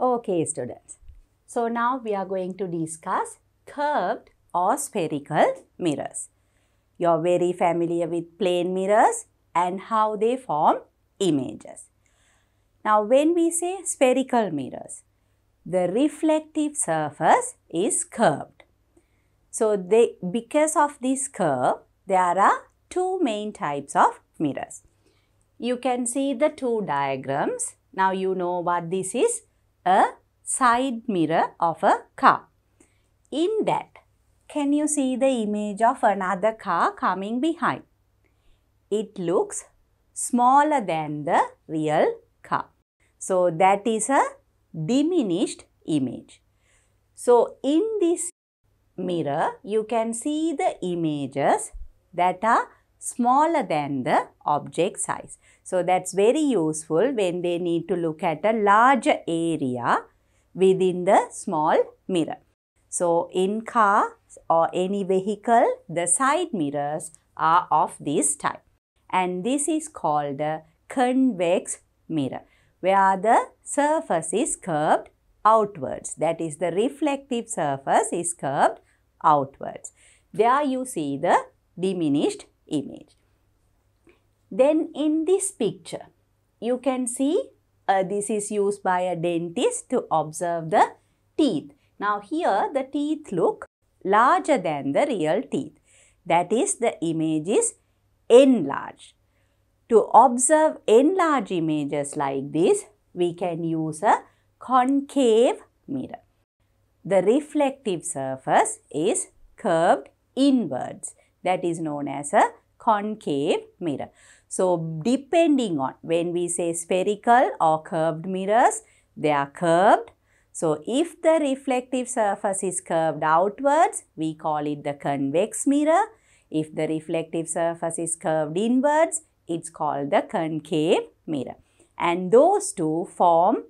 Okay students, so now we are going to discuss curved or spherical mirrors. You are very familiar with plane mirrors and how they form images. Now when we say spherical mirrors, the reflective surface is curved. So they, because of this curve, there are two main types of mirrors. You can see the two diagrams. Now you know what this is a side mirror of a car. In that, can you see the image of another car coming behind? It looks smaller than the real car. So, that is a diminished image. So, in this mirror, you can see the images that are smaller than the object size. So that's very useful when they need to look at a larger area within the small mirror. So in car or any vehicle, the side mirrors are of this type. And this is called a convex mirror, where the surface is curved outwards. That is the reflective surface is curved outwards. There you see the diminished image. Then in this picture, you can see uh, this is used by a dentist to observe the teeth. Now here the teeth look larger than the real teeth. That is the image is enlarged. To observe enlarged images like this, we can use a concave mirror. The reflective surface is curved inwards that is known as a concave mirror. So, depending on when we say spherical or curved mirrors, they are curved. So, if the reflective surface is curved outwards, we call it the convex mirror. If the reflective surface is curved inwards, it's called the concave mirror. And those two form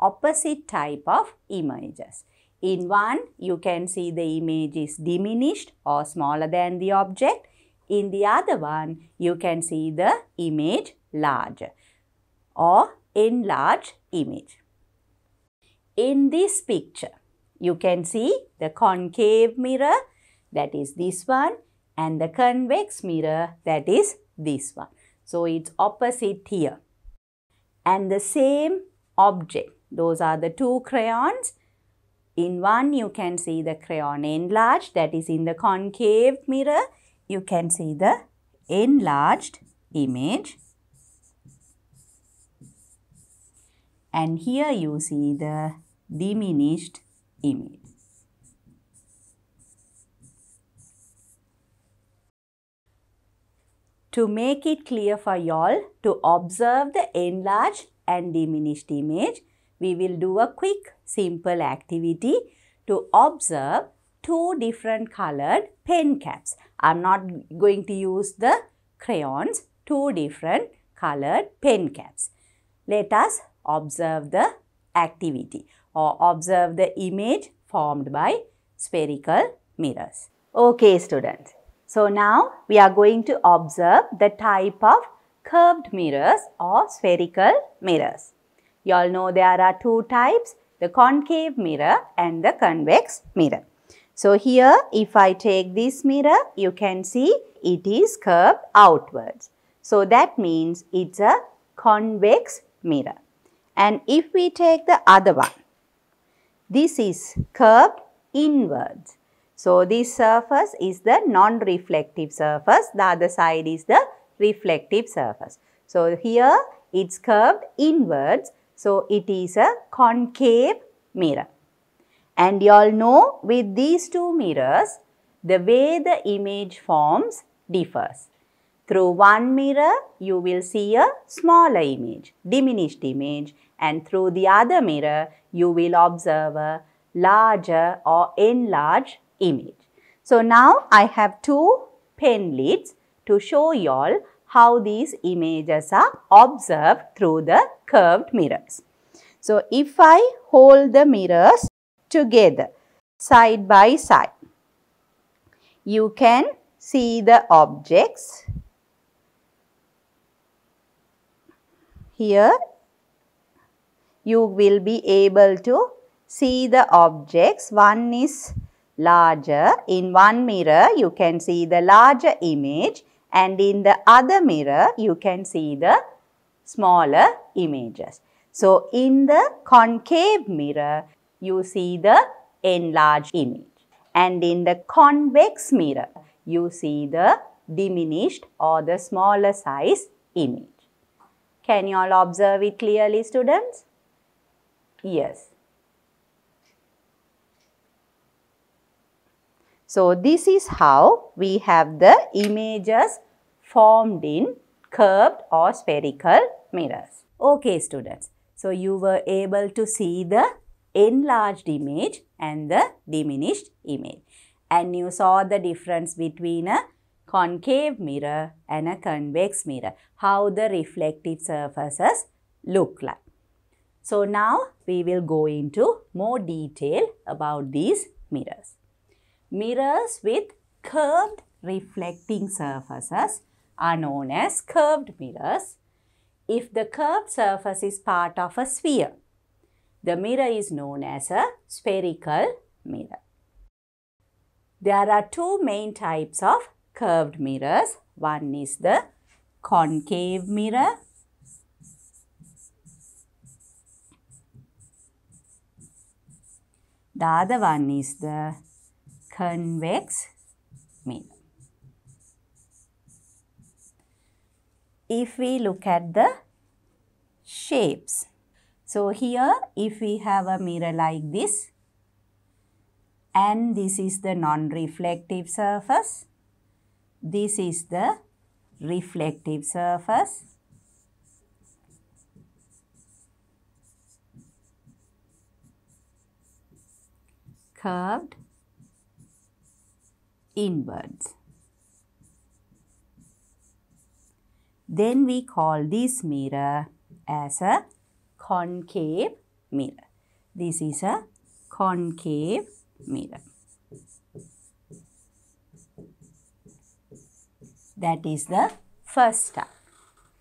opposite type of images. In one, you can see the image is diminished or smaller than the object. In the other one, you can see the image large or enlarged image. In this picture, you can see the concave mirror, that is this one, and the convex mirror, that is this one. So, it's opposite here. And the same object. Those are the two crayons in one, you can see the crayon enlarged, that is in the concave mirror. You can see the enlarged image. And here you see the diminished image. To make it clear for y'all to observe the enlarged and diminished image, we will do a quick simple activity to observe two different colored pen caps. I'm not going to use the crayons, two different colored pen caps. Let us observe the activity or observe the image formed by spherical mirrors. Okay students, so now we are going to observe the type of curved mirrors or spherical mirrors. You all know there are two types, the concave mirror and the convex mirror. So here if I take this mirror, you can see it is curved outwards. So that means it's a convex mirror. And if we take the other one, this is curved inwards. So this surface is the non-reflective surface, the other side is the reflective surface. So here it's curved inwards so, it is a concave mirror. And you all know with these two mirrors, the way the image forms differs. Through one mirror, you will see a smaller image, diminished image and through the other mirror, you will observe a larger or enlarged image. So, now I have two pen lids to show you all how these images are observed through the curved mirrors. So, if I hold the mirrors together side by side, you can see the objects here you will be able to see the objects. One is larger. In one mirror, you can see the larger image and in the other mirror you can see the smaller images. So, in the concave mirror you see the enlarged image and in the convex mirror you see the diminished or the smaller size image. Can you all observe it clearly students? Yes. So, this is how we have the images formed in curved or spherical mirrors. Okay students, so you were able to see the enlarged image and the diminished image. And you saw the difference between a concave mirror and a convex mirror, how the reflective surfaces look like. So now we will go into more detail about these mirrors. Mirrors with curved reflecting surfaces are known as curved mirrors if the curved surface is part of a sphere. The mirror is known as a spherical mirror. There are two main types of curved mirrors. One is the concave mirror. The other one is the convex mean. If we look at the shapes. So here if we have a mirror like this and this is the non-reflective surface, this is the reflective surface. curved inwards. Then we call this mirror as a concave mirror. This is a concave mirror. That is the first type.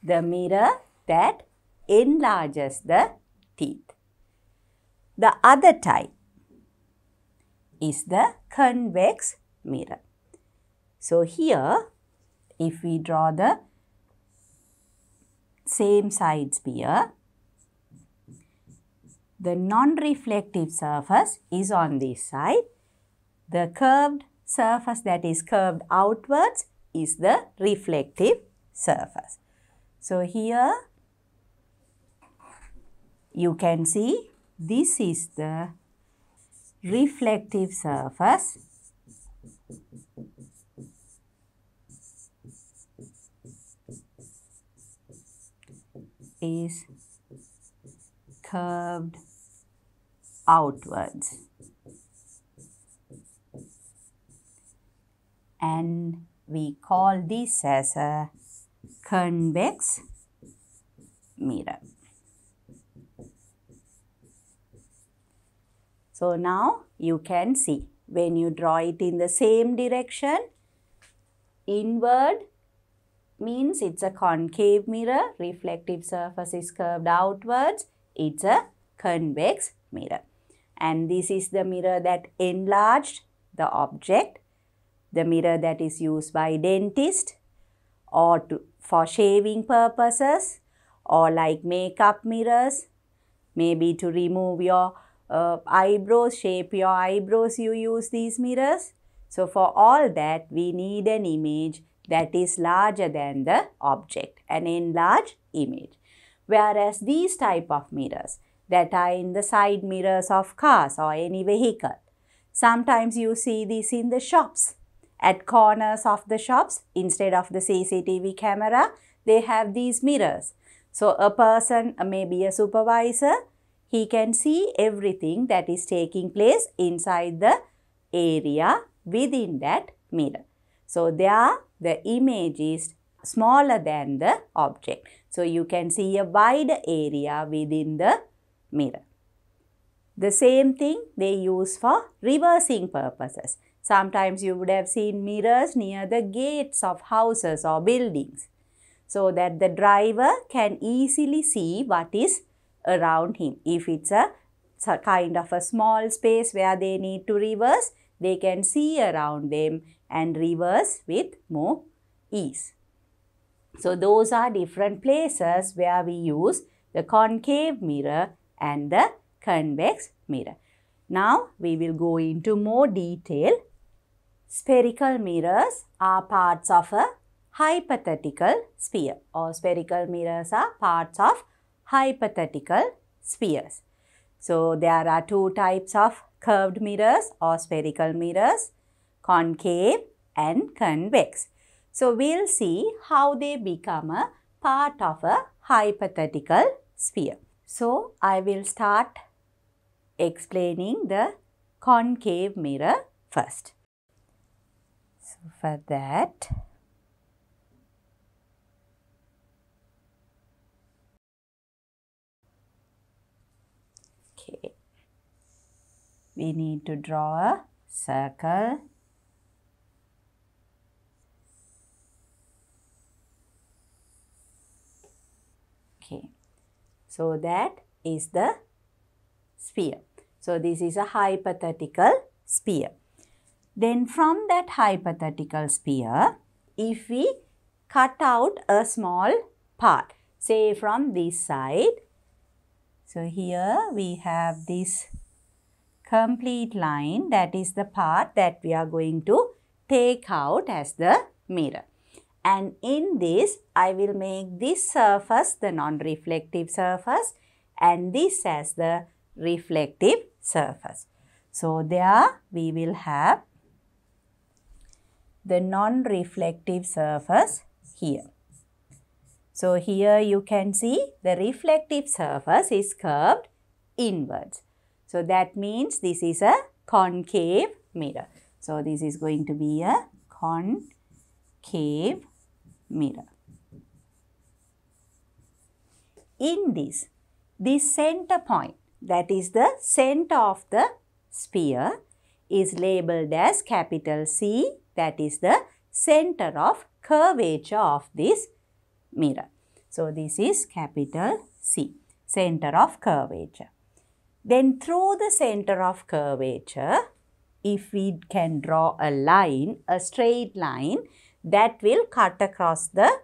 The mirror that enlarges the teeth. The other type is the convex mirror. So here if we draw the same side sphere, the non-reflective surface is on this side. The curved surface that is curved outwards is the reflective surface. So here you can see this is the reflective surface is curved outwards and we call this as a convex mirror. So now you can see when you draw it in the same direction, inward means it's a concave mirror, reflective surface is curved outwards, it's a convex mirror. And this is the mirror that enlarged the object, the mirror that is used by dentist or to, for shaving purposes or like makeup mirrors, maybe to remove your uh, eyebrows, shape your eyebrows, you use these mirrors. So for all that, we need an image that is larger than the object, an enlarged image. Whereas these type of mirrors that are in the side mirrors of cars or any vehicle, sometimes you see these in the shops. At corners of the shops, instead of the CCTV camera, they have these mirrors. So a person, maybe a supervisor, he can see everything that is taking place inside the area within that mirror. So, there the image is smaller than the object. So, you can see a wider area within the mirror. The same thing they use for reversing purposes. Sometimes you would have seen mirrors near the gates of houses or buildings so that the driver can easily see what is around him. If it's a kind of a small space where they need to reverse, they can see around them and reverse with more ease. So those are different places where we use the concave mirror and the convex mirror. Now we will go into more detail. Spherical mirrors are parts of a hypothetical sphere or spherical mirrors are parts of hypothetical spheres. So, there are two types of curved mirrors or spherical mirrors, concave and convex. So, we'll see how they become a part of a hypothetical sphere. So, I will start explaining the concave mirror first. So, for that, we need to draw a circle. Okay, so that is the sphere. So this is a hypothetical sphere. Then from that hypothetical sphere, if we cut out a small part, say from this side, so here we have this complete line that is the part that we are going to take out as the mirror. And in this, I will make this surface the non-reflective surface and this as the reflective surface. So, there we will have the non-reflective surface here. So, here you can see the reflective surface is curved inwards. So, that means this is a concave mirror. So, this is going to be a concave mirror. In this, the center point that is the center of the sphere is labeled as capital C that is the center of curvature of this mirror. So, this is capital C, center of curvature. Then through the center of curvature, if we can draw a line, a straight line, that will cut across the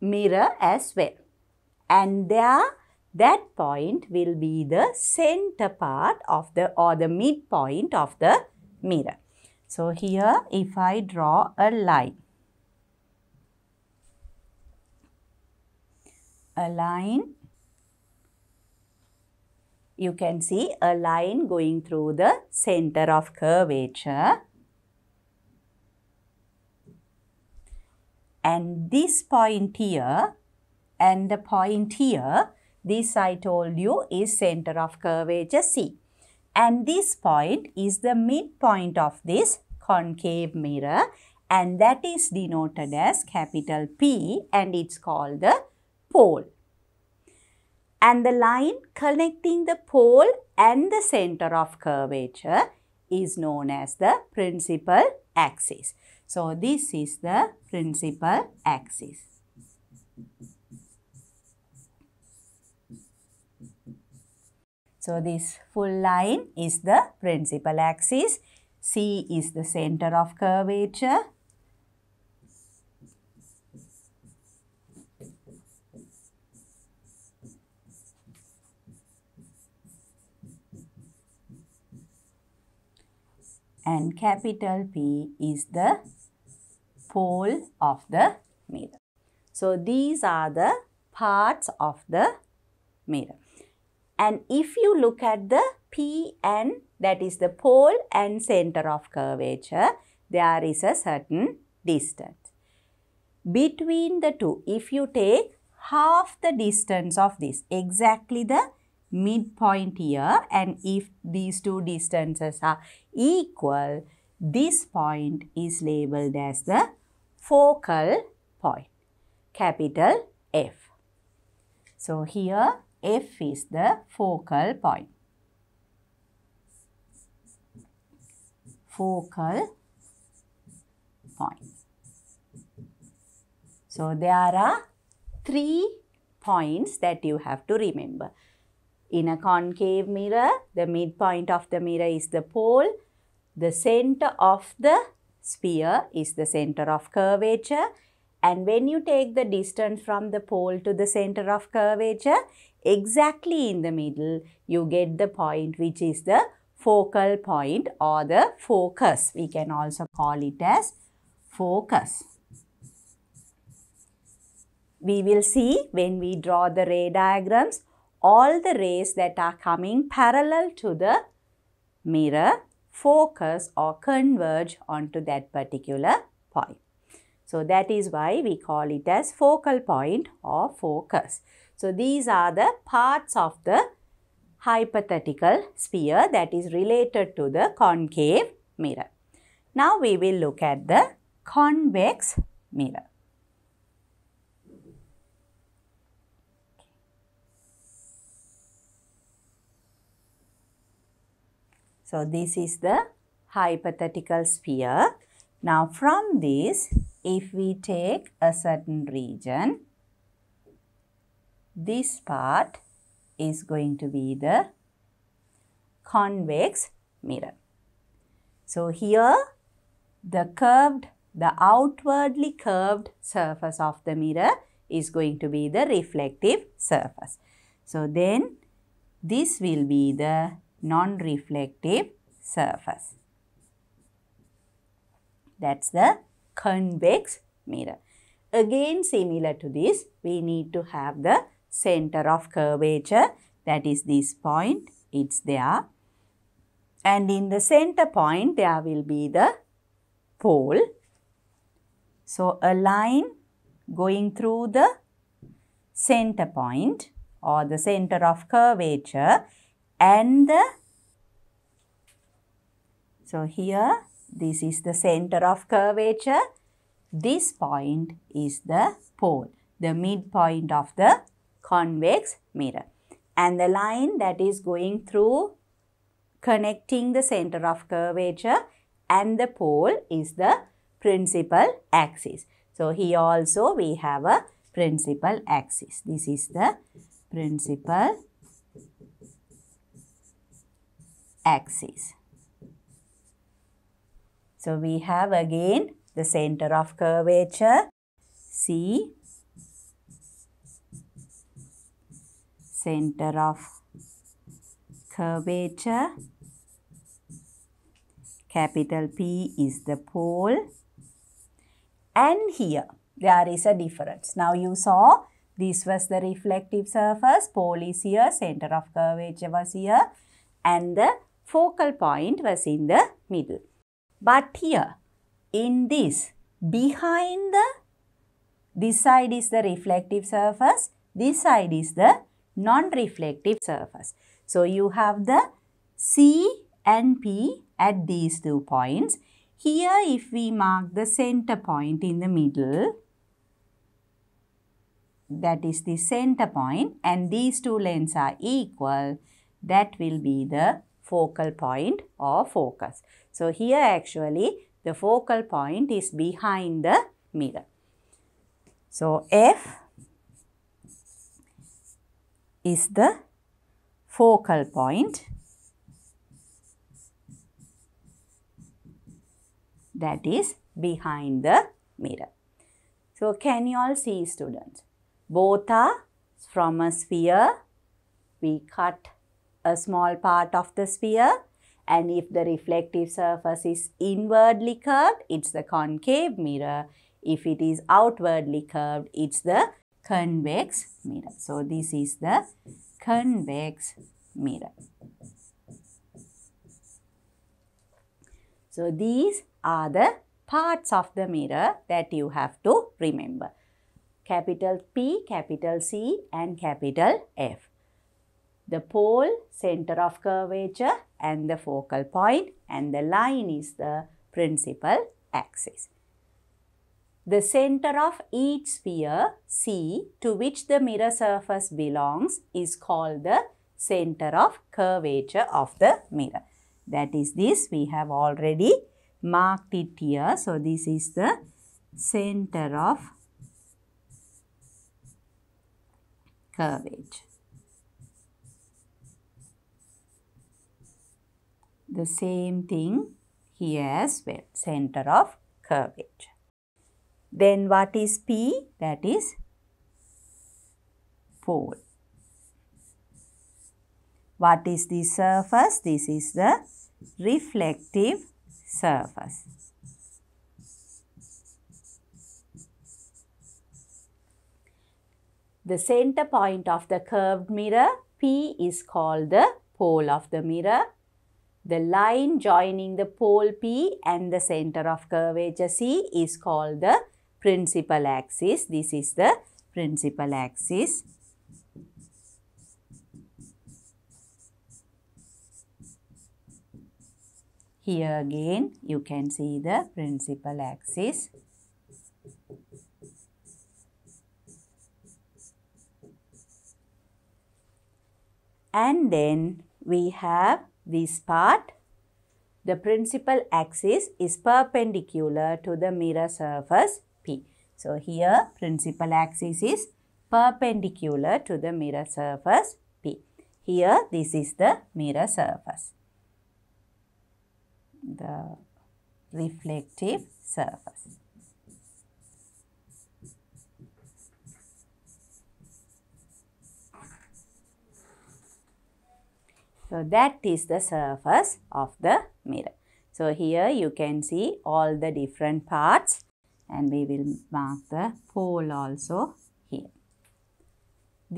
mirror as well. And there, that point will be the center part of the or the midpoint of the mirror. So here, if I draw a line, a line you can see a line going through the center of curvature. And this point here and the point here, this I told you is center of curvature C. And this point is the midpoint of this concave mirror and that is denoted as capital P and it's called the pole and the line connecting the pole and the center of curvature is known as the principal axis. So, this is the principal axis. So, this full line is the principal axis. C is the center of curvature and capital P is the pole of the mirror. So these are the parts of the mirror. And if you look at the PN that is the pole and center of curvature, there is a certain distance. Between the two, if you take half the distance of this, exactly the midpoint here and if these two distances are equal, this point is labeled as the focal point, capital F. So here F is the focal point. Focal point. So there are three points that you have to remember. In a concave mirror, the midpoint of the mirror is the pole. The center of the sphere is the center of curvature. And when you take the distance from the pole to the center of curvature, exactly in the middle, you get the point which is the focal point or the focus. We can also call it as focus. We will see when we draw the ray diagrams all the rays that are coming parallel to the mirror focus or converge onto that particular point. So that is why we call it as focal point or focus. So these are the parts of the hypothetical sphere that is related to the concave mirror. Now we will look at the convex mirror. So, this is the hypothetical sphere. Now, from this, if we take a certain region, this part is going to be the convex mirror. So, here the curved, the outwardly curved surface of the mirror is going to be the reflective surface. So, then this will be the non-reflective surface. That's the convex mirror. Again similar to this, we need to have the center of curvature that is this point, it's there. And in the center point, there will be the pole. So, a line going through the center point or the center of curvature and the so here this is the center of curvature. This point is the pole, the midpoint of the convex mirror. And the line that is going through connecting the center of curvature and the pole is the principal axis. So here also we have a principal axis. This is the principal axis. So we have again the center of curvature C, center of curvature, capital P is the pole and here there is a difference. Now you saw this was the reflective surface, pole is here, center of curvature was here and the focal point was in the middle. But here, in this, behind the, this side is the reflective surface, this side is the non-reflective surface. So, you have the C and P at these two points. Here, if we mark the center point in the middle, that is the center point and these two lengths are equal, that will be the focal point or focus. So, here actually the focal point is behind the mirror. So, F is the focal point that is behind the mirror. So, can you all see students? Both are from a sphere. We cut a small part of the sphere and if the reflective surface is inwardly curved, it's the concave mirror. If it is outwardly curved, it's the convex mirror. So, this is the convex mirror. So, these are the parts of the mirror that you have to remember. Capital P, capital C and capital F the pole, center of curvature and the focal point and the line is the principal axis. The center of each sphere C to which the mirror surface belongs is called the center of curvature of the mirror. That is this we have already marked it here. So, this is the center of curvature. the same thing here as well, center of curvature. Then what is P? That is pole. What is the surface? This is the reflective surface. The center point of the curved mirror, P is called the pole of the mirror the line joining the pole P and the center of curvature C is called the principal axis. This is the principal axis. Here again you can see the principal axis. And then we have this part, the principal axis is perpendicular to the mirror surface P. So, here principal axis is perpendicular to the mirror surface P. Here this is the mirror surface, the reflective surface. So, that is the surface of the mirror. So, here you can see all the different parts and we will mark the pole also here.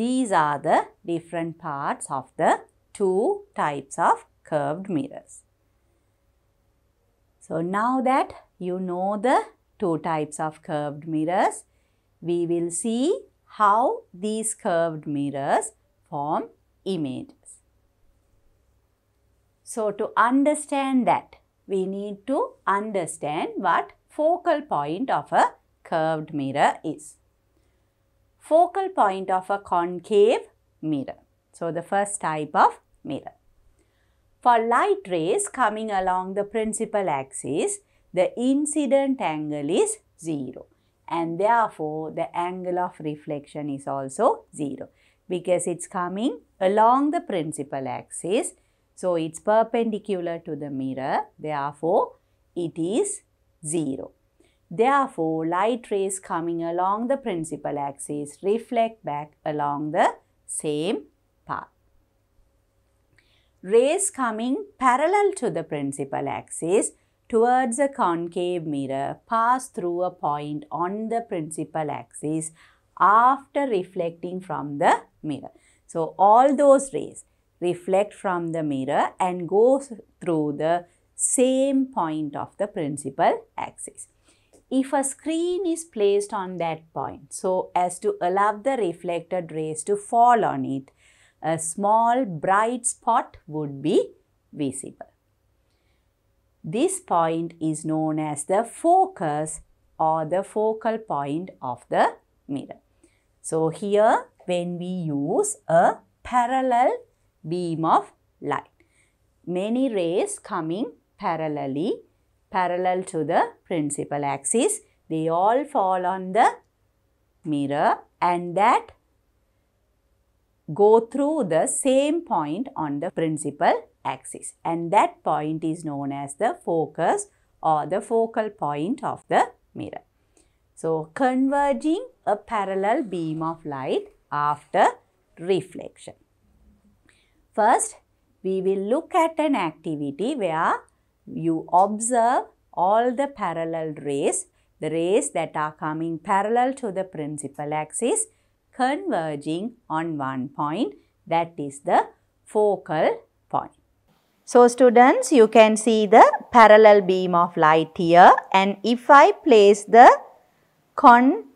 These are the different parts of the two types of curved mirrors. So, now that you know the two types of curved mirrors, we will see how these curved mirrors form image. So, to understand that, we need to understand what focal point of a curved mirror is. Focal point of a concave mirror. So, the first type of mirror. For light rays coming along the principal axis, the incident angle is 0 and therefore the angle of reflection is also 0 because it's coming along the principal axis so, it's perpendicular to the mirror. Therefore, it is 0. Therefore, light rays coming along the principal axis reflect back along the same path. Rays coming parallel to the principal axis towards a concave mirror pass through a point on the principal axis after reflecting from the mirror. So, all those rays reflect from the mirror and goes through the same point of the principal axis. If a screen is placed on that point so as to allow the reflected rays to fall on it, a small bright spot would be visible. This point is known as the focus or the focal point of the mirror. So here when we use a parallel beam of light. Many rays coming parallelly, parallel to the principal axis, they all fall on the mirror and that go through the same point on the principal axis and that point is known as the focus or the focal point of the mirror. So, converging a parallel beam of light after reflection. First, we will look at an activity where you observe all the parallel rays, the rays that are coming parallel to the principal axis converging on one point that is the focal point. So students you can see the parallel beam of light here and if I place the con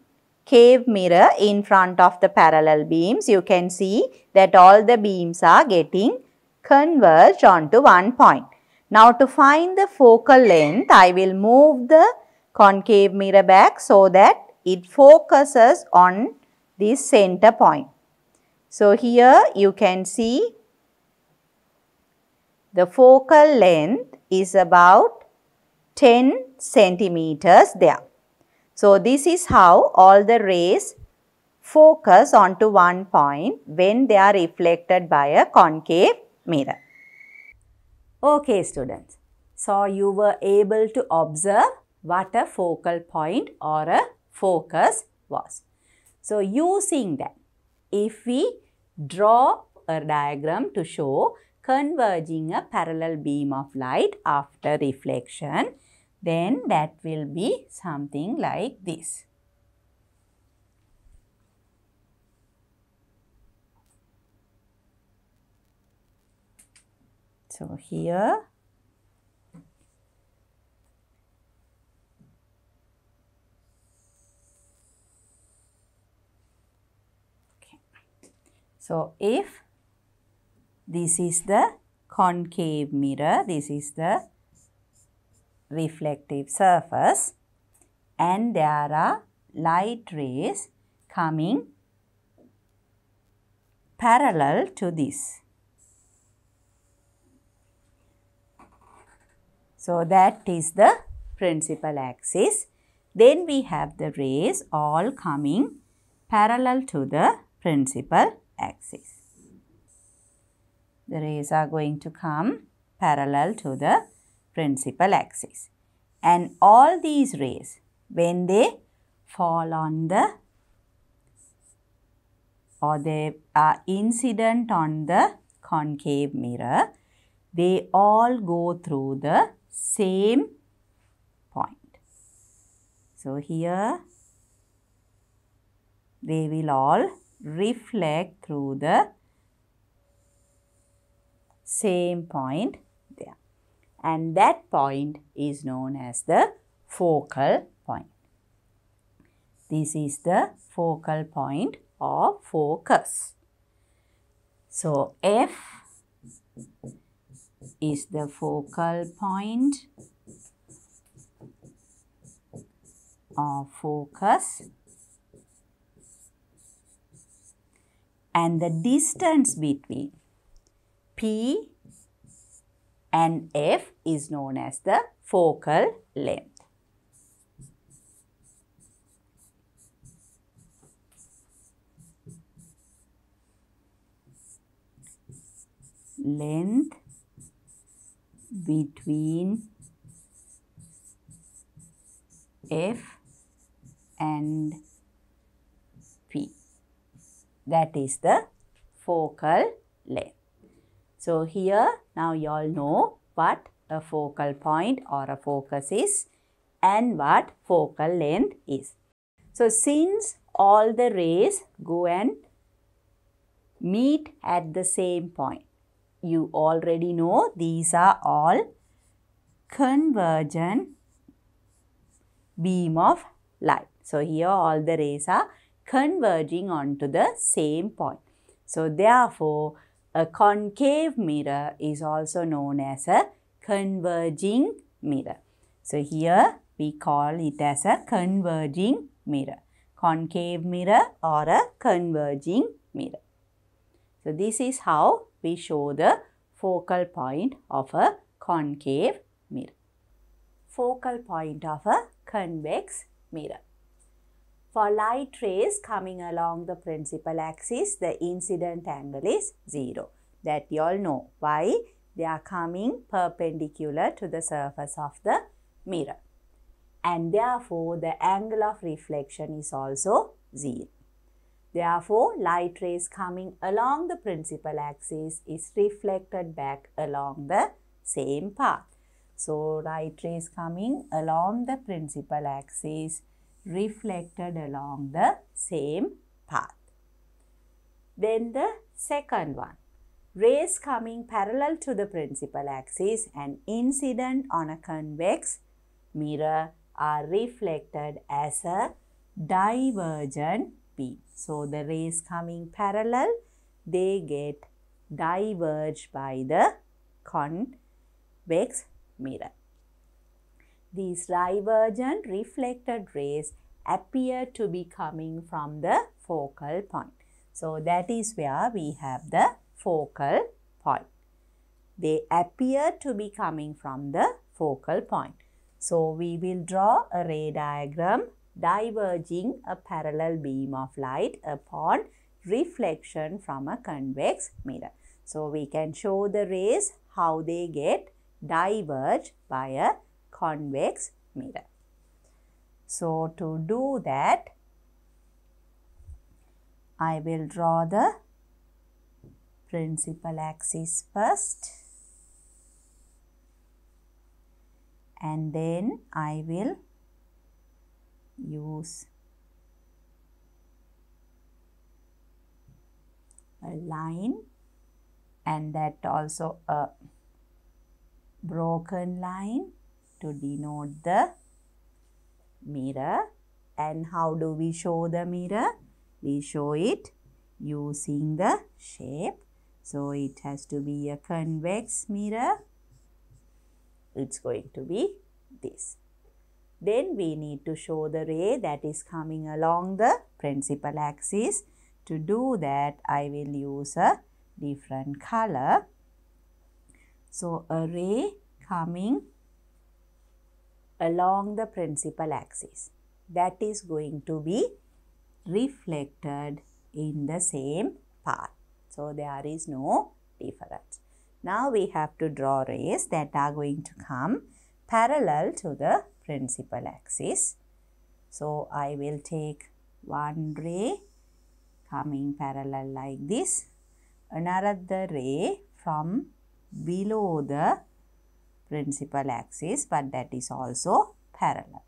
cave mirror in front of the parallel beams, you can see that all the beams are getting converged onto one point. Now to find the focal length, I will move the concave mirror back so that it focuses on this center point. So here you can see the focal length is about 10 centimeters there. So, this is how all the rays focus onto one point when they are reflected by a concave mirror. Okay students, so you were able to observe what a focal point or a focus was. So using that, if we draw a diagram to show converging a parallel beam of light after reflection, then that will be something like this. So here okay. So if this is the concave mirror, this is the reflective surface and there are light rays coming parallel to this. So that is the principal axis. Then we have the rays all coming parallel to the principal axis. The rays are going to come parallel to the principal axis. And all these rays, when they fall on the or they are incident on the concave mirror, they all go through the same point. So, here they will all reflect through the same point and that point is known as the focal point. This is the focal point or focus. So, F is the focal point or focus and the distance between P and F is known as the focal length. length between F and P. That is the focal length. So here now you all know what a focal point or a focus is and what focal length is. So since all the rays go and meet at the same point, you already know these are all convergent beam of light. So here all the rays are converging onto the same point. So therefore, a concave mirror is also known as a converging mirror. So here we call it as a converging mirror, concave mirror or a converging mirror. So this is how we show the focal point of a concave mirror. Focal point of a convex mirror. For light rays coming along the principal axis, the incident angle is 0. That you all know. Why? They are coming perpendicular to the surface of the mirror. And therefore, the angle of reflection is also 0. Therefore, light rays coming along the principal axis is reflected back along the same path. So, light rays coming along the principal axis reflected along the same path. Then the second one, rays coming parallel to the principal axis and incident on a convex mirror are reflected as a divergent beam. So, the rays coming parallel, they get diverged by the convex mirror these divergent reflected rays appear to be coming from the focal point. So, that is where we have the focal point. They appear to be coming from the focal point. So, we will draw a ray diagram diverging a parallel beam of light upon reflection from a convex mirror. So, we can show the rays how they get diverged by a convex mirror. So, to do that, I will draw the principal axis first and then I will use a line and that also a broken line to denote the mirror. And how do we show the mirror? We show it using the shape. So it has to be a convex mirror. It's going to be this. Then we need to show the ray that is coming along the principal axis. To do that, I will use a different color. So a ray coming along the principal axis that is going to be reflected in the same path. So, there is no difference. Now, we have to draw rays that are going to come parallel to the principal axis. So, I will take one ray coming parallel like this, another ray from below the principal axis but that is also parallel.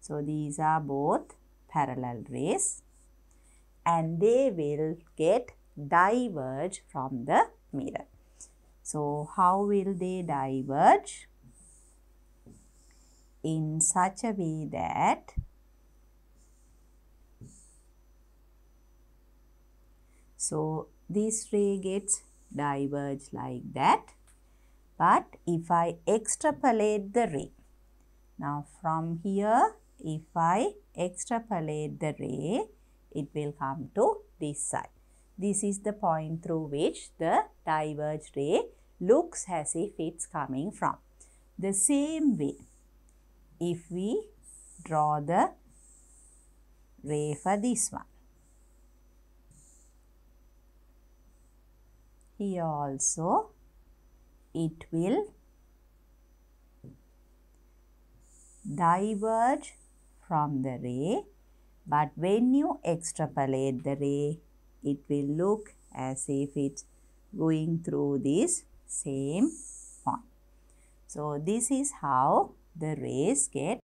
So, these are both parallel rays and they will get diverge from the mirror. So, how will they diverge? In such a way that so this ray gets diverge like that but if I extrapolate the ray, now from here if I extrapolate the ray, it will come to this side. This is the point through which the diverged ray looks as if it's coming from. The same way, if we draw the ray for this one. Here also it will diverge from the ray but when you extrapolate the ray it will look as if it's going through this same point. So this is how the rays get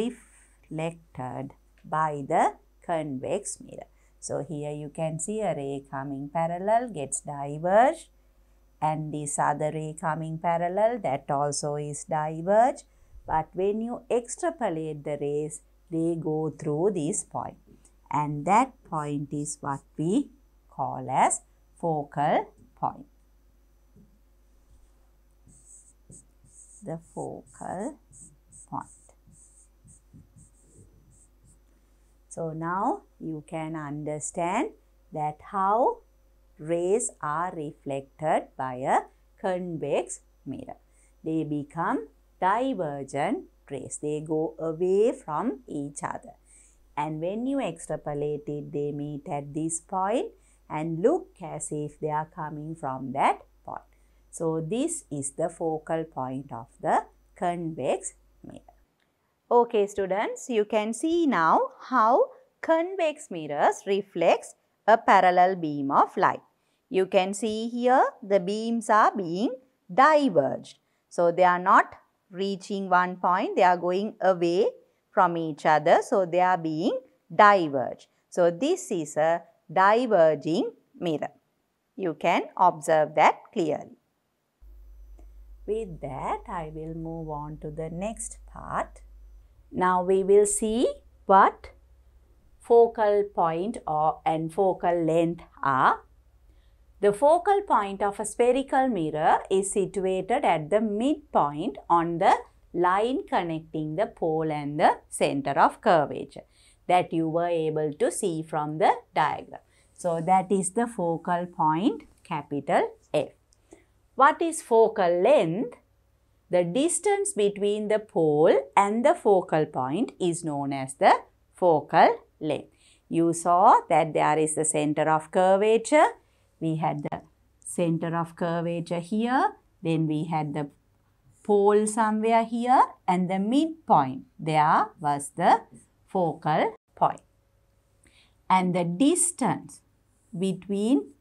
reflected by the convex mirror. So here you can see a ray coming parallel gets diverged and this other ray coming parallel that also is diverge. but when you extrapolate the rays they go through this point and that point is what we call as focal point. The focal point. So now you can understand that how rays are reflected by a convex mirror. They become divergent rays. They go away from each other. And when you extrapolate it, they meet at this point and look as if they are coming from that point. So, this is the focal point of the convex mirror. Okay students, you can see now how convex mirrors reflects a parallel beam of light. You can see here the beams are being diverged. So they are not reaching one point, they are going away from each other. So they are being diverged. So this is a diverging mirror. You can observe that clearly. With that, I will move on to the next part. Now we will see what focal point or and focal length are the focal point of a spherical mirror is situated at the midpoint on the line connecting the pole and the center of curvature that you were able to see from the diagram. So, that is the focal point capital F. What is focal length? The distance between the pole and the focal point is known as the focal length. You saw that there is the center of curvature we had the center of curvature here, then we had the pole somewhere here and the midpoint there was the focal point. And the distance between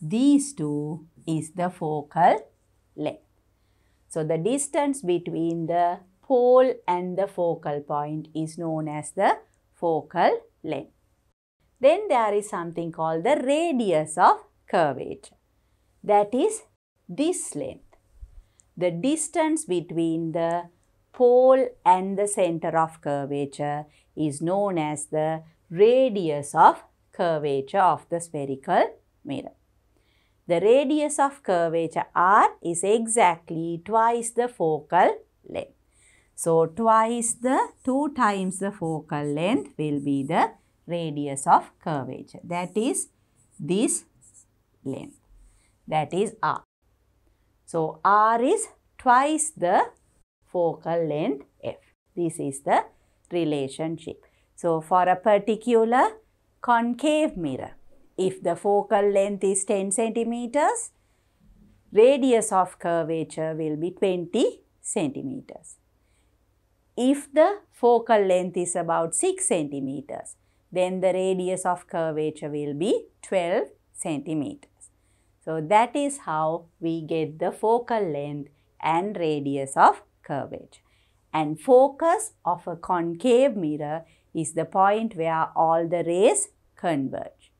these two is the focal length. So, the distance between the pole and the focal point is known as the focal length. Then there is something called the radius of curvature. That is this length, the distance between the pole and the center of curvature is known as the radius of curvature of the spherical mirror. The radius of curvature R is exactly twice the focal length. So, twice the, 2 times the focal length will be the radius of curvature. That is this length that is R. So, R is twice the focal length F. This is the relationship. So, for a particular concave mirror, if the focal length is 10 centimeters, radius of curvature will be 20 centimeters. If the focal length is about 6 centimeters, then the radius of curvature will be 12 centimeters. So that is how we get the focal length and radius of curvature. And focus of a concave mirror is the point where all the rays converge.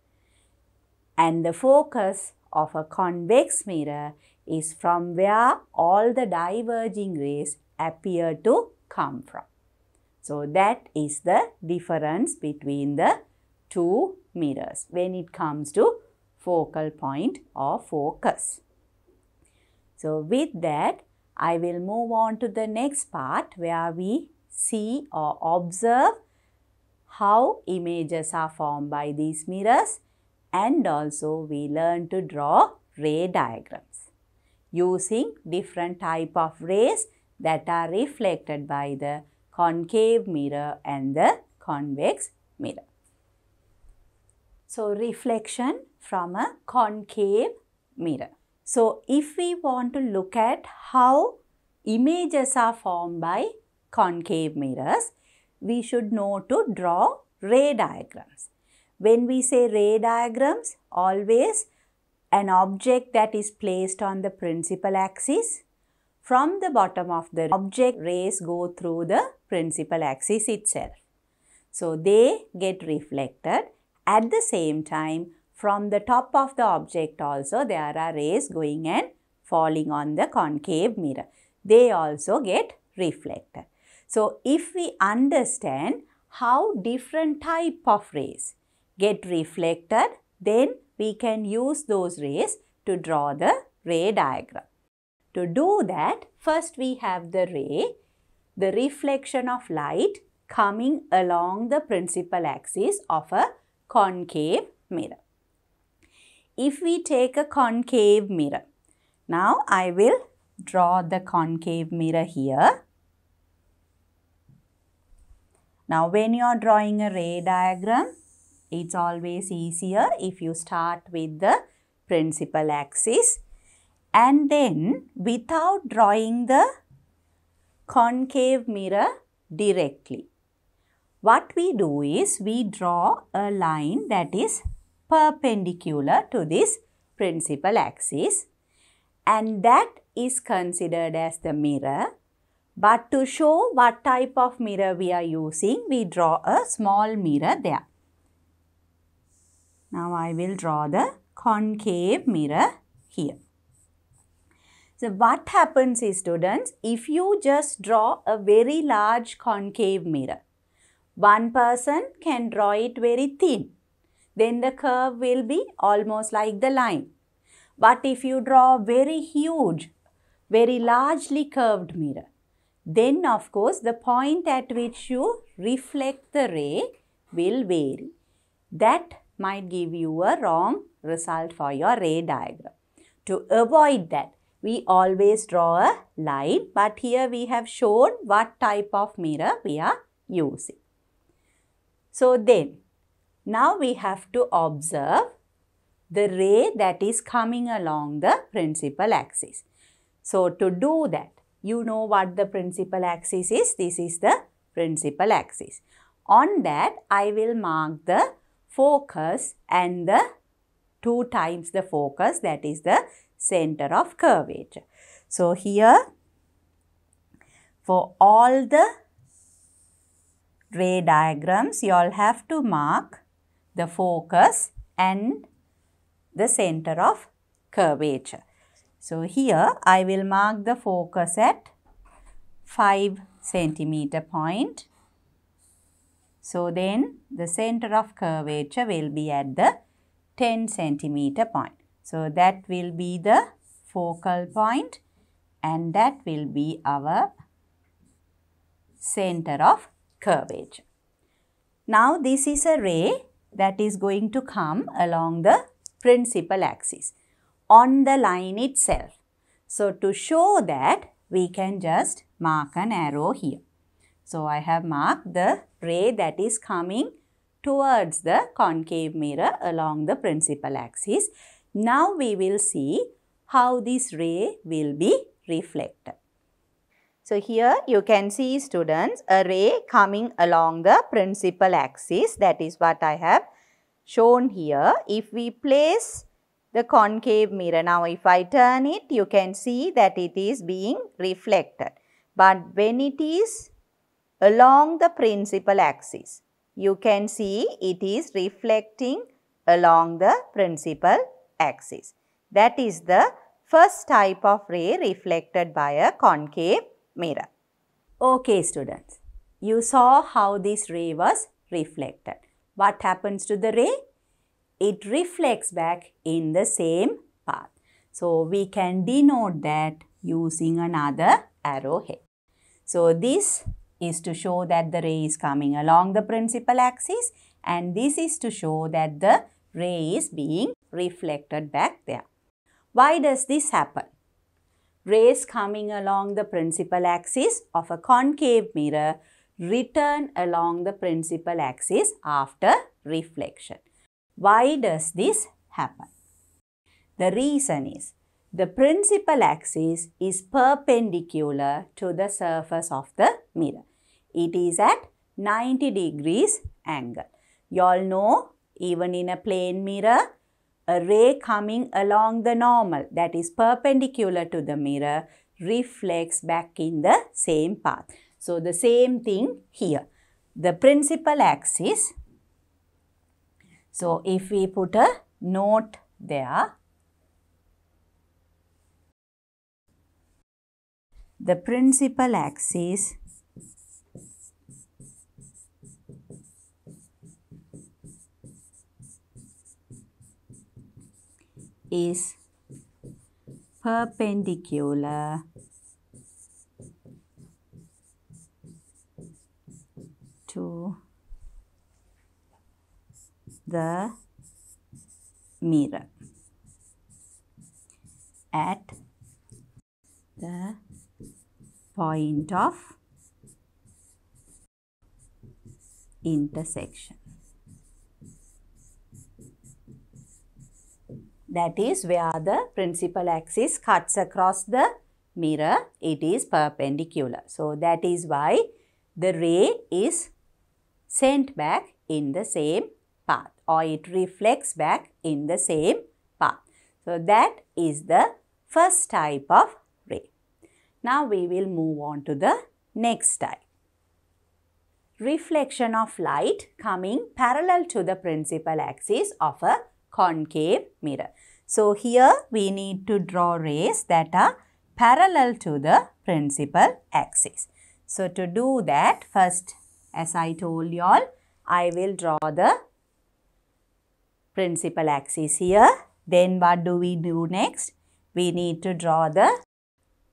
And the focus of a convex mirror is from where all the diverging rays appear to come from. So that is the difference between the two mirrors when it comes to focal point or focus. So, with that I will move on to the next part where we see or observe how images are formed by these mirrors and also we learn to draw ray diagrams using different type of rays that are reflected by the concave mirror and the convex mirror. So, reflection from a concave mirror. So, if we want to look at how images are formed by concave mirrors, we should know to draw ray diagrams. When we say ray diagrams, always an object that is placed on the principal axis. From the bottom of the object, rays go through the principal axis itself. So, they get reflected. At the same time, from the top of the object also there are rays going and falling on the concave mirror. They also get reflected. So, if we understand how different type of rays get reflected, then we can use those rays to draw the ray diagram. To do that, first we have the ray, the reflection of light coming along the principal axis of a concave mirror if we take a concave mirror. Now I will draw the concave mirror here. Now when you are drawing a ray diagram, it's always easier if you start with the principal axis and then without drawing the concave mirror directly. What we do is we draw a line that is perpendicular to this principal axis and that is considered as the mirror. But to show what type of mirror we are using, we draw a small mirror there. Now I will draw the concave mirror here. So what happens is students, if you just draw a very large concave mirror, one person can draw it very thin then the curve will be almost like the line. But if you draw a very huge, very largely curved mirror, then of course the point at which you reflect the ray will vary. That might give you a wrong result for your ray diagram. To avoid that, we always draw a line but here we have shown what type of mirror we are using. So then now we have to observe the ray that is coming along the principal axis. So to do that, you know what the principal axis is. This is the principal axis. On that, I will mark the focus and the 2 times the focus that is the center of curvature. So here for all the ray diagrams you all have to mark the focus and the center of curvature. So, here I will mark the focus at 5 centimeter point. So, then the center of curvature will be at the 10 centimeter point. So, that will be the focal point and that will be our center of curvature. Now, this is a ray that is going to come along the principal axis on the line itself. So, to show that we can just mark an arrow here. So, I have marked the ray that is coming towards the concave mirror along the principal axis. Now, we will see how this ray will be reflected. So here you can see students a ray coming along the principal axis that is what I have shown here. If we place the concave mirror now if I turn it you can see that it is being reflected but when it is along the principal axis you can see it is reflecting along the principal axis. That is the first type of ray reflected by a concave mirror. Okay students, you saw how this ray was reflected. What happens to the ray? It reflects back in the same path. So we can denote that using another arrowhead. So this is to show that the ray is coming along the principal axis and this is to show that the ray is being reflected back there. Why does this happen? rays coming along the principal axis of a concave mirror return along the principal axis after reflection. Why does this happen? The reason is the principal axis is perpendicular to the surface of the mirror. It is at 90 degrees angle. You all know even in a plane mirror a ray coming along the normal that is perpendicular to the mirror reflects back in the same path. So, the same thing here. The principal axis. So, if we put a note there, the principal axis is perpendicular to the mirror at the point of intersection. That is where the principal axis cuts across the mirror, it is perpendicular. So, that is why the ray is sent back in the same path or it reflects back in the same path. So, that is the first type of ray. Now, we will move on to the next type. Reflection of light coming parallel to the principal axis of a concave mirror. So, here we need to draw rays that are parallel to the principal axis. So, to do that first as I told you all I will draw the principal axis here. Then what do we do next? We need to draw the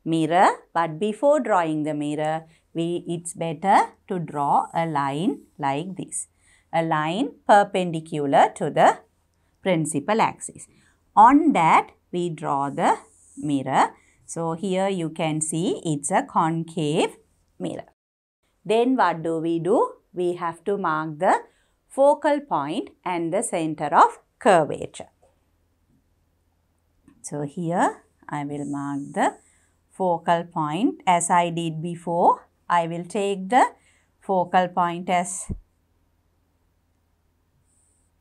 mirror but before drawing the mirror we it's better to draw a line like this. A line perpendicular to the principal axis. On that, we draw the mirror. So, here you can see it's a concave mirror. Then what do we do? We have to mark the focal point and the center of curvature. So, here I will mark the focal point as I did before. I will take the focal point as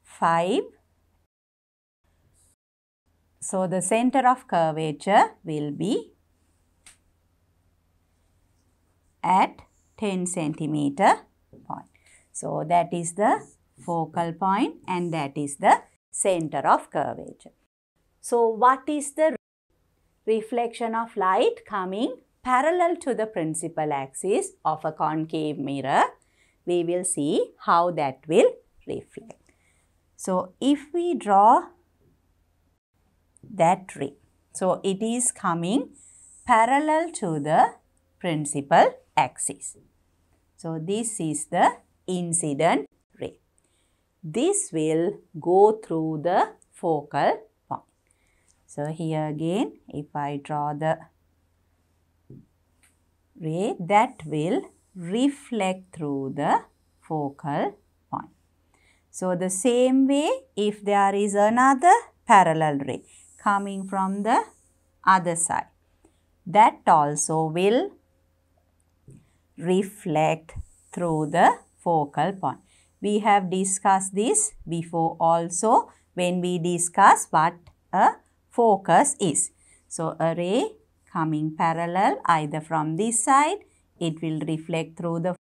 5 so, the center of curvature will be at 10 centimeter point. So, that is the focal point and that is the center of curvature. So, what is the reflection of light coming parallel to the principal axis of a concave mirror? We will see how that will reflect. So, if we draw that ray. So, it is coming parallel to the principal axis. So, this is the incident ray. This will go through the focal point. So, here again if I draw the ray that will reflect through the focal point. So, the same way if there is another parallel ray coming from the other side. That also will reflect through the focal point. We have discussed this before also when we discuss what a focus is. So, a ray coming parallel either from this side, it will reflect through the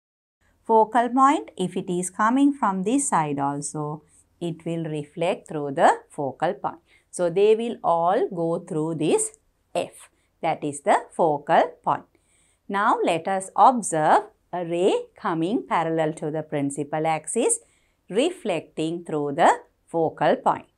focal point. If it is coming from this side also, it will reflect through the focal point. So, they will all go through this F that is the focal point. Now, let us observe a ray coming parallel to the principal axis reflecting through the focal point.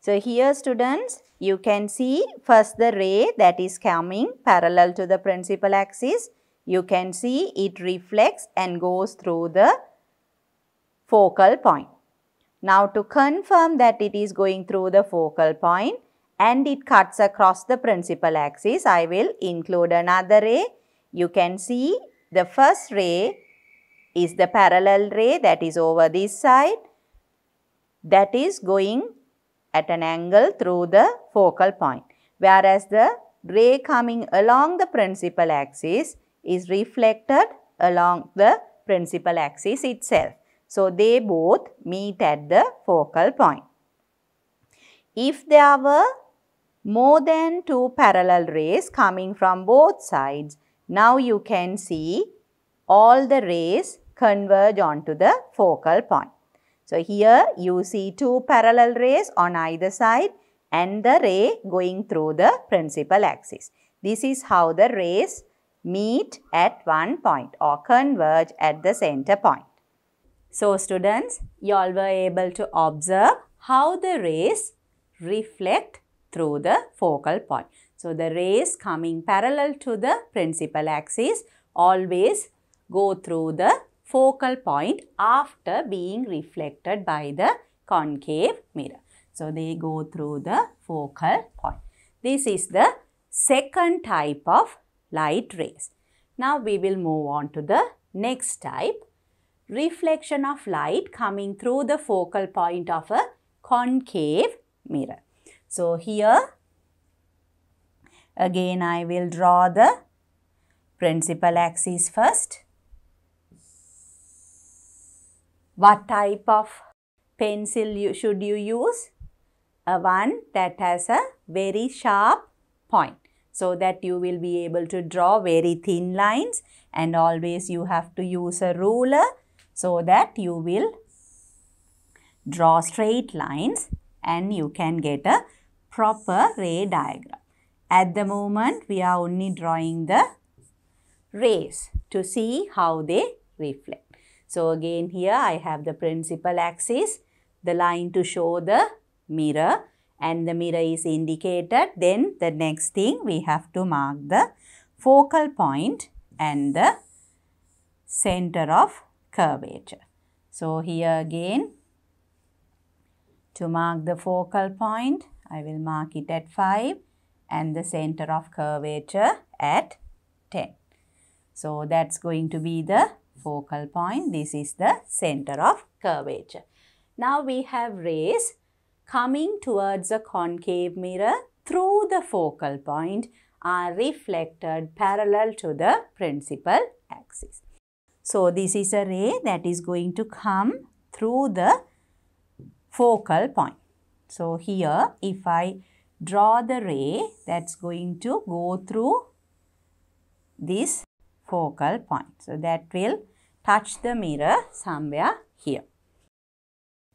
So, here students you can see first the ray that is coming parallel to the principal axis. You can see it reflects and goes through the focal point. Now to confirm that it is going through the focal point and it cuts across the principal axis, I will include another ray. You can see the first ray is the parallel ray that is over this side that is going at an angle through the focal point. Whereas the ray coming along the principal axis is reflected along the principal axis itself. So, they both meet at the focal point. If there were more than two parallel rays coming from both sides, now you can see all the rays converge onto the focal point. So, here you see two parallel rays on either side and the ray going through the principal axis. This is how the rays meet at one point or converge at the center point. So students, you all were able to observe how the rays reflect through the focal point. So the rays coming parallel to the principal axis always go through the focal point after being reflected by the concave mirror. So they go through the focal point. This is the second type of light rays. Now we will move on to the next type reflection of light coming through the focal point of a concave mirror. So here again I will draw the principal axis first. What type of pencil you, should you use? A one that has a very sharp point so that you will be able to draw very thin lines and always you have to use a ruler so that you will draw straight lines and you can get a proper ray diagram. At the moment, we are only drawing the rays to see how they reflect. So again here I have the principal axis, the line to show the mirror and the mirror is indicated. Then the next thing we have to mark the focal point and the center of curvature. So here again, to mark the focal point, I will mark it at 5 and the center of curvature at 10. So that's going to be the focal point. This is the center of curvature. Now we have rays coming towards a concave mirror through the focal point are reflected parallel to the principal axis. So, this is a ray that is going to come through the focal point. So, here if I draw the ray that's going to go through this focal point. So, that will touch the mirror somewhere here.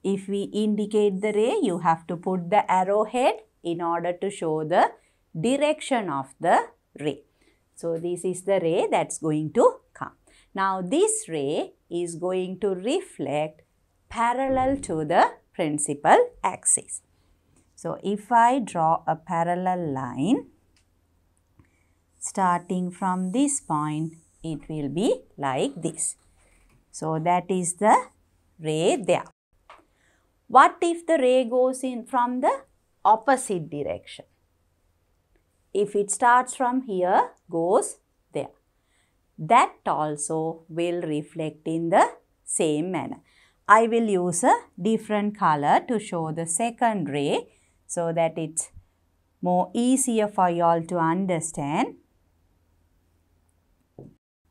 If we indicate the ray, you have to put the arrowhead in order to show the direction of the ray. So, this is the ray that's going to now this ray is going to reflect parallel to the principal axis. So if I draw a parallel line starting from this point it will be like this. So that is the ray there. What if the ray goes in from the opposite direction? If it starts from here, goes that also will reflect in the same manner. I will use a different color to show the second ray so that it's more easier for you all to understand.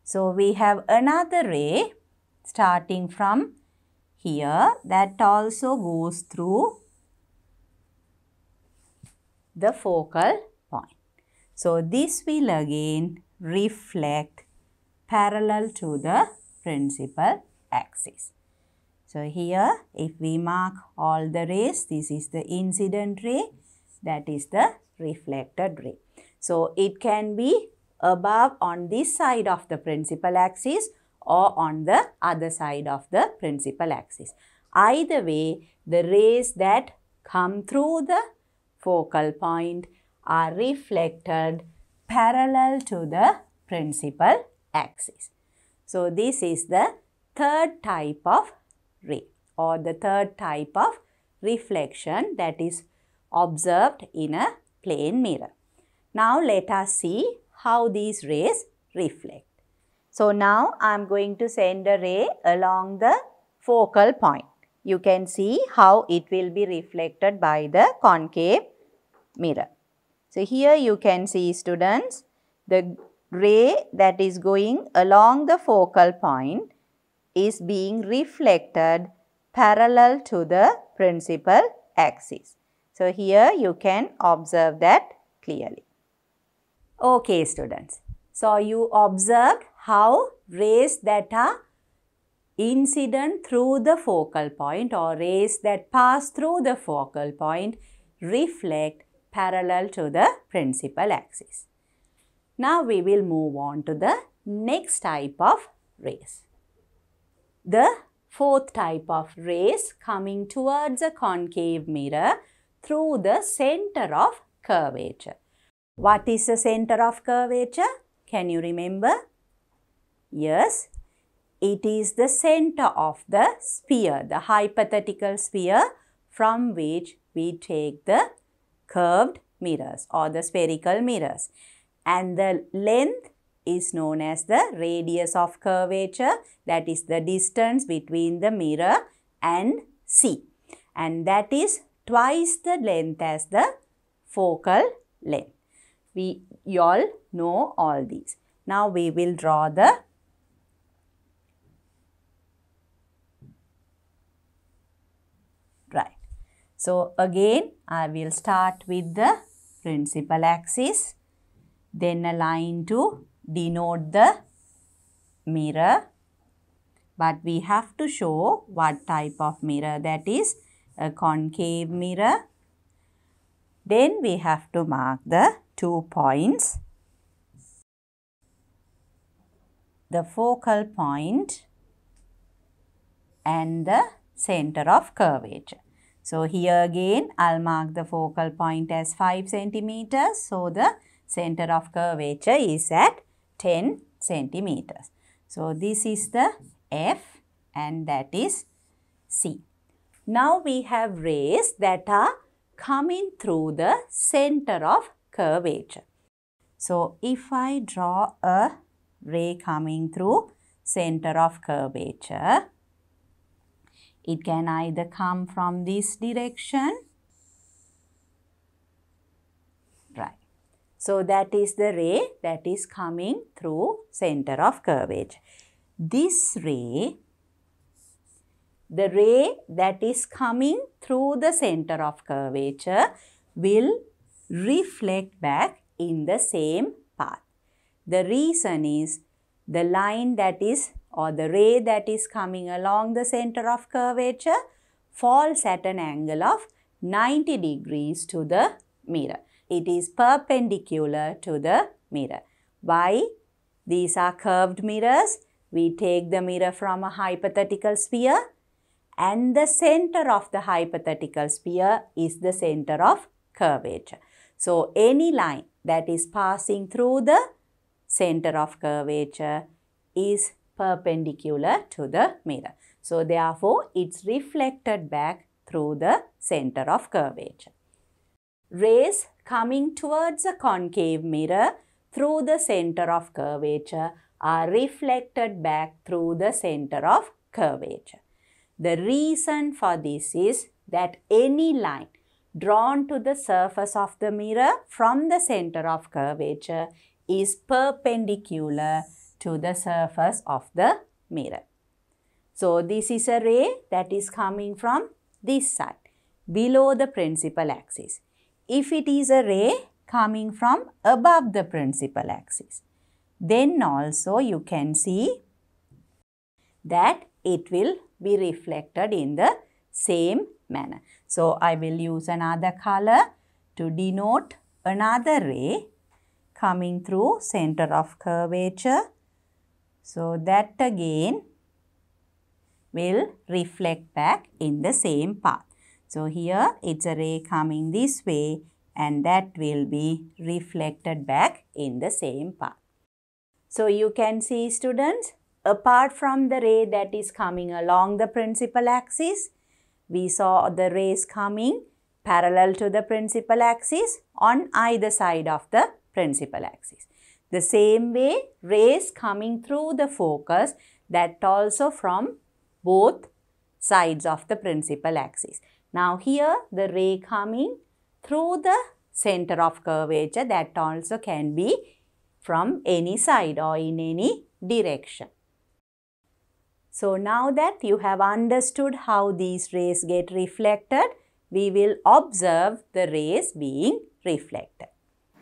So we have another ray starting from here that also goes through the focal point. So this will again reflect parallel to the principal axis. So here if we mark all the rays, this is the incident ray, that is the reflected ray. So it can be above on this side of the principal axis or on the other side of the principal axis. Either way, the rays that come through the focal point are reflected parallel to the principal axis. So, this is the third type of ray or the third type of reflection that is observed in a plane mirror. Now, let us see how these rays reflect. So, now I am going to send a ray along the focal point. You can see how it will be reflected by the concave mirror. So, here you can see students the ray that is going along the focal point is being reflected parallel to the principal axis. So, here you can observe that clearly. Okay students, so you observed how rays that are incident through the focal point or rays that pass through the focal point reflect parallel to the principal axis. Now we will move on to the next type of rays. The fourth type of rays coming towards a concave mirror through the center of curvature. What is the center of curvature? Can you remember? Yes, it is the center of the sphere, the hypothetical sphere from which we take the curved mirrors or the spherical mirrors and the length is known as the radius of curvature that is the distance between the mirror and C and that is twice the length as the focal length. We you all know all these. Now we will draw the right. So again I will start with the principal axis then a line to denote the mirror. But we have to show what type of mirror that is a concave mirror. Then we have to mark the two points. The focal point and the center of curvature. So here again I'll mark the focal point as 5 centimeters. So the center of curvature is at 10 centimeters. So, this is the F and that is C. Now, we have rays that are coming through the center of curvature. So, if I draw a ray coming through center of curvature, it can either come from this direction So, that is the ray that is coming through center of curvature. This ray, the ray that is coming through the center of curvature will reflect back in the same path. The reason is the line that is or the ray that is coming along the center of curvature falls at an angle of 90 degrees to the mirror. It is perpendicular to the mirror. Why? These are curved mirrors. We take the mirror from a hypothetical sphere and the center of the hypothetical sphere is the center of curvature. So, any line that is passing through the center of curvature is perpendicular to the mirror. So, therefore, it's reflected back through the center of curvature. Rays coming towards a concave mirror through the center of curvature are reflected back through the center of curvature. The reason for this is that any line drawn to the surface of the mirror from the center of curvature is perpendicular to the surface of the mirror. So, this is a ray that is coming from this side below the principal axis if it is a ray coming from above the principal axis. Then also you can see that it will be reflected in the same manner. So, I will use another color to denote another ray coming through center of curvature. So, that again will reflect back in the same path. So here it's a ray coming this way and that will be reflected back in the same path. So you can see students, apart from the ray that is coming along the principal axis, we saw the rays coming parallel to the principal axis on either side of the principal axis. The same way, rays coming through the focus that also from both sides of the principal axis. Now here the ray coming through the center of curvature that also can be from any side or in any direction. So now that you have understood how these rays get reflected, we will observe the rays being reflected.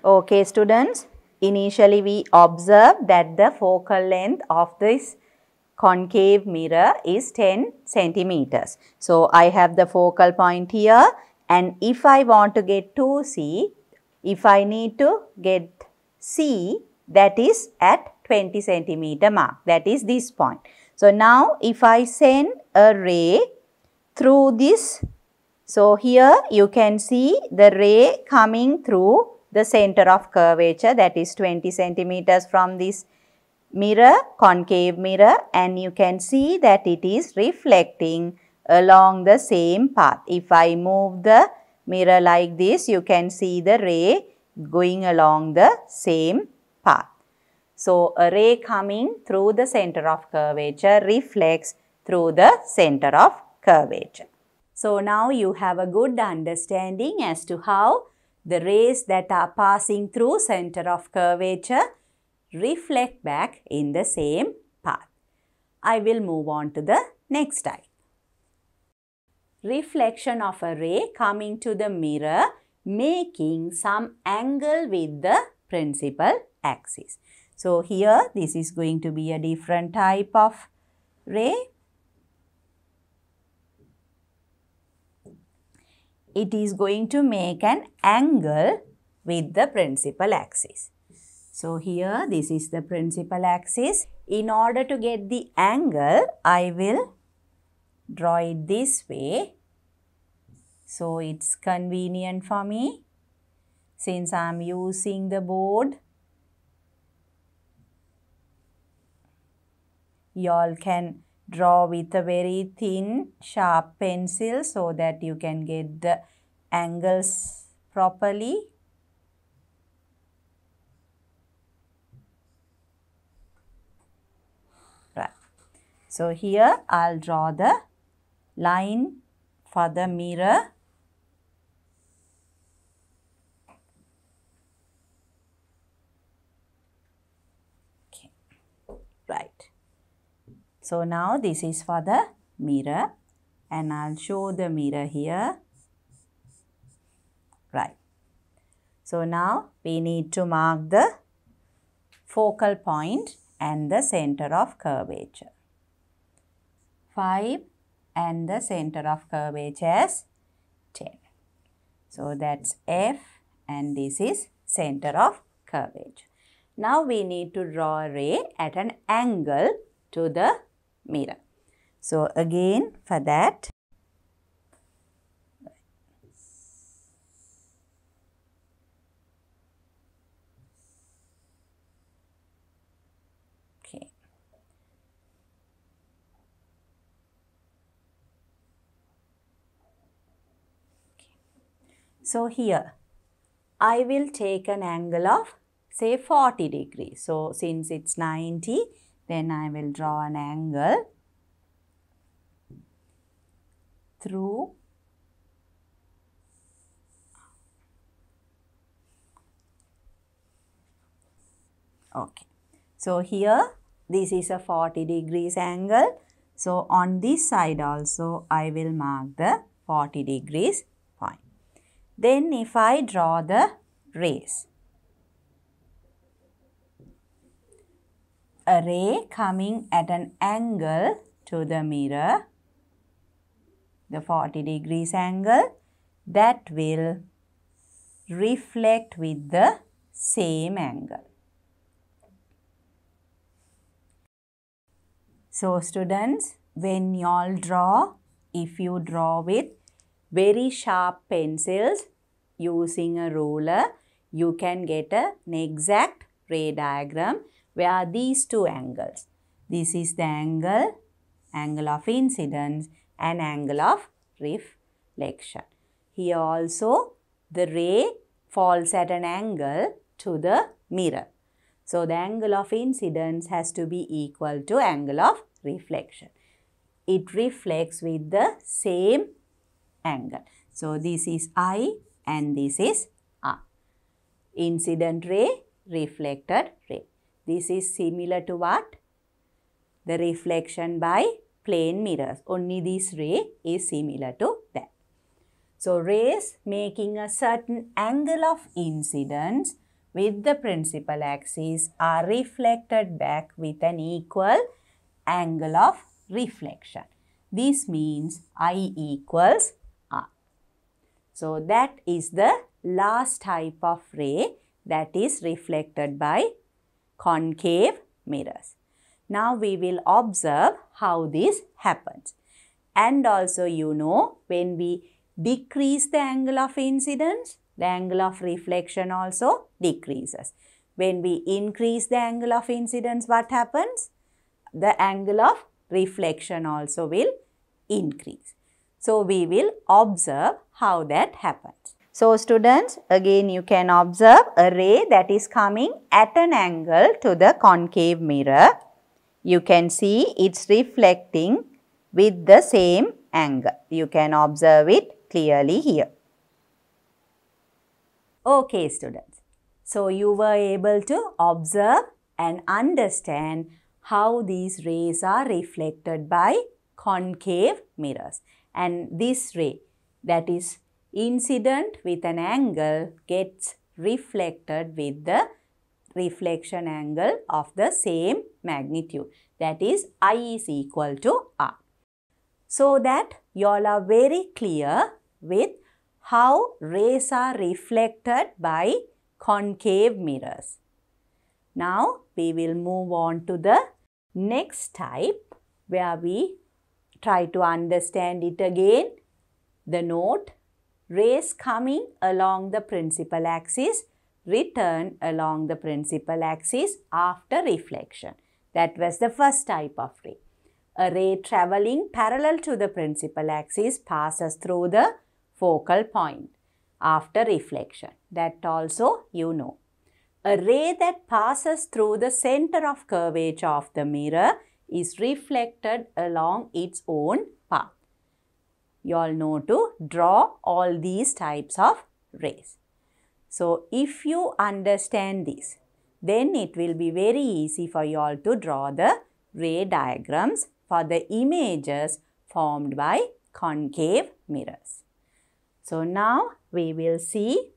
Okay students, initially we observed that the focal length of this concave mirror is 10 centimeters. So, I have the focal point here and if I want to get 2C, if I need to get C, that is at 20 centimeter mark, that is this point. So, now if I send a ray through this, so here you can see the ray coming through the center of curvature that is 20 centimeters from this mirror, concave mirror and you can see that it is reflecting along the same path. If I move the mirror like this, you can see the ray going along the same path. So, a ray coming through the center of curvature reflects through the center of curvature. So, now you have a good understanding as to how the rays that are passing through center of curvature reflect back in the same path. I will move on to the next type. Reflection of a ray coming to the mirror making some angle with the principal axis. So here this is going to be a different type of ray. It is going to make an angle with the principal axis. So here this is the principal axis. In order to get the angle, I will draw it this way. So it's convenient for me since I am using the board. You all can draw with a very thin sharp pencil so that you can get the angles properly So here I'll draw the line for the mirror. Okay. Right. So now this is for the mirror and I'll show the mirror here. Right. So now we need to mark the focal point and the center of curvature. 5 and the center of curvature is 10. So that's F and this is center of curvature. Now we need to draw a ray at an angle to the mirror. So again for that So here I will take an angle of say 40 degrees. So since it's 90 then I will draw an angle through okay so here this is a 40 degrees angle so on this side also I will mark the 40 degrees then if I draw the rays, a ray coming at an angle to the mirror, the 40 degrees angle, that will reflect with the same angle. So students, when you all draw, if you draw with very sharp pencils, using a ruler, you can get a, an exact ray diagram where these two angles. This is the angle, angle of incidence and angle of reflection. Here also the ray falls at an angle to the mirror. So the angle of incidence has to be equal to angle of reflection. It reflects with the same angle. So this is I and this is a Incident ray, reflected ray. This is similar to what? The reflection by plane mirrors. Only this ray is similar to that. So, rays making a certain angle of incidence with the principal axis are reflected back with an equal angle of reflection. This means I equals so that is the last type of ray that is reflected by concave mirrors. Now we will observe how this happens. And also you know when we decrease the angle of incidence, the angle of reflection also decreases. When we increase the angle of incidence, what happens? The angle of reflection also will increase. So we will observe how that happens. So students, again you can observe a ray that is coming at an angle to the concave mirror. You can see it's reflecting with the same angle. You can observe it clearly here. Okay students, so you were able to observe and understand how these rays are reflected by concave mirrors. And this ray that is incident with an angle gets reflected with the reflection angle of the same magnitude that is I is equal to R. So that you all are very clear with how rays are reflected by concave mirrors. Now we will move on to the next type where we try to understand it again the note, rays coming along the principal axis, return along the principal axis after reflection. That was the first type of ray. A ray traveling parallel to the principal axis passes through the focal point after reflection. That also you know. A ray that passes through the center of curvature of the mirror is reflected along its own path you all know to draw all these types of rays. So, if you understand this, then it will be very easy for you all to draw the ray diagrams for the images formed by concave mirrors. So, now we will see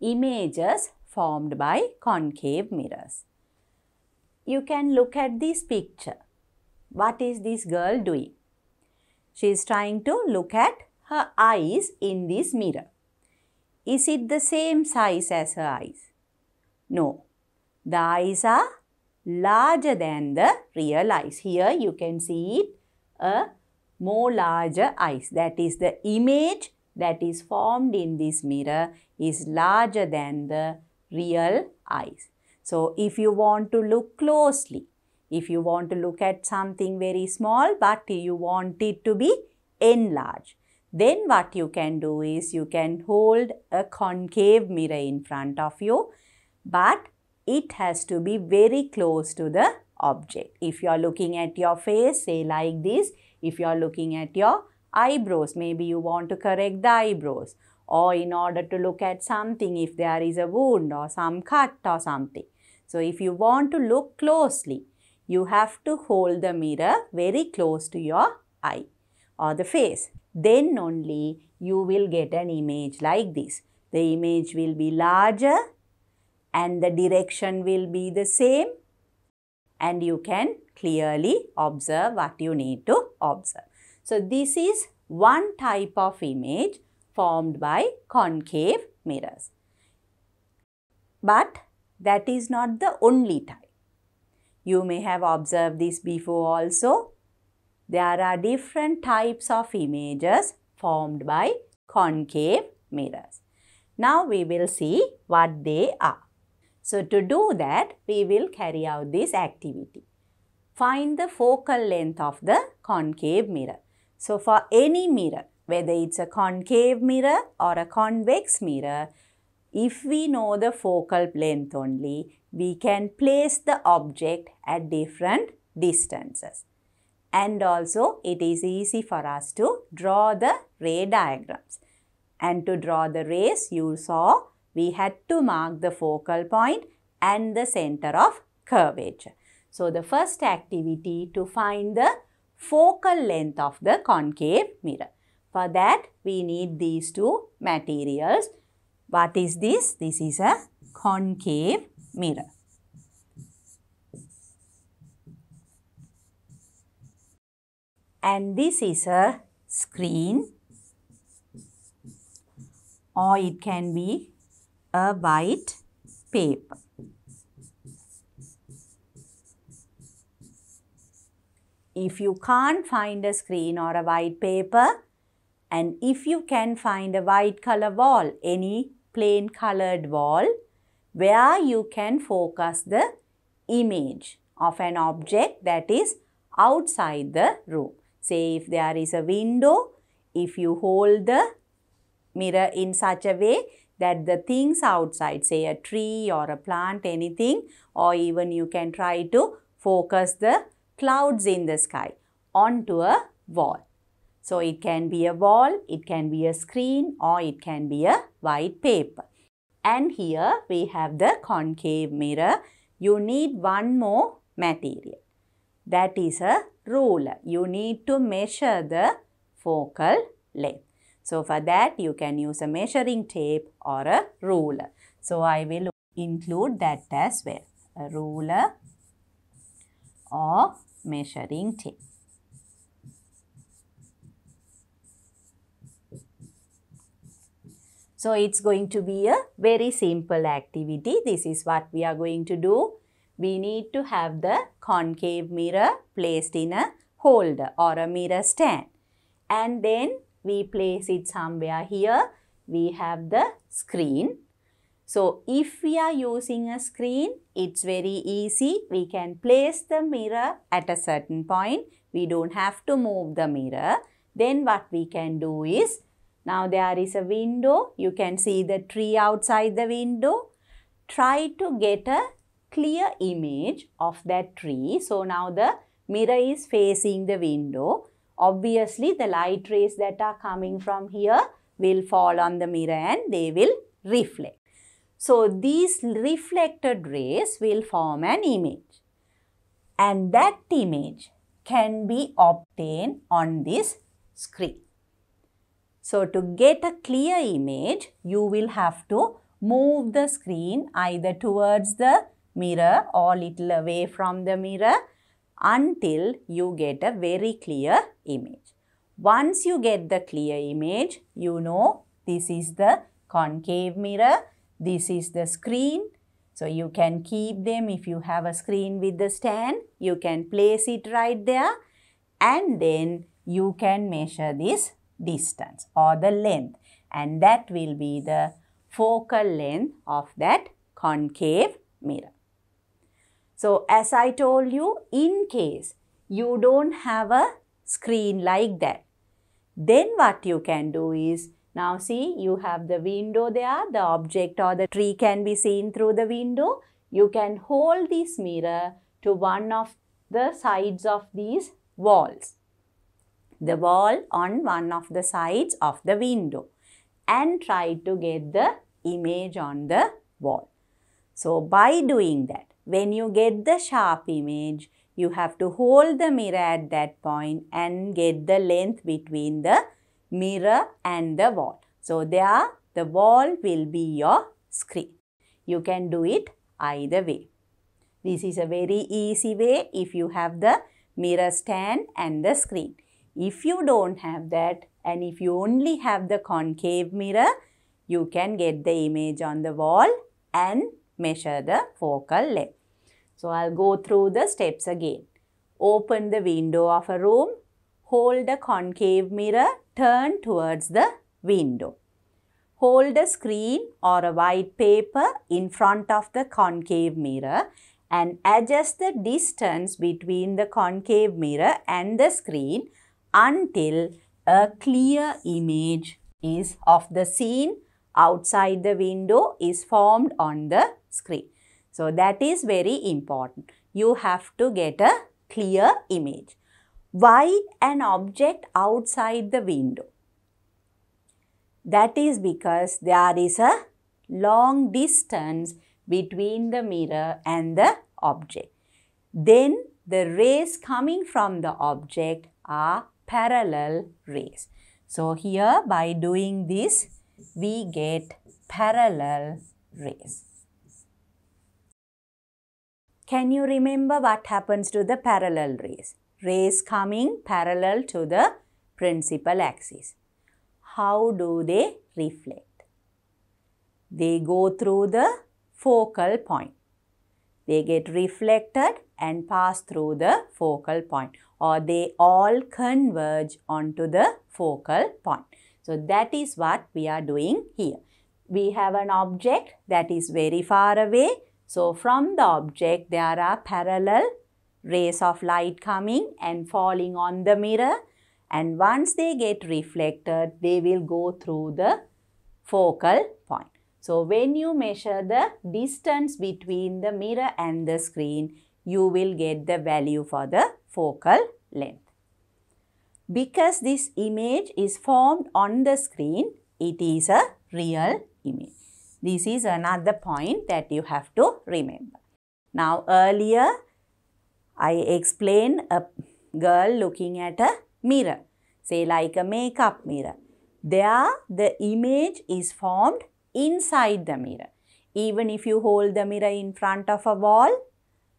images formed by concave mirrors. You can look at this picture. What is this girl doing? She is trying to look at her eyes in this mirror. Is it the same size as her eyes? No. The eyes are larger than the real eyes. Here you can see it, a more larger eyes. That is the image that is formed in this mirror is larger than the real eyes. So if you want to look closely, if you want to look at something very small but you want it to be enlarged, then what you can do is you can hold a concave mirror in front of you but it has to be very close to the object. If you are looking at your face, say like this, if you are looking at your eyebrows, maybe you want to correct the eyebrows or in order to look at something if there is a wound or some cut or something. So if you want to look closely, you have to hold the mirror very close to your eye or the face. Then only you will get an image like this. The image will be larger and the direction will be the same and you can clearly observe what you need to observe. So, this is one type of image formed by concave mirrors. But that is not the only type. You may have observed this before also. There are different types of images formed by concave mirrors. Now we will see what they are. So to do that, we will carry out this activity. Find the focal length of the concave mirror. So for any mirror, whether it's a concave mirror or a convex mirror, if we know the focal length only, we can place the object at different distances. And also it is easy for us to draw the ray diagrams. And to draw the rays you saw we had to mark the focal point and the center of curvature. So the first activity to find the focal length of the concave mirror. For that we need these two materials. What is this? This is a concave mirror. And this is a screen or it can be a white paper. If you can't find a screen or a white paper and if you can find a white color wall, any plain colored wall, where you can focus the image of an object that is outside the room. Say if there is a window, if you hold the mirror in such a way that the things outside, say a tree or a plant, anything, or even you can try to focus the clouds in the sky onto a wall. So, it can be a wall, it can be a screen or it can be a white paper. And here we have the concave mirror. You need one more material. That is a ruler. You need to measure the focal length. So for that you can use a measuring tape or a ruler. So I will include that as well. A ruler or measuring tape. So it's going to be a very simple activity. This is what we are going to do. We need to have the concave mirror placed in a holder or a mirror stand. And then we place it somewhere here. We have the screen. So if we are using a screen, it's very easy. We can place the mirror at a certain point. We don't have to move the mirror. Then what we can do is now there is a window. You can see the tree outside the window. Try to get a clear image of that tree. So now the mirror is facing the window. Obviously the light rays that are coming from here will fall on the mirror and they will reflect. So these reflected rays will form an image. And that image can be obtained on this screen. So to get a clear image, you will have to move the screen either towards the mirror or little away from the mirror until you get a very clear image. Once you get the clear image, you know this is the concave mirror, this is the screen. So you can keep them if you have a screen with the stand, you can place it right there and then you can measure this distance or the length and that will be the focal length of that concave mirror. So, as I told you, in case you don't have a screen like that, then what you can do is, now see you have the window there, the object or the tree can be seen through the window. You can hold this mirror to one of the sides of these walls the wall on one of the sides of the window and try to get the image on the wall. So by doing that, when you get the sharp image, you have to hold the mirror at that point and get the length between the mirror and the wall. So there the wall will be your screen. You can do it either way. This is a very easy way if you have the mirror stand and the screen. If you don't have that and if you only have the concave mirror, you can get the image on the wall and measure the focal length. So I'll go through the steps again. Open the window of a room, hold the concave mirror, turn towards the window. Hold a screen or a white paper in front of the concave mirror and adjust the distance between the concave mirror and the screen until a clear image is of the scene outside the window is formed on the screen. So that is very important. You have to get a clear image. Why an object outside the window? That is because there is a long distance between the mirror and the object. Then the rays coming from the object are parallel rays. So here by doing this, we get parallel rays. Can you remember what happens to the parallel rays? Rays coming parallel to the principal axis. How do they reflect? They go through the focal point. They get reflected and pass through the focal point or they all converge onto the focal point. So that is what we are doing here. We have an object that is very far away. So from the object there are parallel rays of light coming and falling on the mirror and once they get reflected they will go through the focal point. So when you measure the distance between the mirror and the screen you will get the value for the focal length. Because this image is formed on the screen, it is a real image. This is another point that you have to remember. Now earlier, I explained a girl looking at a mirror, say like a makeup mirror. There the image is formed inside the mirror. Even if you hold the mirror in front of a wall,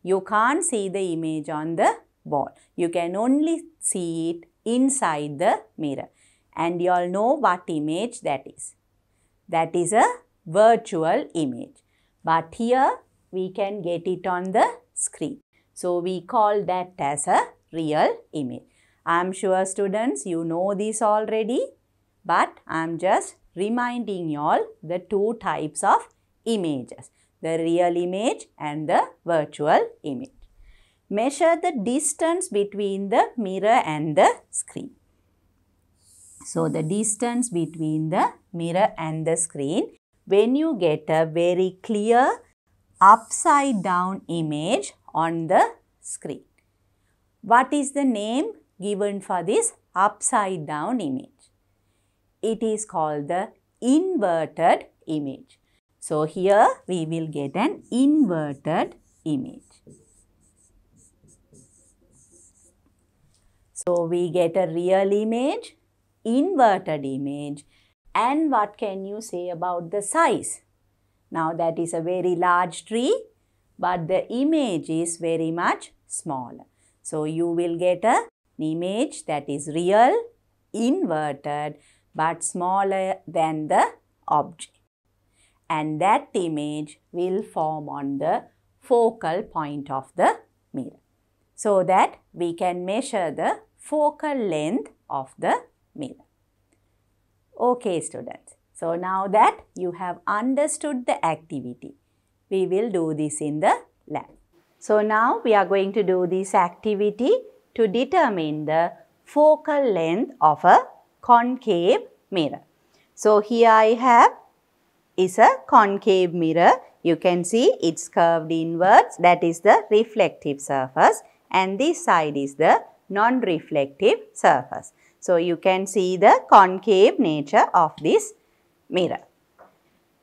you can't see the image on the ball. You can only see it inside the mirror. And you all know what image that is. That is a virtual image. But here we can get it on the screen. So we call that as a real image. I am sure students you know this already but I am just reminding you all the two types of images. The real image and the virtual image measure the distance between the mirror and the screen. So, the distance between the mirror and the screen when you get a very clear upside down image on the screen. What is the name given for this upside down image? It is called the inverted image. So, here we will get an inverted image. So we get a real image, inverted image and what can you say about the size? Now that is a very large tree but the image is very much smaller. So you will get a, an image that is real, inverted but smaller than the object. And that image will form on the focal point of the mirror so that we can measure the focal length of the mirror. Okay students, so now that you have understood the activity, we will do this in the lab. So now we are going to do this activity to determine the focal length of a concave mirror. So here I have is a concave mirror. You can see it's curved inwards that is the reflective surface and this side is the non-reflective surface. So, you can see the concave nature of this mirror.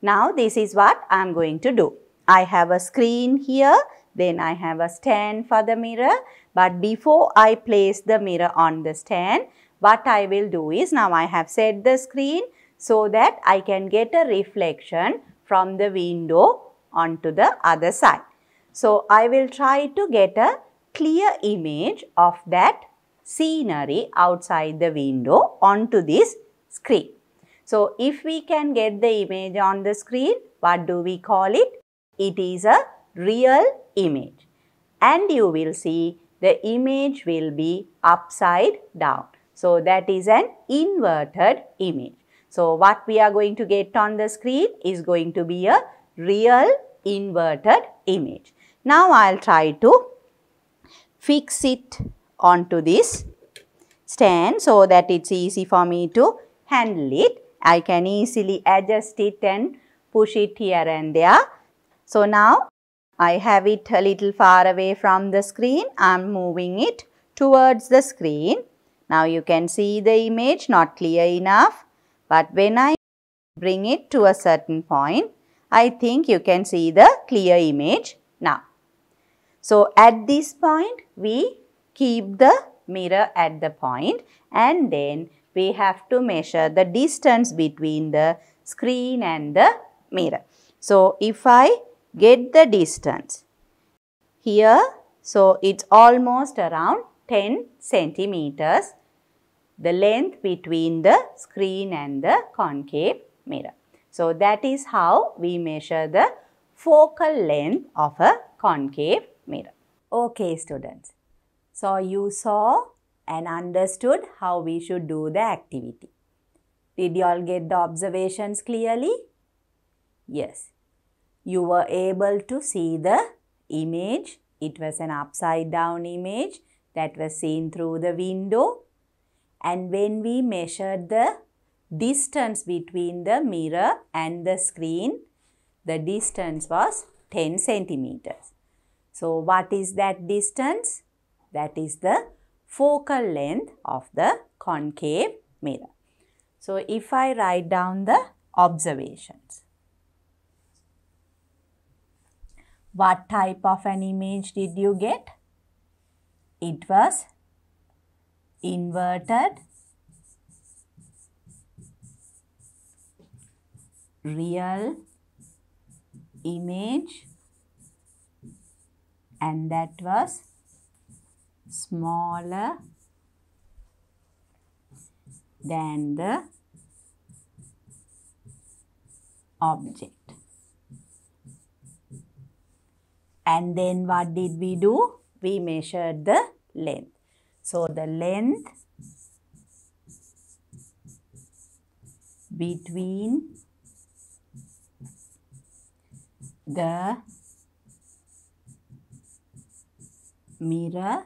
Now, this is what I am going to do. I have a screen here, then I have a stand for the mirror. But before I place the mirror on the stand, what I will do is now I have set the screen so that I can get a reflection from the window onto the other side. So, I will try to get a clear image of that scenery outside the window onto this screen. So, if we can get the image on the screen, what do we call it? It is a real image. And you will see the image will be upside down. So, that is an inverted image. So, what we are going to get on the screen is going to be a real inverted image. Now, I will try to fix it onto this stand so that it's easy for me to handle it. I can easily adjust it and push it here and there. So now I have it a little far away from the screen. I'm moving it towards the screen. Now you can see the image not clear enough but when I bring it to a certain point I think you can see the clear image now. So, at this point, we keep the mirror at the point and then we have to measure the distance between the screen and the mirror. So, if I get the distance here, so it's almost around 10 centimeters, the length between the screen and the concave mirror. So, that is how we measure the focal length of a concave mirror. Okay students, so you saw and understood how we should do the activity. Did you all get the observations clearly? Yes. You were able to see the image. It was an upside down image that was seen through the window. And when we measured the distance between the mirror and the screen, the distance was 10 centimeters. So, what is that distance? That is the focal length of the concave mirror. So, if I write down the observations. What type of an image did you get? It was inverted real image and that was smaller than the object. And then what did we do? We measured the length. So the length between the mirror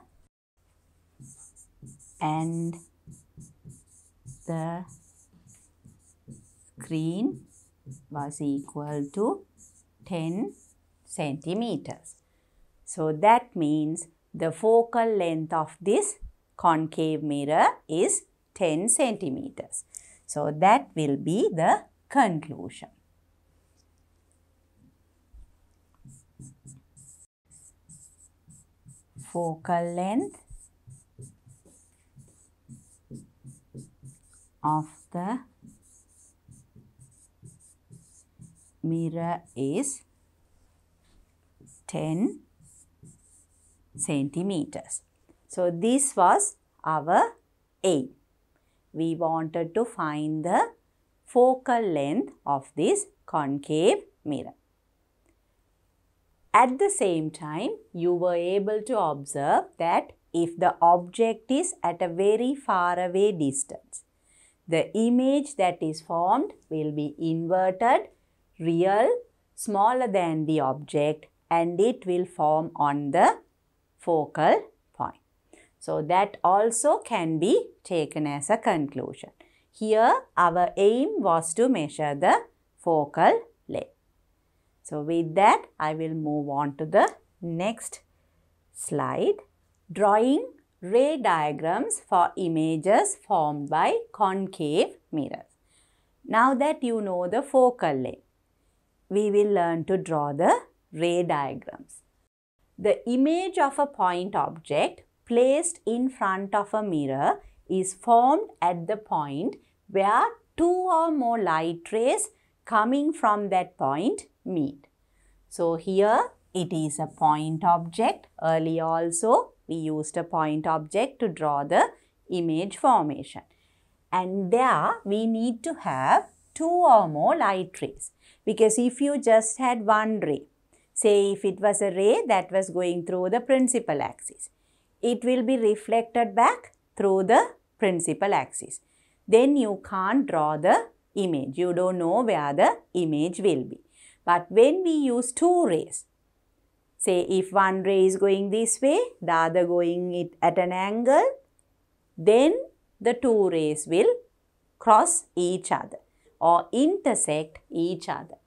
and the screen was equal to 10 centimeters. So that means the focal length of this concave mirror is 10 centimeters. So that will be the conclusion. focal length of the mirror is 10 centimeters. So, this was our a. We wanted to find the focal length of this concave mirror. At the same time, you were able to observe that if the object is at a very far away distance, the image that is formed will be inverted, real, smaller than the object and it will form on the focal point. So that also can be taken as a conclusion. Here our aim was to measure the focal so with that, I will move on to the next slide. Drawing ray diagrams for images formed by concave mirrors. Now that you know the focal length, we will learn to draw the ray diagrams. The image of a point object placed in front of a mirror is formed at the point where two or more light rays coming from that point meet. So here it is a point object. Earlier also we used a point object to draw the image formation. And there we need to have two or more light rays because if you just had one ray, say if it was a ray that was going through the principal axis, it will be reflected back through the principal axis. Then you can't draw the image. You don't know where the image will be. But when we use two rays, say if one ray is going this way, the other going it at an angle, then the two rays will cross each other or intersect each other.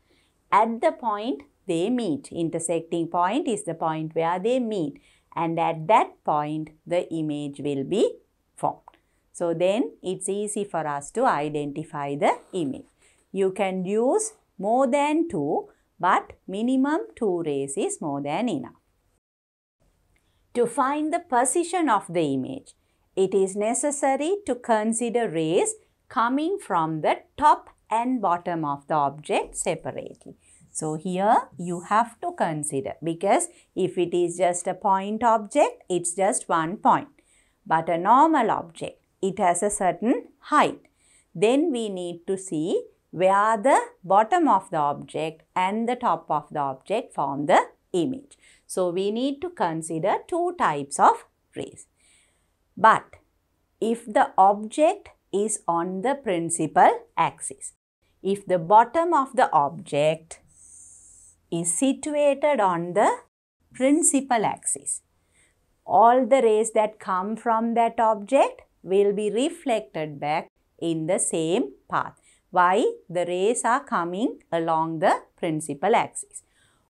At the point they meet, intersecting point is the point where they meet and at that point the image will be formed. So then it's easy for us to identify the image. You can use more than 2 but minimum 2 rays is more than enough. To find the position of the image, it is necessary to consider rays coming from the top and bottom of the object separately. So here you have to consider because if it is just a point object, it's just one point. But a normal object, it has a certain height. Then we need to see where the bottom of the object and the top of the object form the image. So, we need to consider two types of rays. But if the object is on the principal axis, if the bottom of the object is situated on the principal axis, all the rays that come from that object will be reflected back in the same path why the rays are coming along the principal axis.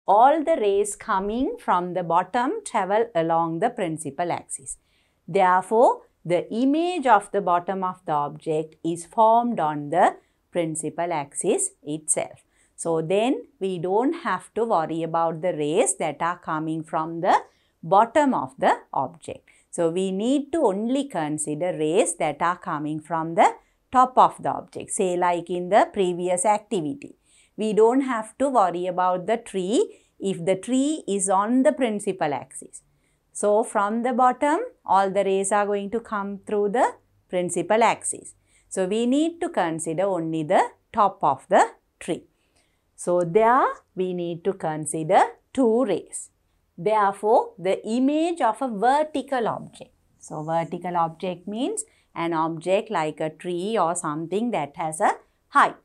All the rays coming from the bottom travel along the principal axis. Therefore, the image of the bottom of the object is formed on the principal axis itself. So, then we don't have to worry about the rays that are coming from the bottom of the object. So, we need to only consider rays that are coming from the top of the object, say like in the previous activity. We don't have to worry about the tree if the tree is on the principal axis. So, from the bottom, all the rays are going to come through the principal axis. So, we need to consider only the top of the tree. So, there we need to consider two rays. Therefore, the image of a vertical object. So, vertical object means an object like a tree or something that has a height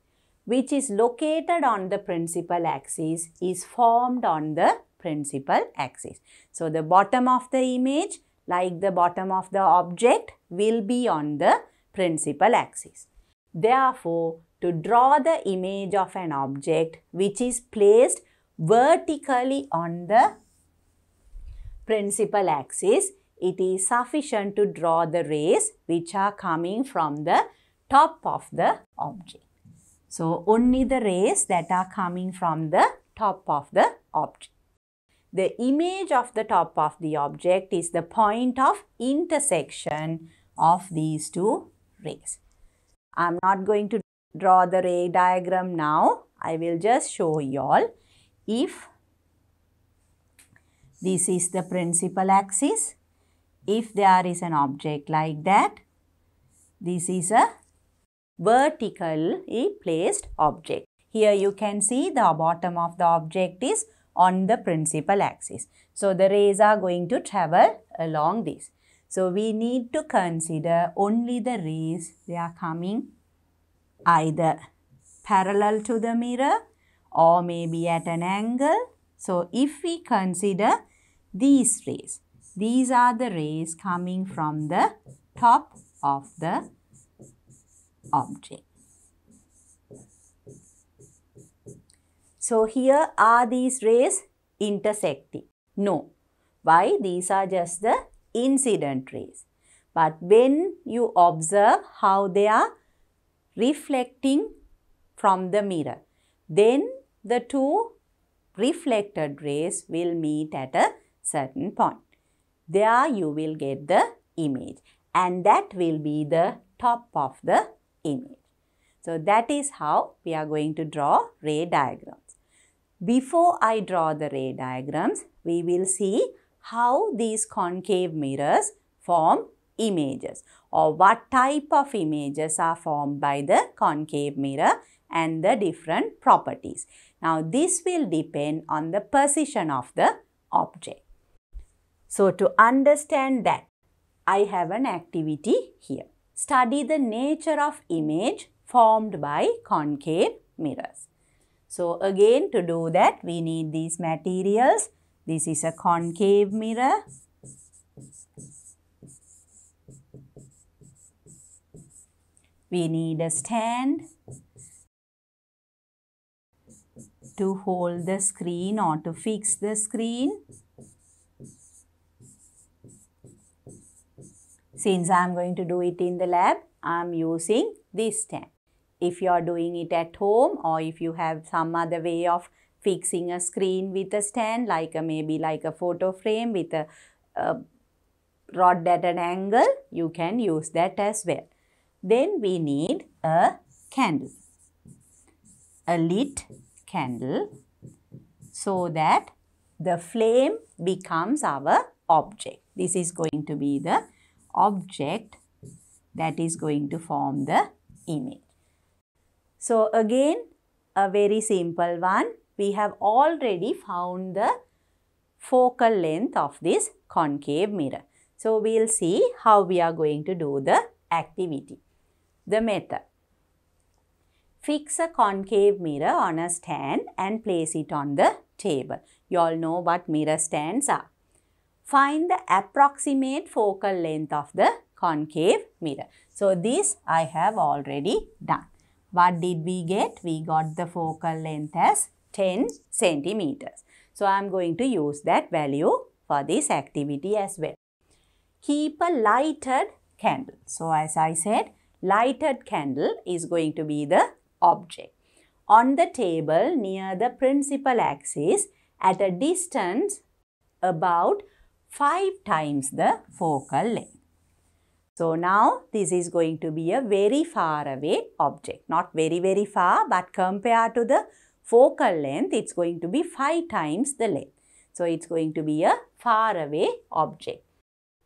which is located on the principal axis is formed on the principal axis. So, the bottom of the image like the bottom of the object will be on the principal axis. Therefore, to draw the image of an object which is placed vertically on the principal axis it is sufficient to draw the rays which are coming from the top of the object. So, only the rays that are coming from the top of the object. The image of the top of the object is the point of intersection of these two rays. I am not going to draw the ray diagram now. I will just show you all. If this is the principal axis, if there is an object like that, this is a vertically placed object. Here you can see the bottom of the object is on the principal axis. So, the rays are going to travel along this. So, we need to consider only the rays they are coming either parallel to the mirror or maybe at an angle. So, if we consider these rays, these are the rays coming from the top of the object. So here are these rays intersecting? No. Why? These are just the incident rays. But when you observe how they are reflecting from the mirror, then the two reflected rays will meet at a certain point there you will get the image and that will be the top of the image. So that is how we are going to draw ray diagrams. Before I draw the ray diagrams, we will see how these concave mirrors form images or what type of images are formed by the concave mirror and the different properties. Now this will depend on the position of the object. So to understand that, I have an activity here. Study the nature of image formed by concave mirrors. So again to do that, we need these materials. This is a concave mirror. We need a stand to hold the screen or to fix the screen. Since I am going to do it in the lab, I am using this stamp. If you are doing it at home or if you have some other way of fixing a screen with a stand like a, maybe like a photo frame with a, a rod at an angle, you can use that as well. Then we need a candle, a lit candle so that the flame becomes our object. This is going to be the object that is going to form the image. So again a very simple one. We have already found the focal length of this concave mirror. So we will see how we are going to do the activity. The method. Fix a concave mirror on a stand and place it on the table. You all know what mirror stands are find the approximate focal length of the concave mirror. So, this I have already done. What did we get? We got the focal length as 10 centimeters. So, I am going to use that value for this activity as well. Keep a lighted candle. So, as I said, lighted candle is going to be the object. On the table near the principal axis at a distance about 5 times the focal length. So now this is going to be a very far away object. Not very very far but compared to the focal length it's going to be 5 times the length. So it's going to be a far away object.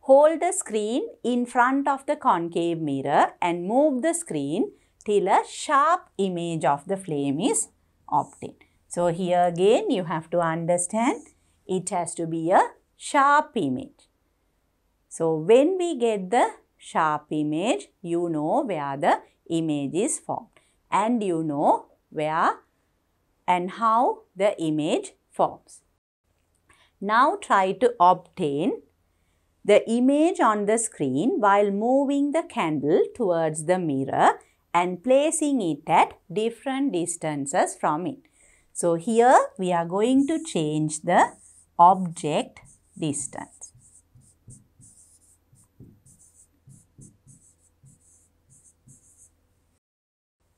Hold the screen in front of the concave mirror and move the screen till a sharp image of the flame is obtained. So here again you have to understand it has to be a sharp image. So, when we get the sharp image, you know where the image is formed and you know where and how the image forms. Now try to obtain the image on the screen while moving the candle towards the mirror and placing it at different distances from it. So here we are going to change the object distance.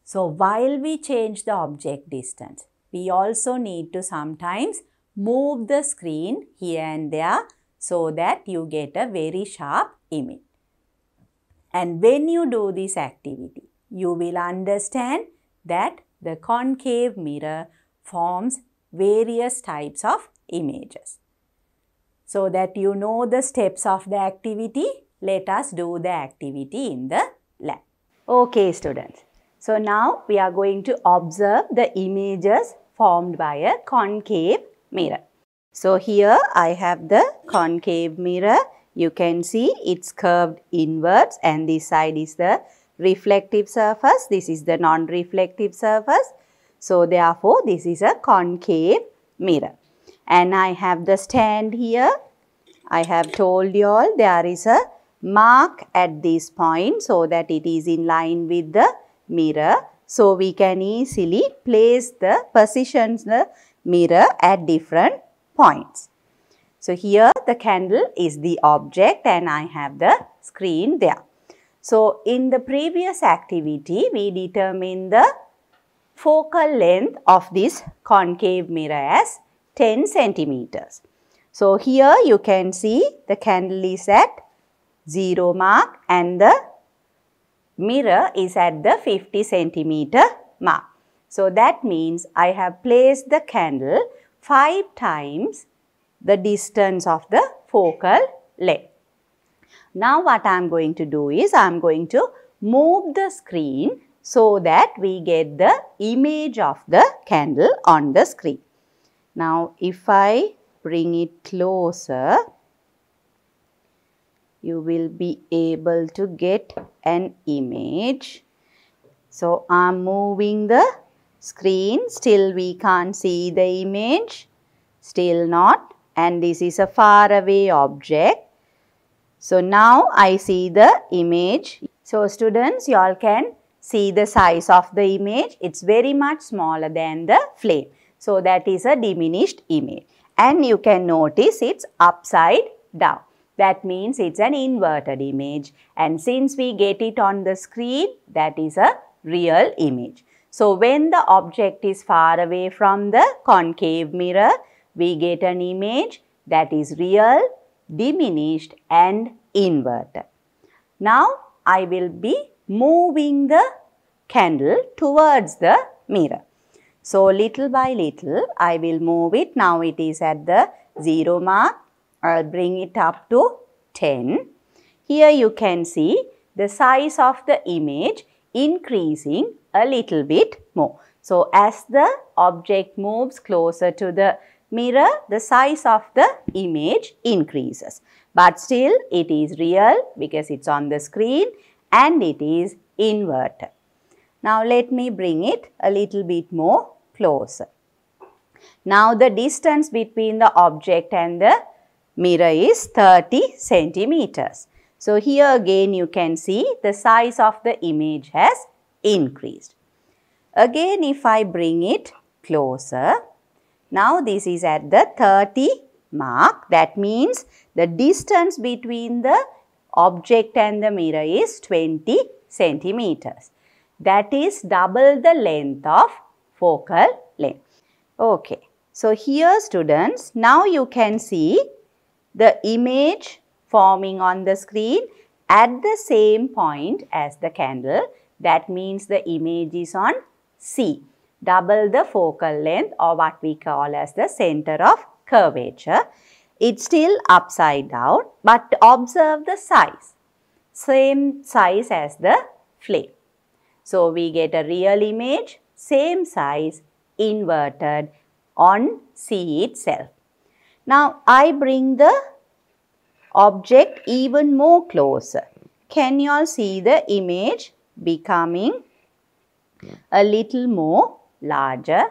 So while we change the object distance, we also need to sometimes move the screen here and there so that you get a very sharp image. And when you do this activity, you will understand that the concave mirror forms various types of images. So that you know the steps of the activity, let us do the activity in the lab. Okay students. So now we are going to observe the images formed by a concave mirror. So here I have the concave mirror. You can see it's curved inwards and this side is the reflective surface. This is the non-reflective surface. So therefore this is a concave mirror and I have the stand here. I have told you all there is a mark at this point so that it is in line with the mirror. So, we can easily place the positions the mirror at different points. So, here the candle is the object and I have the screen there. So, in the previous activity, we determine the focal length of this concave mirror as 10 centimeters. So here you can see the candle is at 0 mark and the mirror is at the 50 centimeter mark. So that means I have placed the candle 5 times the distance of the focal length. Now what I am going to do is I am going to move the screen so that we get the image of the candle on the screen. Now, if I bring it closer, you will be able to get an image. So, I'm moving the screen. Still, we can't see the image. Still not. And this is a far away object. So, now I see the image. So, students, you all can see the size of the image. It's very much smaller than the flame. So that is a diminished image. And you can notice it's upside down. That means it's an inverted image. And since we get it on the screen, that is a real image. So when the object is far away from the concave mirror, we get an image that is real, diminished and inverted. Now I will be moving the candle towards the mirror. So little by little I will move it. Now it is at the 0 mark. I'll bring it up to 10. Here you can see the size of the image increasing a little bit more. So as the object moves closer to the mirror, the size of the image increases. But still it is real because it's on the screen and it is inverted. Now let me bring it a little bit more flows. Now the distance between the object and the mirror is 30 centimeters. So here again you can see the size of the image has increased. Again if I bring it closer, now this is at the 30 mark. That means the distance between the object and the mirror is 20 centimeters. That is double the length of focal length. Okay. So, here students, now you can see the image forming on the screen at the same point as the candle. That means the image is on C, double the focal length or what we call as the center of curvature. It's still upside down but observe the size, same size as the flame. So, we get a real image same size inverted on C itself. Now, I bring the object even more closer. Can you all see the image becoming a little more larger?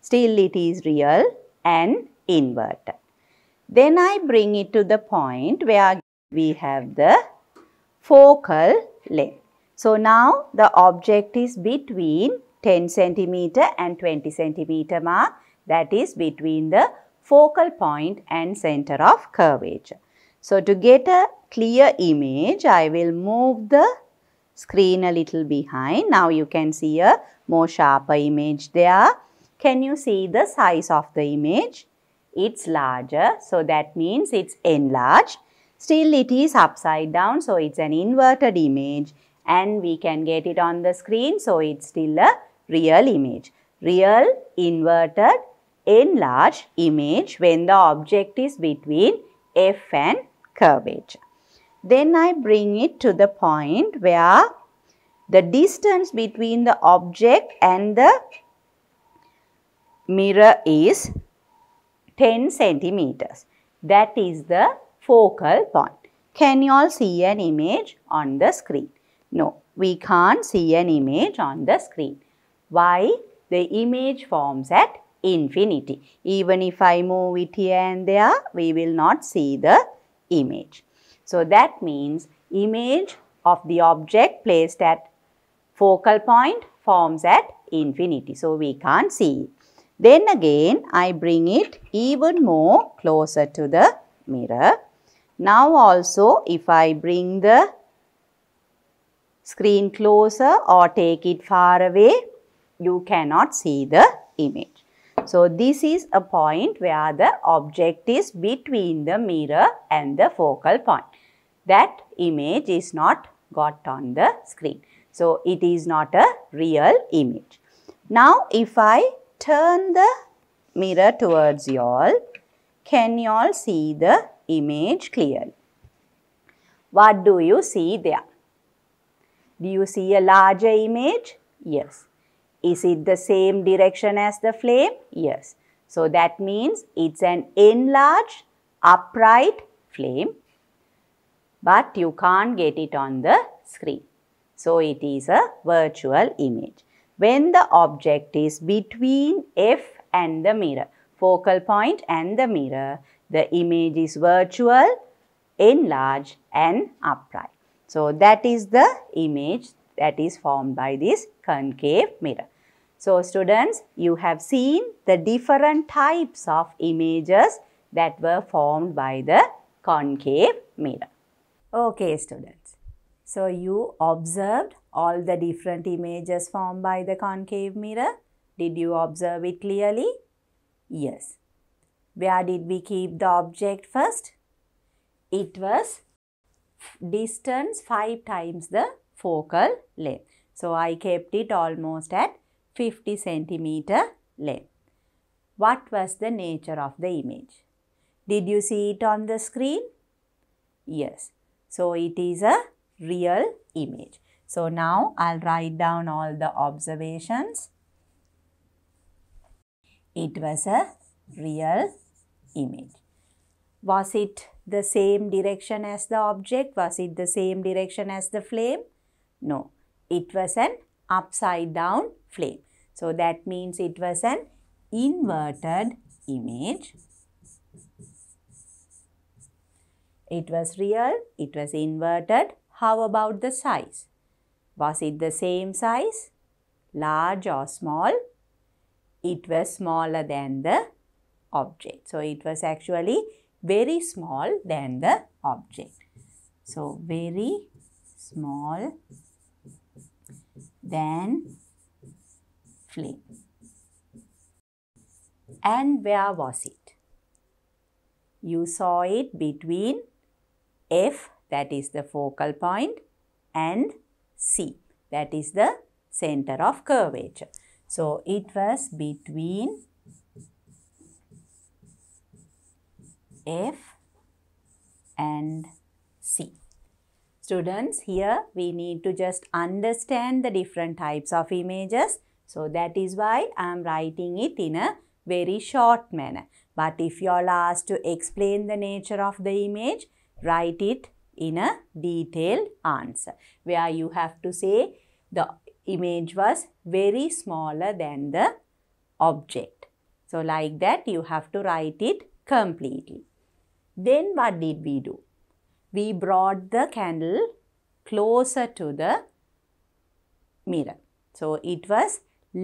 Still it is real and inverted. Then I bring it to the point where we have the focal length. So now the object is between 10 centimeter and 20 centimeter mark that is between the focal point and center of curvature. So, to get a clear image, I will move the screen a little behind. Now, you can see a more sharper image there. Can you see the size of the image? It's larger, so that means it's enlarged. Still, it is upside down, so it's an inverted image and we can get it on the screen, so it's still a real image. Real inverted enlarged image when the object is between F and curvature. Then I bring it to the point where the distance between the object and the mirror is 10 centimeters. That is the focal point. Can you all see an image on the screen? No, we can't see an image on the screen. Why? The image forms at infinity. Even if I move it here and there, we will not see the image. So that means image of the object placed at focal point forms at infinity. So we can't see it. Then again, I bring it even more closer to the mirror. Now also, if I bring the screen closer or take it far away, you cannot see the image. So, this is a point where the object is between the mirror and the focal point. That image is not got on the screen. So, it is not a real image. Now, if I turn the mirror towards you all, can you all see the image clearly? What do you see there? Do you see a larger image? Yes. Is it the same direction as the flame? Yes. So that means it's an enlarged upright flame but you can't get it on the screen. So it is a virtual image. When the object is between F and the mirror, focal point and the mirror, the image is virtual, enlarged and upright. So that is the image that is formed by this concave mirror. So students, you have seen the different types of images that were formed by the concave mirror. Okay students, so you observed all the different images formed by the concave mirror. Did you observe it clearly? Yes. Where did we keep the object first? It was distance 5 times the focal length. So, I kept it almost at 50 centimeter length. What was the nature of the image? Did you see it on the screen? Yes. So, it is a real image. So, now I will write down all the observations. It was a real image. Was it the same direction as the object? Was it the same direction as the flame? No, it was an upside down flame. So that means it was an inverted image. It was real, it was inverted. How about the size? Was it the same size? Large or small? It was smaller than the object. So it was actually very small than the object. So very small than flame. And where was it? You saw it between F, that is the focal point, and C, that is the center of curvature. So, it was between F and C. Students, here we need to just understand the different types of images so that is why I am writing it in a very short manner. But if you are asked to explain the nature of the image, write it in a detailed answer where you have to say the image was very smaller than the object. So like that you have to write it completely. Then what did we do? We brought the candle closer to the mirror. So it was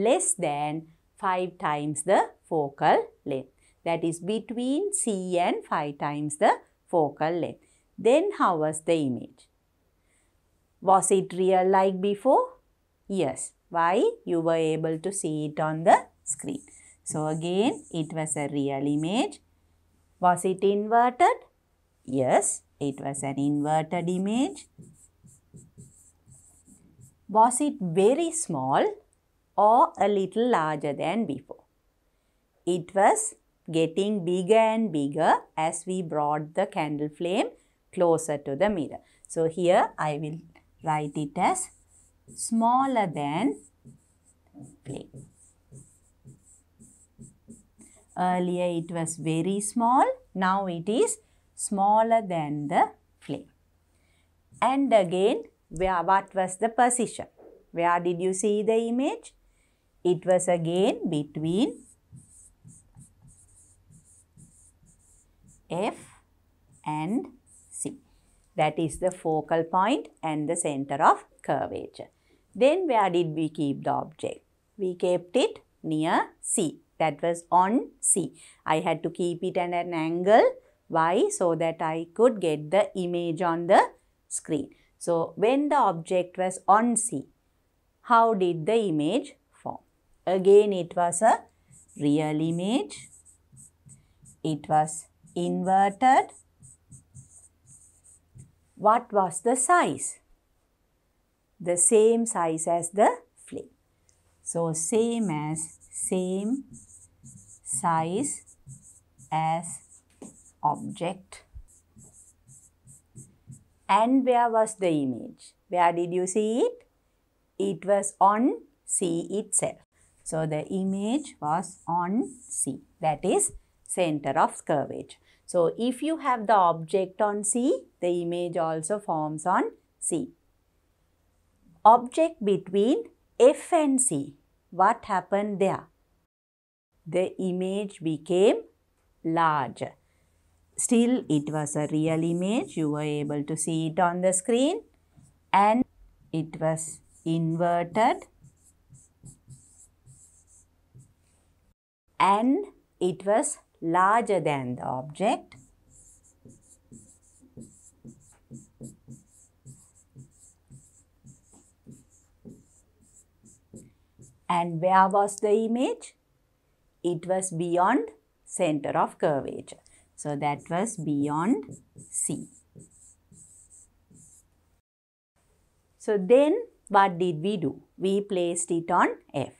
less than 5 times the focal length. That is between C and 5 times the focal length. Then how was the image? Was it real like before? Yes. Why? You were able to see it on the screen. So again, it was a real image. Was it inverted? Yes, it was an inverted image. Was it very small? or a little larger than before. It was getting bigger and bigger as we brought the candle flame closer to the mirror. So here I will write it as smaller than flame. Earlier it was very small, now it is smaller than the flame. And again, where, what was the position? Where did you see the image? It was again between F and C. That is the focal point and the center of curvature. Then where did we keep the object? We kept it near C. That was on C. I had to keep it at an angle Y so that I could get the image on the screen. So when the object was on C, how did the image Again it was a real image. It was inverted. What was the size? The same size as the flame. So same as, same size as object. And where was the image? Where did you see it? It was on sea itself. So, the image was on C that is center of curvature. So, if you have the object on C, the image also forms on C. Object between F and C, what happened there? The image became larger. Still, it was a real image. You were able to see it on the screen and it was inverted and it was larger than the object. And where was the image? It was beyond center of curvature. So that was beyond C. So then what did we do? We placed it on F.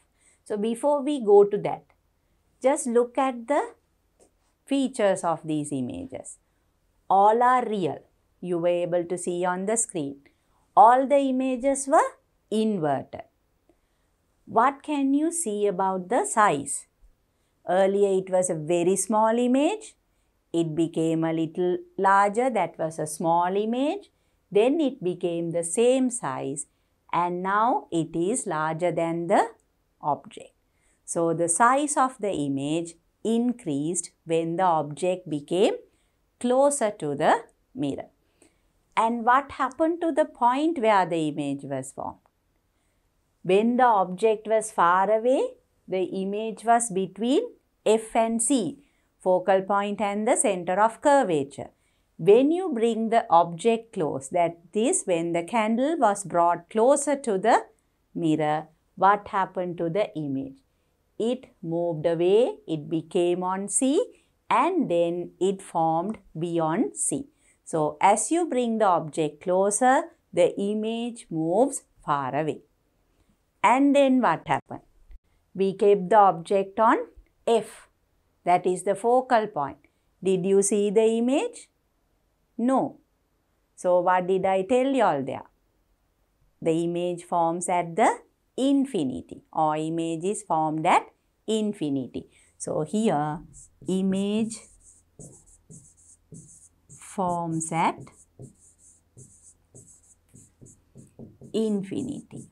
So before we go to that, just look at the features of these images. All are real. You were able to see on the screen. All the images were inverted. What can you see about the size? Earlier it was a very small image. It became a little larger. That was a small image. Then it became the same size. And now it is larger than the object. So, the size of the image increased when the object became closer to the mirror. And what happened to the point where the image was formed? When the object was far away, the image was between F and C, focal point and the center of curvature. When you bring the object close, that is when the candle was brought closer to the mirror, what happened to the image? It moved away, it became on C and then it formed beyond C. So, as you bring the object closer, the image moves far away. And then what happened? We kept the object on F. That is the focal point. Did you see the image? No. So, what did I tell you all there? The image forms at the infinity or image is formed at infinity. So, here image forms at infinity.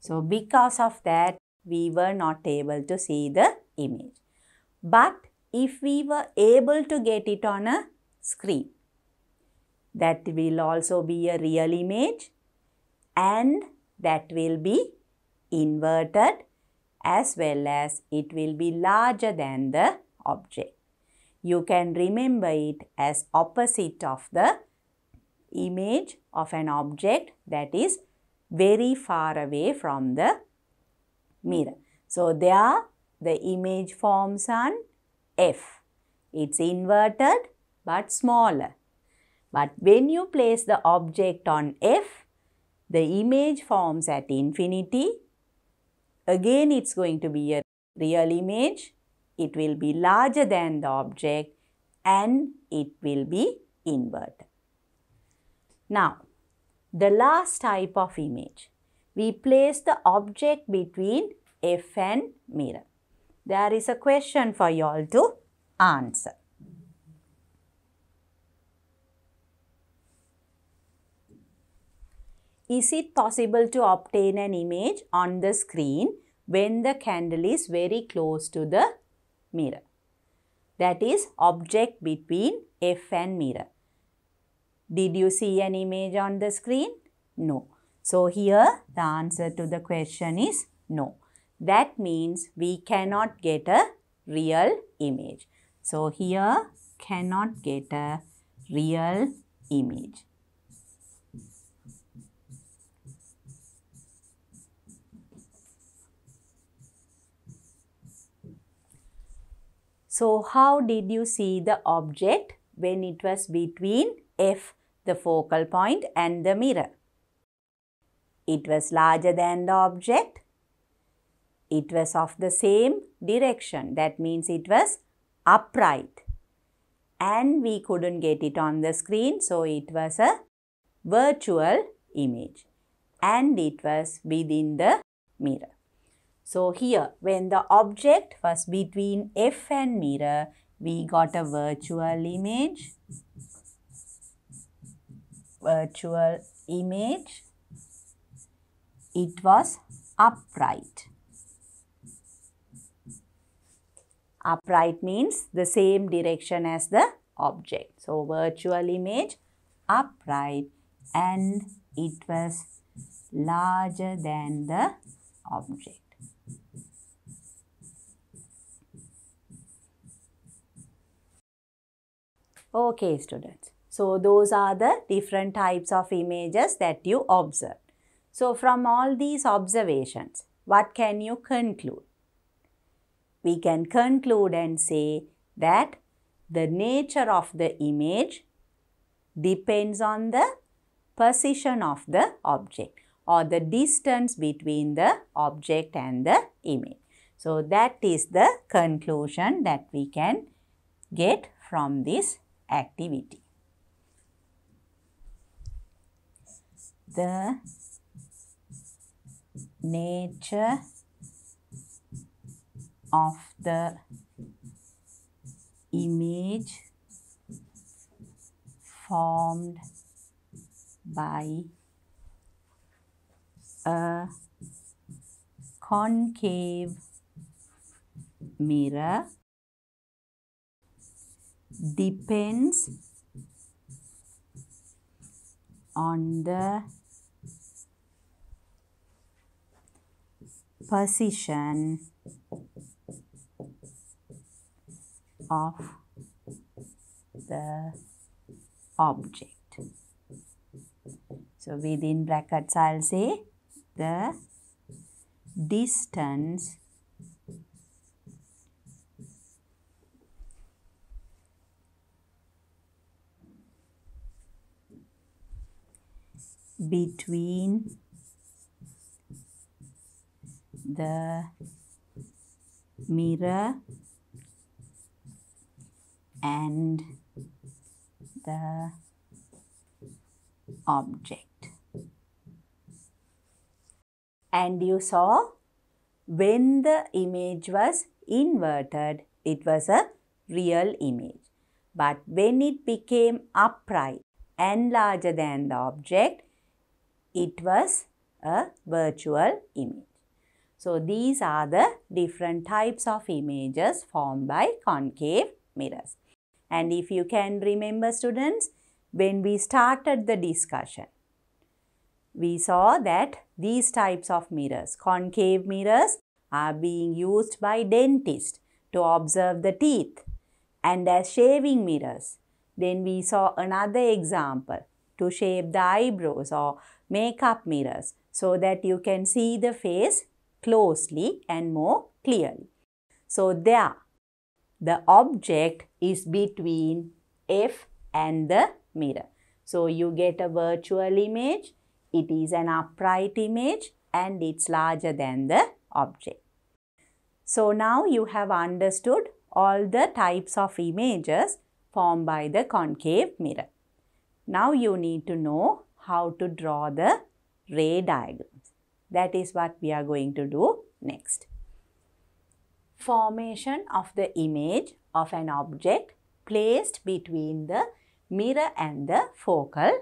So, because of that we were not able to see the image. But if we were able to get it on a screen, that will also be a real image and that will be inverted as well as it will be larger than the object. You can remember it as opposite of the image of an object that is very far away from the mirror. So, there the image forms an F. It's inverted but smaller. But when you place the object on F, the image forms at infinity. Again, it's going to be a real image. It will be larger than the object and it will be inverted. Now, the last type of image. We place the object between F and mirror. There is a question for you all to answer. is it possible to obtain an image on the screen when the candle is very close to the mirror? That is object between F and mirror. Did you see an image on the screen? No. So here the answer to the question is no. That means we cannot get a real image. So here cannot get a real image. So, how did you see the object when it was between F, the focal point and the mirror? It was larger than the object. It was of the same direction. That means it was upright. And we couldn't get it on the screen. So, it was a virtual image. And it was within the mirror. So here, when the object was between F and mirror, we got a virtual image, virtual image, it was upright. Upright means the same direction as the object. So, virtual image upright and it was larger than the object. Okay students, so those are the different types of images that you observed. So from all these observations, what can you conclude? We can conclude and say that the nature of the image depends on the position of the object or the distance between the object and the image. So, that is the conclusion that we can get from this activity. The nature of the image formed by a concave mirror depends on the position of the object. So within brackets I'll say the distance between the mirror and the object and you saw when the image was inverted, it was a real image. But when it became upright and larger than the object, it was a virtual image. So, these are the different types of images formed by concave mirrors. And if you can remember students, when we started the discussion, we saw that these types of mirrors, concave mirrors, are being used by dentists to observe the teeth and as shaving mirrors. Then we saw another example to shave the eyebrows or makeup mirrors so that you can see the face closely and more clearly. So there, the object is between F and the mirror. So you get a virtual image it is an upright image and it's larger than the object. So now you have understood all the types of images formed by the concave mirror. Now you need to know how to draw the ray diagrams. That is what we are going to do next. Formation of the image of an object placed between the mirror and the focal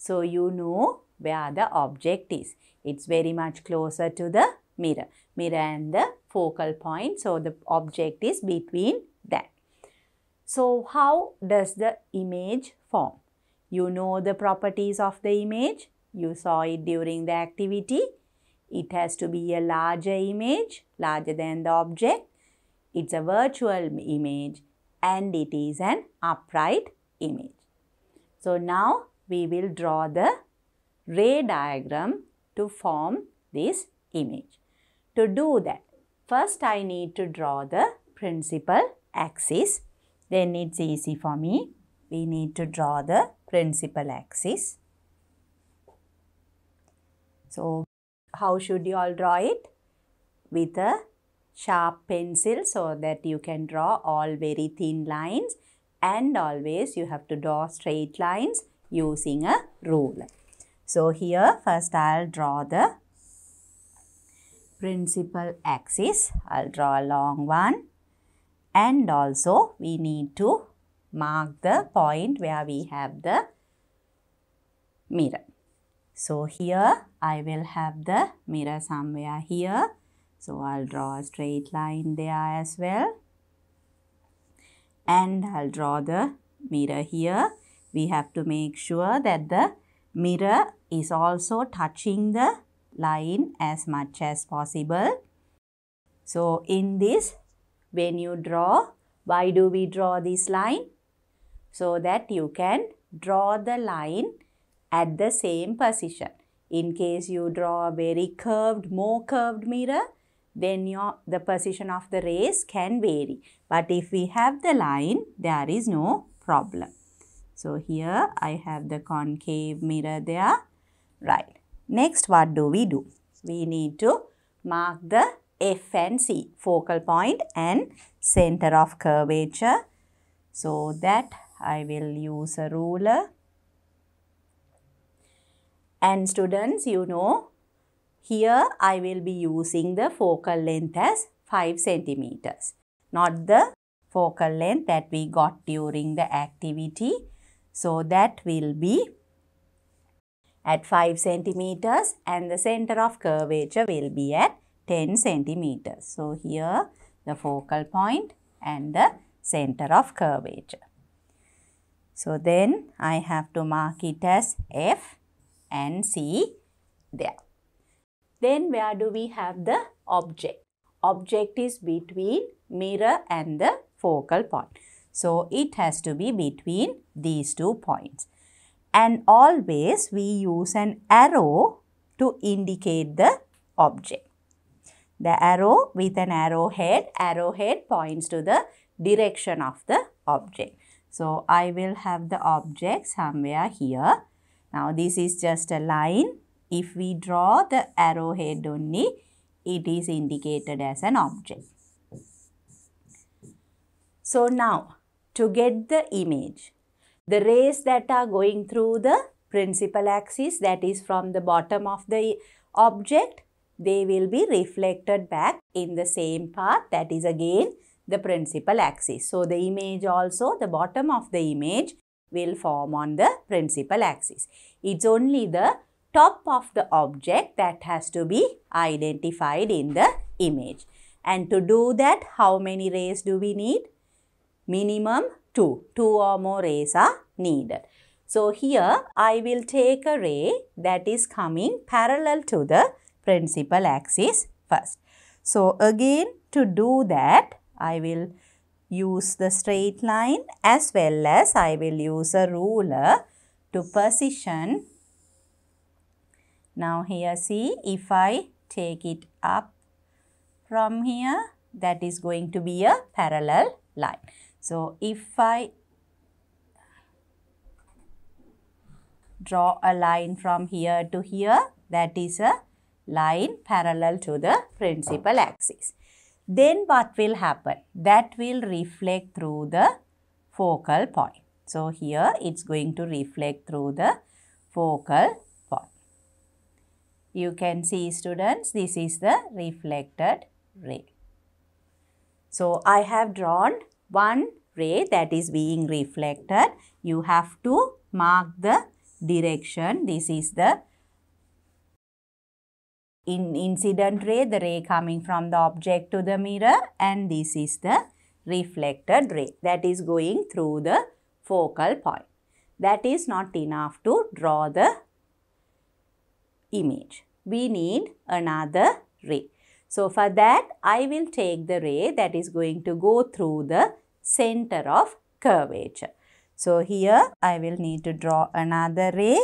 so you know where the object is. It's very much closer to the mirror. Mirror and the focal point. So the object is between that. So how does the image form? You know the properties of the image. You saw it during the activity. It has to be a larger image, larger than the object. It's a virtual image and it is an upright image. So now we will draw the ray diagram to form this image. To do that, first I need to draw the principal axis. Then it's easy for me. We need to draw the principal axis. So, how should you all draw it? With a sharp pencil so that you can draw all very thin lines and always you have to draw straight lines using a ruler. So here first I'll draw the principal axis. I'll draw a long one and also we need to mark the point where we have the mirror. So here I will have the mirror somewhere here. So I'll draw a straight line there as well. And I'll draw the mirror here we have to make sure that the mirror is also touching the line as much as possible. So in this, when you draw, why do we draw this line? So that you can draw the line at the same position. In case you draw a very curved, more curved mirror, then your, the position of the rays can vary. But if we have the line, there is no problem. So here I have the concave mirror there. Right. Next what do we do? We need to mark the F and C focal point and center of curvature. So that I will use a ruler. And students you know here I will be using the focal length as 5 centimeters. Not the focal length that we got during the activity so that will be at 5 centimeters and the center of curvature will be at 10 centimeters. So here the focal point and the center of curvature. So then I have to mark it as F and C there. Then where do we have the object? Object is between mirror and the focal point. So, it has to be between these two points. And always we use an arrow to indicate the object. The arrow with an arrowhead, arrowhead points to the direction of the object. So, I will have the object somewhere here. Now, this is just a line. If we draw the arrowhead only, it is indicated as an object. So, now to get the image. The rays that are going through the principal axis that is from the bottom of the object, they will be reflected back in the same path that is again the principal axis. So, the image also, the bottom of the image will form on the principal axis. It's only the top of the object that has to be identified in the image. And to do that, how many rays do we need? minimum 2. 2 or more rays are needed. So here I will take a ray that is coming parallel to the principal axis first. So again to do that I will use the straight line as well as I will use a ruler to position. Now here see if I take it up from here that is going to be a parallel line. So if I draw a line from here to here, that is a line parallel to the principal axis. Then what will happen? That will reflect through the focal point. So here it's going to reflect through the focal point. You can see students, this is the reflected ray. So I have drawn one ray that is being reflected, you have to mark the direction. This is the in incident ray, the ray coming from the object to the mirror and this is the reflected ray that is going through the focal point. That is not enough to draw the image. We need another ray. So for that, I will take the ray that is going to go through the center of curvature. So here I will need to draw another ray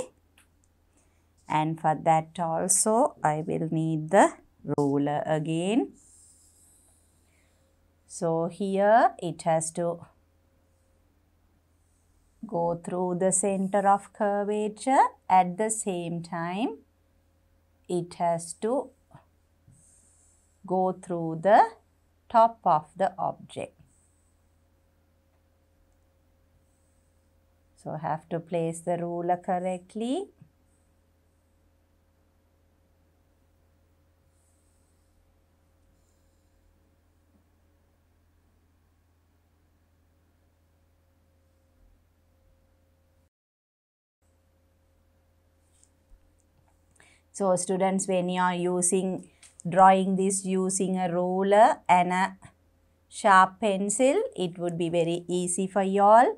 and for that also I will need the ruler again. So here it has to go through the center of curvature at the same time it has to go through the top of the object. So I have to place the ruler correctly. So students when you are using drawing this using a ruler and a sharp pencil it would be very easy for you all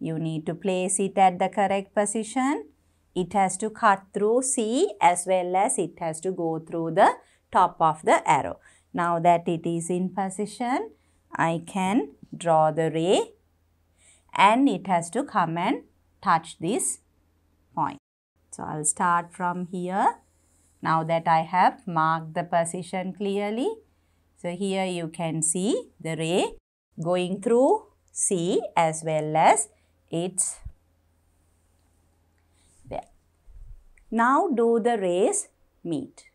you need to place it at the correct position. It has to cut through C as well as it has to go through the top of the arrow. Now that it is in position, I can draw the ray and it has to come and touch this point. So I'll start from here. Now that I have marked the position clearly, so here you can see the ray going through C as well as it's there. Now do the rays meet?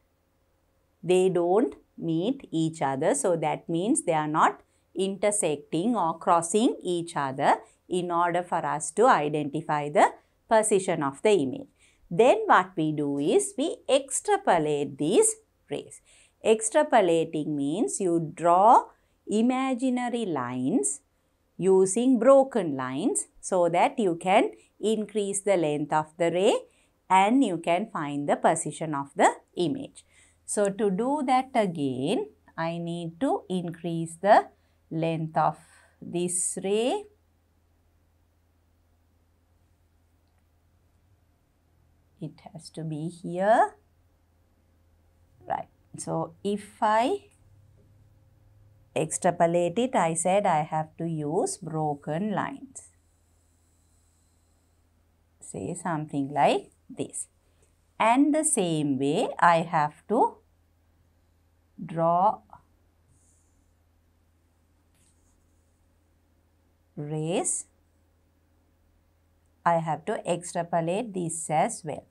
They don't meet each other. So that means they are not intersecting or crossing each other in order for us to identify the position of the image. Then what we do is we extrapolate these rays. Extrapolating means you draw imaginary lines using broken lines so that you can increase the length of the ray and you can find the position of the image. So to do that again, I need to increase the length of this ray. It has to be here. Right. So if I extrapolate it, I said I have to use broken lines. Say something like this. And the same way, I have to draw rays. I have to extrapolate this as well.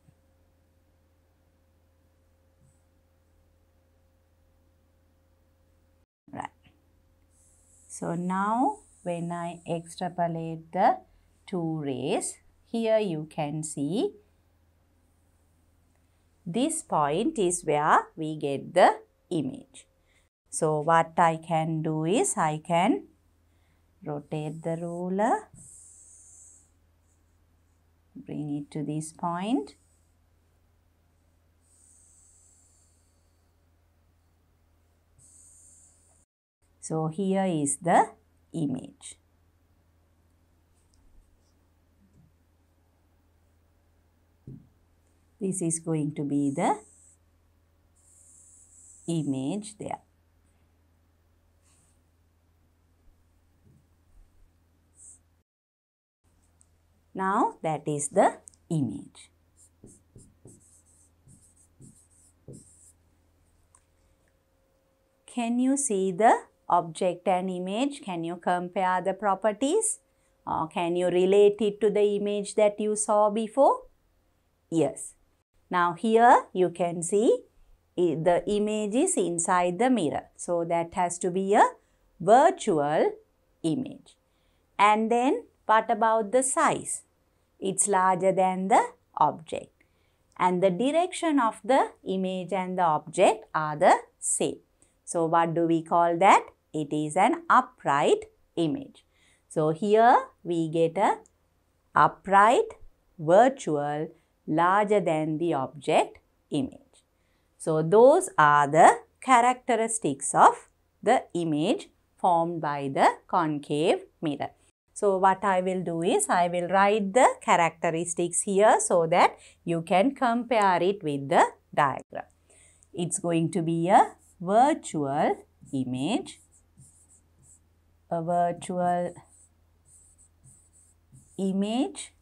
So now when I extrapolate the two rays, here you can see this point is where we get the image. So what I can do is I can rotate the ruler, bring it to this point So here is the image. This is going to be the image there. Now that is the image. Can you see the object and image? Can you compare the properties? Or uh, can you relate it to the image that you saw before? Yes. Now here you can see eh, the image is inside the mirror. So that has to be a virtual image. And then what about the size? It's larger than the object. And the direction of the image and the object are the same. So what do we call that? It is an upright image. So here we get a upright virtual larger than the object image. So those are the characteristics of the image formed by the concave mirror. So what I will do is I will write the characteristics here so that you can compare it with the diagram. It's going to be a virtual image, a virtual image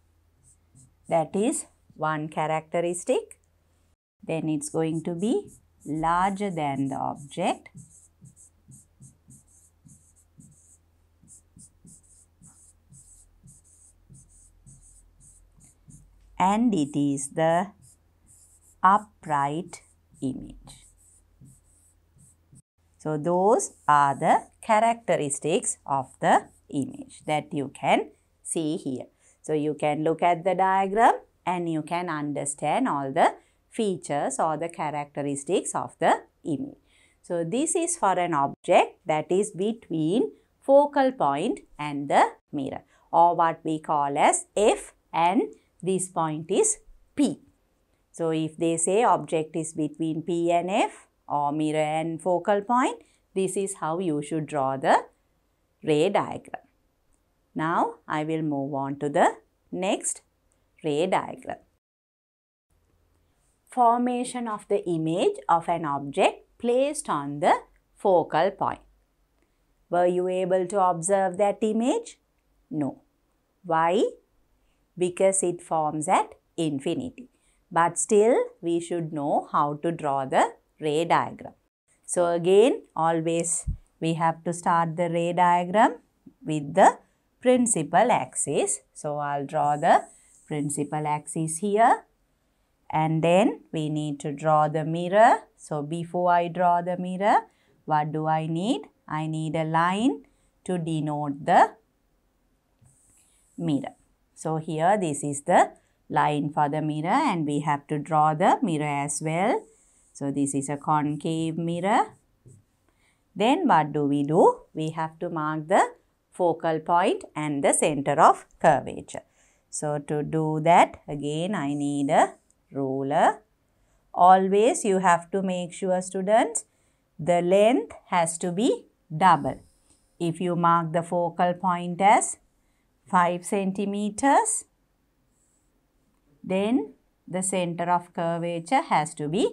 that is one characteristic. Then it's going to be larger than the object. And it is the upright image. So those are the characteristics of the image that you can see here. So you can look at the diagram and you can understand all the features or the characteristics of the image. So this is for an object that is between focal point and the mirror or what we call as F and this point is P. So if they say object is between P and F or mirror and focal point. This is how you should draw the ray diagram. Now I will move on to the next ray diagram. Formation of the image of an object placed on the focal point. Were you able to observe that image? No. Why? Because it forms at infinity. But still we should know how to draw the ray diagram. So again always we have to start the ray diagram with the principal axis. So I'll draw the principal axis here and then we need to draw the mirror. So before I draw the mirror, what do I need? I need a line to denote the mirror. So here this is the line for the mirror and we have to draw the mirror as well. So this is a concave mirror. Then what do we do? We have to mark the focal point and the center of curvature. So to do that again I need a ruler. Always you have to make sure students the length has to be double. If you mark the focal point as 5 centimeters, then the center of curvature has to be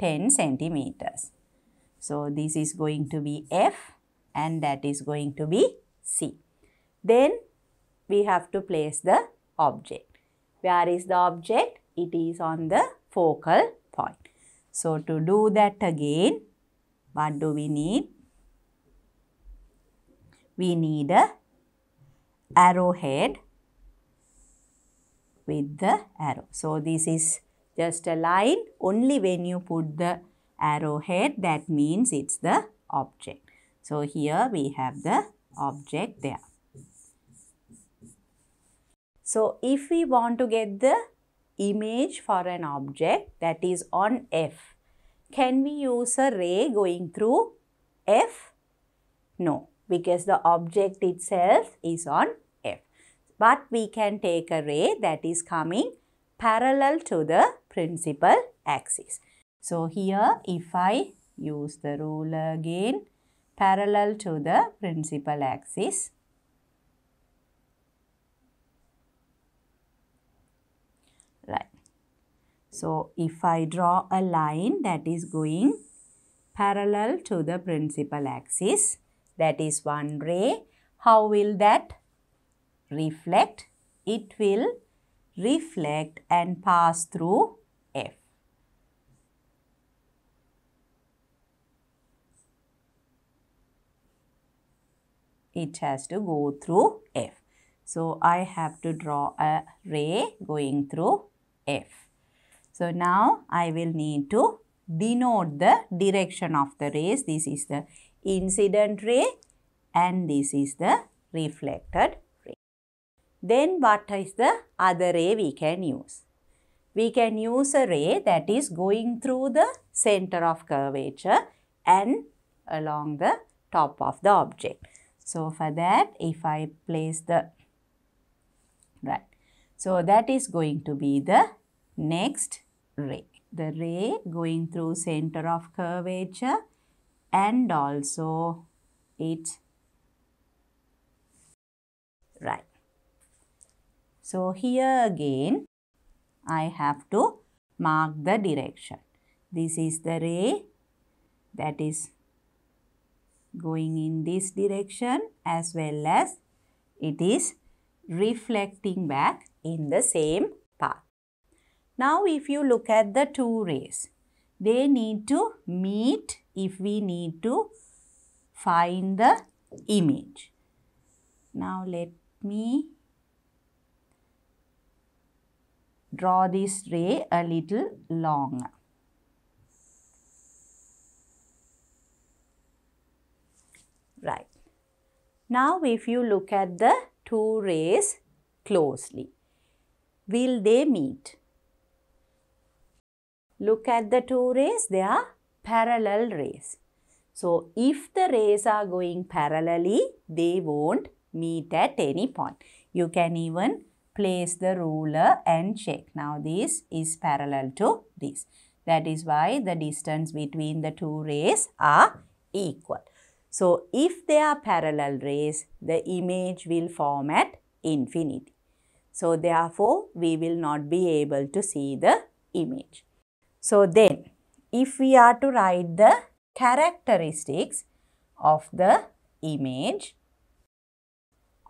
10 centimeters. So, this is going to be F and that is going to be C. Then we have to place the object. Where is the object? It is on the focal point. So, to do that again, what do we need? We need a arrowhead with the arrow. So, this is just line. only when you put the arrowhead that means it's the object. So here we have the object there. So if we want to get the image for an object that is on F, can we use a ray going through F? No, because the object itself is on F. But we can take a ray that is coming parallel to the principal axis. So, here if I use the ruler again parallel to the principal axis, right. So, if I draw a line that is going parallel to the principal axis, that is one ray, how will that reflect? It will reflect and pass through F. It has to go through F. So, I have to draw a ray going through F. So, now I will need to denote the direction of the rays. This is the incident ray and this is the reflected ray. Then what is the other ray we can use? we can use a ray that is going through the center of curvature and along the top of the object. So, for that if I place the right. So, that is going to be the next ray. The ray going through center of curvature and also it right. So, here again I have to mark the direction. This is the ray that is going in this direction as well as it is reflecting back in the same path. Now if you look at the two rays, they need to meet if we need to find the image. Now let me draw this ray a little long. Right. Now if you look at the two rays closely, will they meet? Look at the two rays, they are parallel rays. So if the rays are going parallelly, they won't meet at any point. You can even place the ruler and check. Now this is parallel to this. That is why the distance between the two rays are equal. So if they are parallel rays, the image will form at infinity. So therefore, we will not be able to see the image. So then, if we are to write the characteristics of the image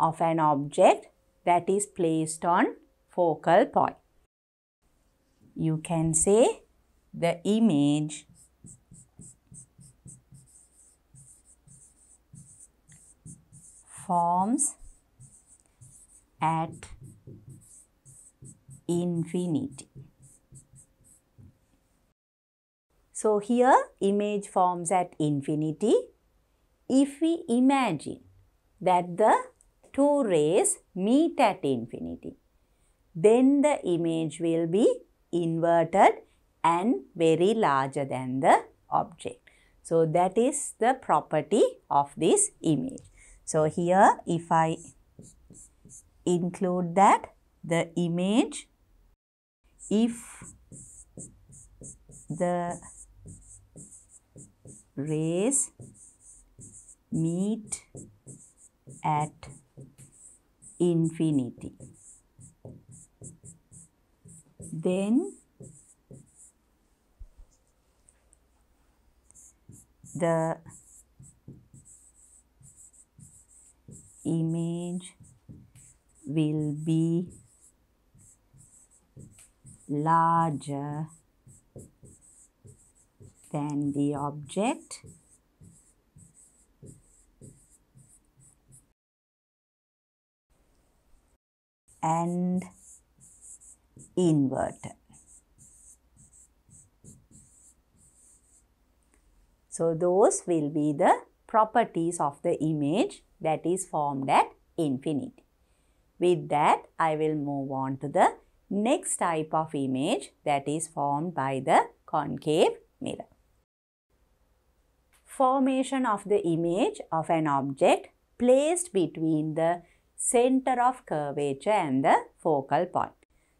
of an object that is placed on focal point. You can say the image forms at infinity. So here image forms at infinity. If we imagine that the to raise meet at infinity. Then the image will be inverted and very larger than the object. So that is the property of this image. So here if I include that the image if the rays meet at infinity. Then the image will be larger than the object and inverter. So, those will be the properties of the image that is formed at infinity. With that, I will move on to the next type of image that is formed by the concave mirror. Formation of the image of an object placed between the center of curvature and the focal point.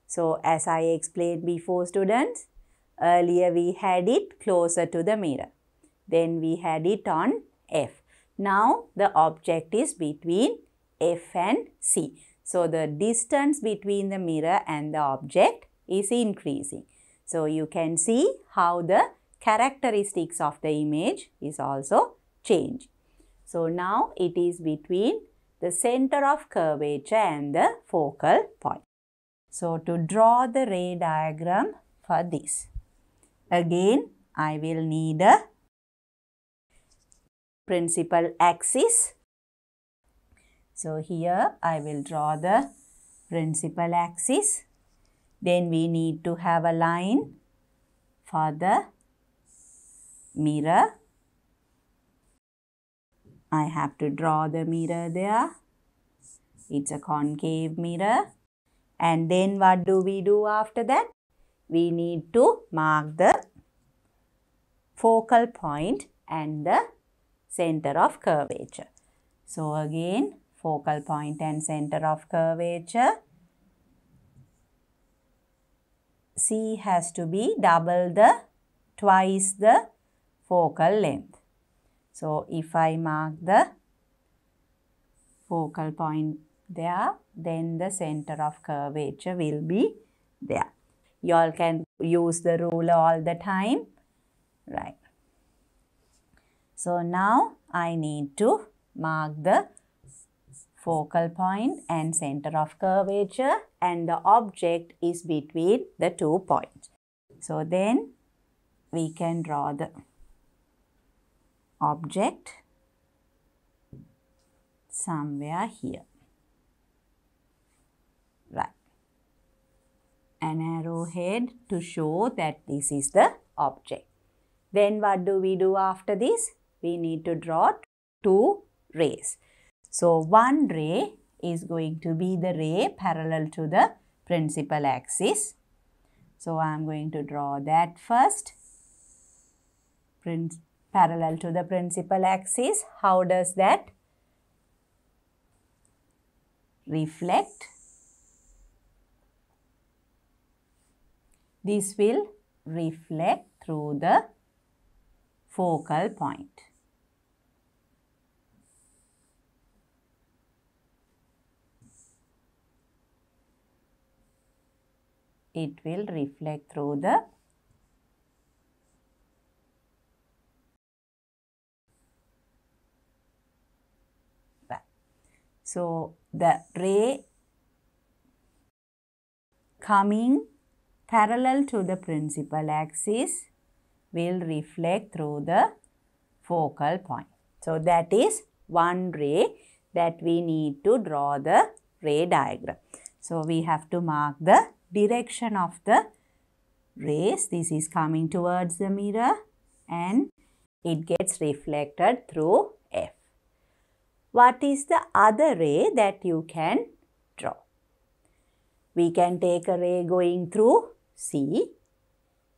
So, as I explained before students, earlier we had it closer to the mirror. Then we had it on F. Now, the object is between F and C. So, the distance between the mirror and the object is increasing. So, you can see how the characteristics of the image is also changed. So, now it is between the center of curvature and the focal point. So, to draw the ray diagram for this, again I will need a principal axis. So, here I will draw the principal axis. Then we need to have a line for the mirror I have to draw the mirror there. It's a concave mirror. And then what do we do after that? We need to mark the focal point and the center of curvature. So again, focal point and center of curvature. C has to be double the, twice the focal length. So, if I mark the focal point there, then the center of curvature will be there. You all can use the ruler all the time. Right. So, now I need to mark the focal point and center of curvature and the object is between the two points. So, then we can draw the object somewhere here. Right. An arrowhead to show that this is the object. Then what do we do after this? We need to draw two rays. So one ray is going to be the ray parallel to the principal axis. So I am going to draw that first. Prin parallel to the principal axis. How does that reflect? This will reflect through the focal point. It will reflect through the So the ray coming parallel to the principal axis will reflect through the focal point. So that is one ray that we need to draw the ray diagram. So we have to mark the direction of the rays. This is coming towards the mirror and it gets reflected through what is the other ray that you can draw. We can take a ray going through C.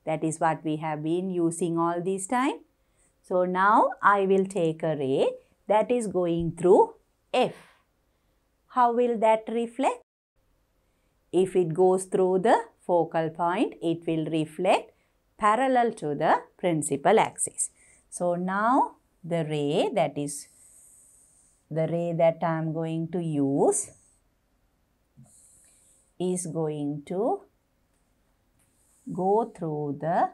That is what we have been using all this time. So now I will take a ray that is going through F. How will that reflect? If it goes through the focal point, it will reflect parallel to the principal axis. So now the ray that is the ray that I am going to use is going to go through the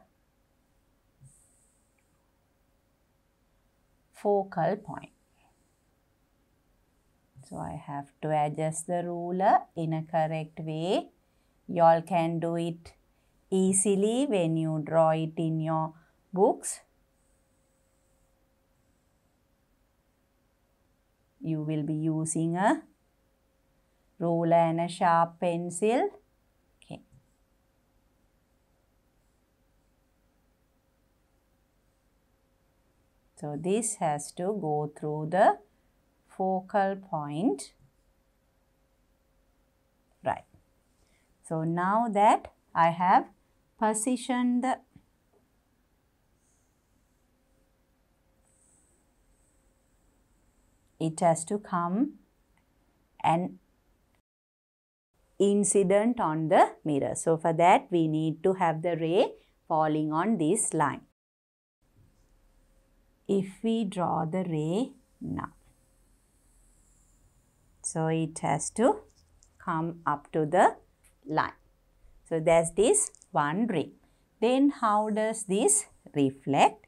focal point. So I have to adjust the ruler in a correct way. You all can do it easily when you draw it in your books. you will be using a ruler and a sharp pencil. Okay. So this has to go through the focal point. Right. So now that I have positioned the it has to come an incident on the mirror. So, for that we need to have the ray falling on this line. If we draw the ray now. So, it has to come up to the line. So, there's this one ray. Then how does this reflect?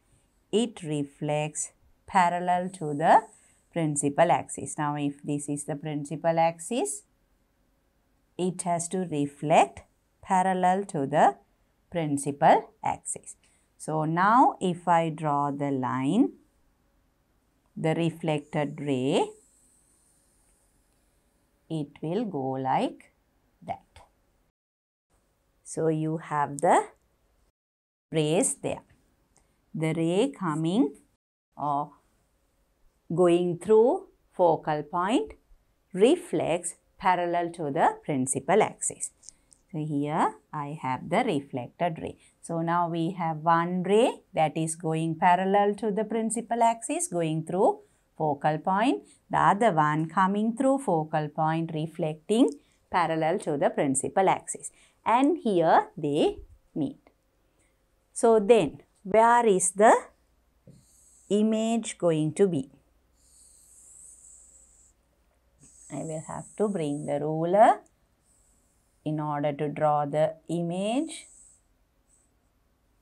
It reflects parallel to the principal axis. Now, if this is the principal axis, it has to reflect parallel to the principal axis. So, now if I draw the line, the reflected ray, it will go like that. So, you have the rays there. The ray coming or going through focal point reflex parallel to the principal axis. So here I have the reflected ray. So now we have one ray that is going parallel to the principal axis going through focal point. The other one coming through focal point reflecting parallel to the principal axis. And here they meet. So then where is the image going to be? I will have to bring the ruler in order to draw the image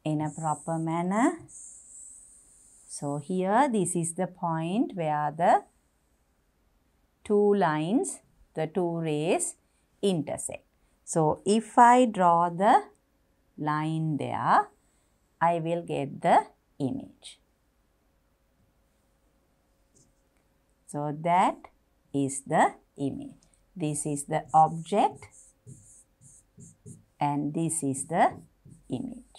in a proper manner. So here this is the point where the two lines, the two rays intersect. So if I draw the line there, I will get the image. So that is the image. This is the object and this is the image.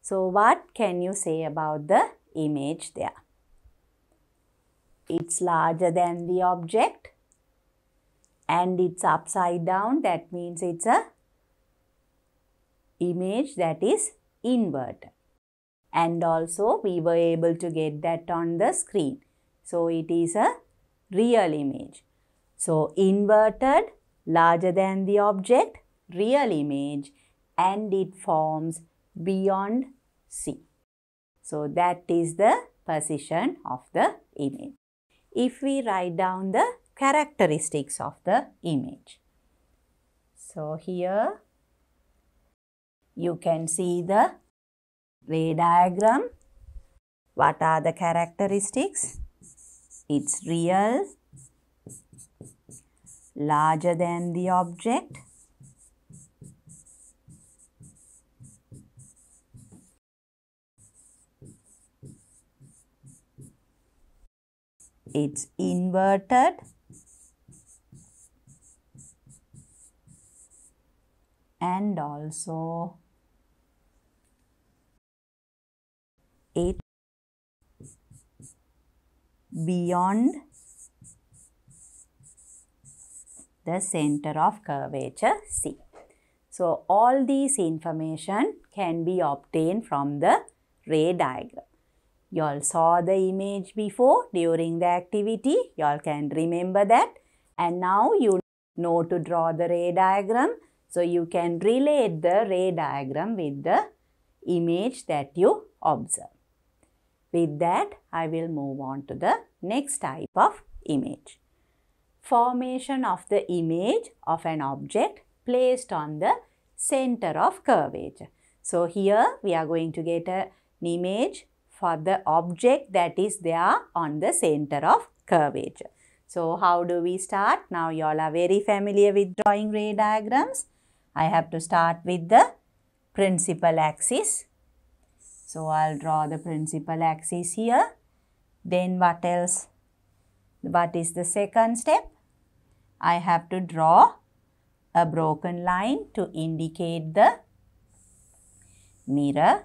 So what can you say about the image there? It's larger than the object and it's upside down that means it's a image that is inverted and also we were able to get that on the screen so, it is a real image. So, inverted larger than the object, real image and it forms beyond C. So, that is the position of the image. If we write down the characteristics of the image. So, here you can see the ray diagram. What are the characteristics? It's real, larger than the object, it's inverted and also it beyond the center of curvature C. So, all these information can be obtained from the ray diagram. You all saw the image before during the activity. You all can remember that. And now you know to draw the ray diagram. So, you can relate the ray diagram with the image that you observe. With that, I will move on to the next type of image. Formation of the image of an object placed on the center of curvature. So here we are going to get a, an image for the object that is there on the center of curvature. So how do we start? Now you all are very familiar with drawing ray diagrams. I have to start with the principal axis so I'll draw the principal axis here. Then what else? What is the second step? I have to draw a broken line to indicate the mirror.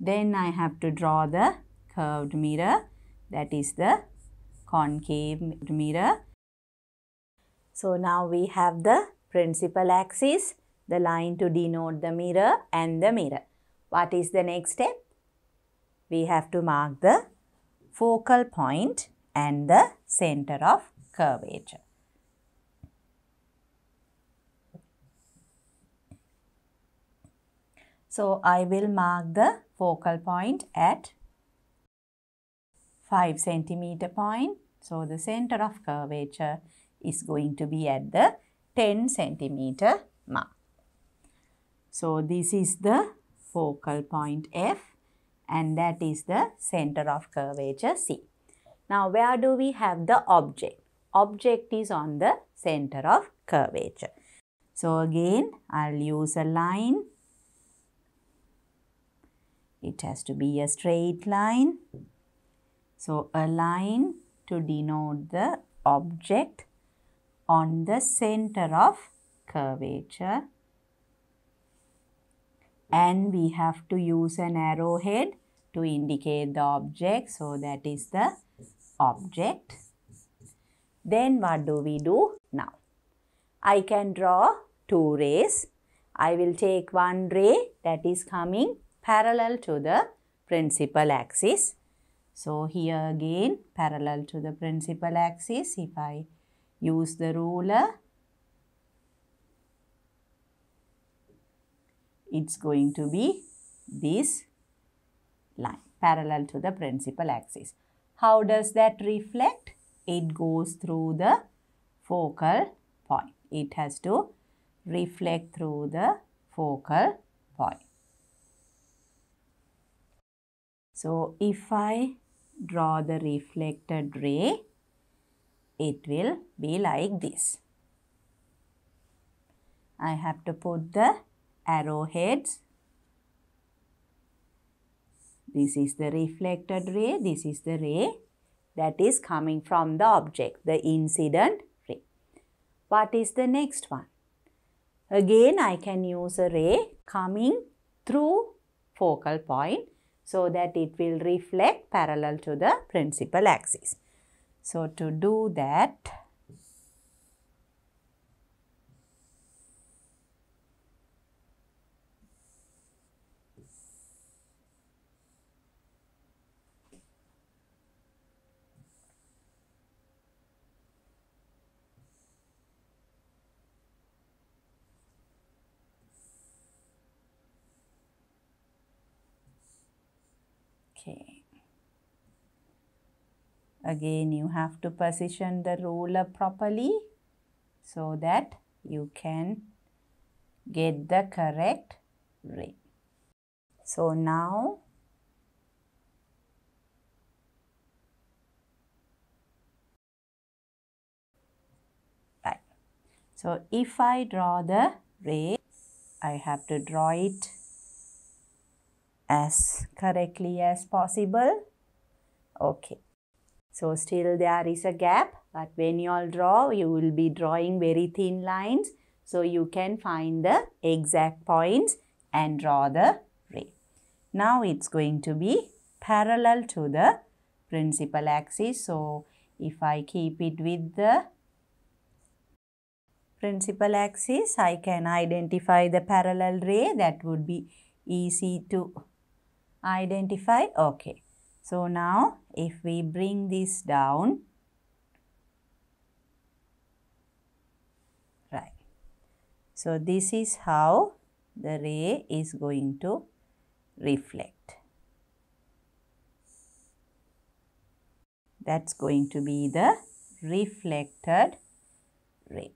Then I have to draw the curved mirror that is the concave mirror. So now we have the principal axis, the line to denote the mirror and the mirror. What is the next step? We have to mark the focal point and the center of curvature. So, I will mark the focal point at 5 centimeter point. So, the center of curvature is going to be at the 10 centimeter mark. So, this is the focal point F and that is the center of curvature C. Now, where do we have the object? Object is on the center of curvature. So, again I'll use a line. It has to be a straight line. So, a line to denote the object on the center of curvature and we have to use an arrowhead to indicate the object. So, that is the object. Then what do we do now? I can draw two rays. I will take one ray that is coming parallel to the principal axis. So, here again parallel to the principal axis if I use the ruler it's going to be this line parallel to the principal axis. How does that reflect? It goes through the focal point. It has to reflect through the focal point. So, if I draw the reflected ray, it will be like this. I have to put the Arrowhead. This is the reflected ray, this is the ray that is coming from the object, the incident ray. What is the next one? Again, I can use a ray coming through focal point so that it will reflect parallel to the principal axis. So, to do that, Again, you have to position the roller properly so that you can get the correct ring. So now So if I draw the ray, I have to draw it as correctly as possible. Okay. So still there is a gap but when you all draw you will be drawing very thin lines. So you can find the exact points and draw the ray. Now it's going to be parallel to the principal axis. So if I keep it with the principal axis, I can identify the parallel ray. That would be easy to identify. Okay. So now if we bring this down, right. So this is how the ray is going to reflect. That's going to be the reflected ray.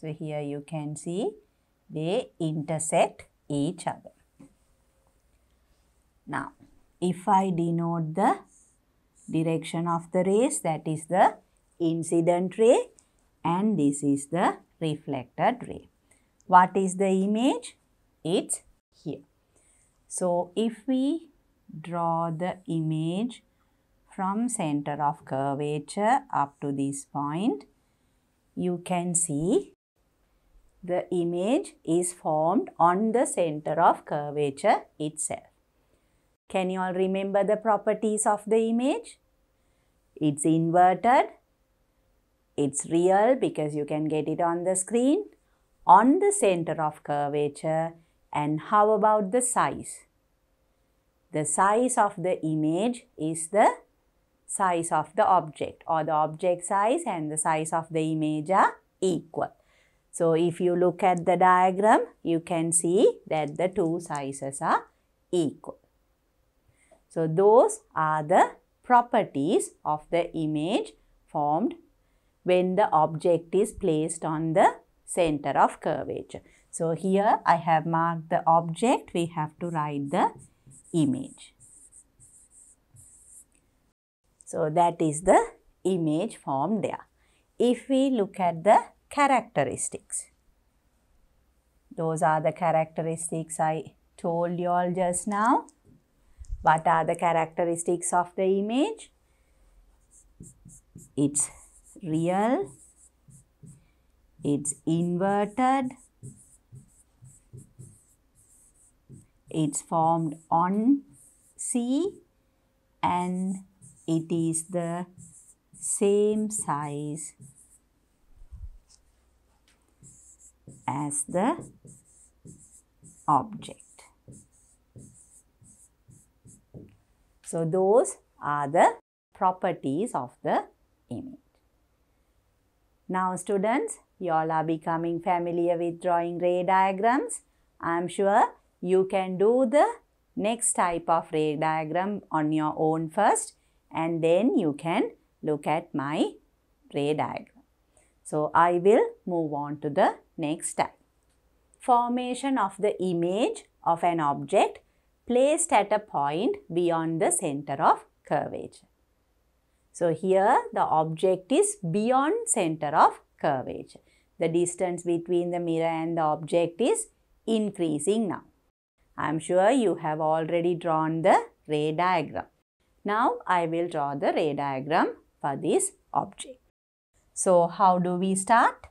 So here you can see they intersect each other. Now if I denote the direction of the rays that is the incident ray and this is the reflected ray. What is the image? It's here. So, if we draw the image from center of curvature up to this point, you can see the image is formed on the center of curvature itself. Can you all remember the properties of the image? It's inverted. It's real because you can get it on the screen. On the center of curvature. And how about the size? The size of the image is the size of the object or the object size and the size of the image are equal. So if you look at the diagram, you can see that the two sizes are equal. So, those are the properties of the image formed when the object is placed on the center of curvature. So, here I have marked the object. We have to write the image. So, that is the image formed there. If we look at the characteristics, those are the characteristics I told you all just now. What are the characteristics of the image? It's real, it's inverted, it's formed on C and it is the same size as the object. So, those are the properties of the image. Now, students, you all are becoming familiar with drawing ray diagrams. I am sure you can do the next type of ray diagram on your own first and then you can look at my ray diagram. So, I will move on to the next type. Formation of the image of an object placed at a point beyond the center of curvature. So here the object is beyond center of curvature. The distance between the mirror and the object is increasing now. I am sure you have already drawn the ray diagram. Now I will draw the ray diagram for this object. So how do we start?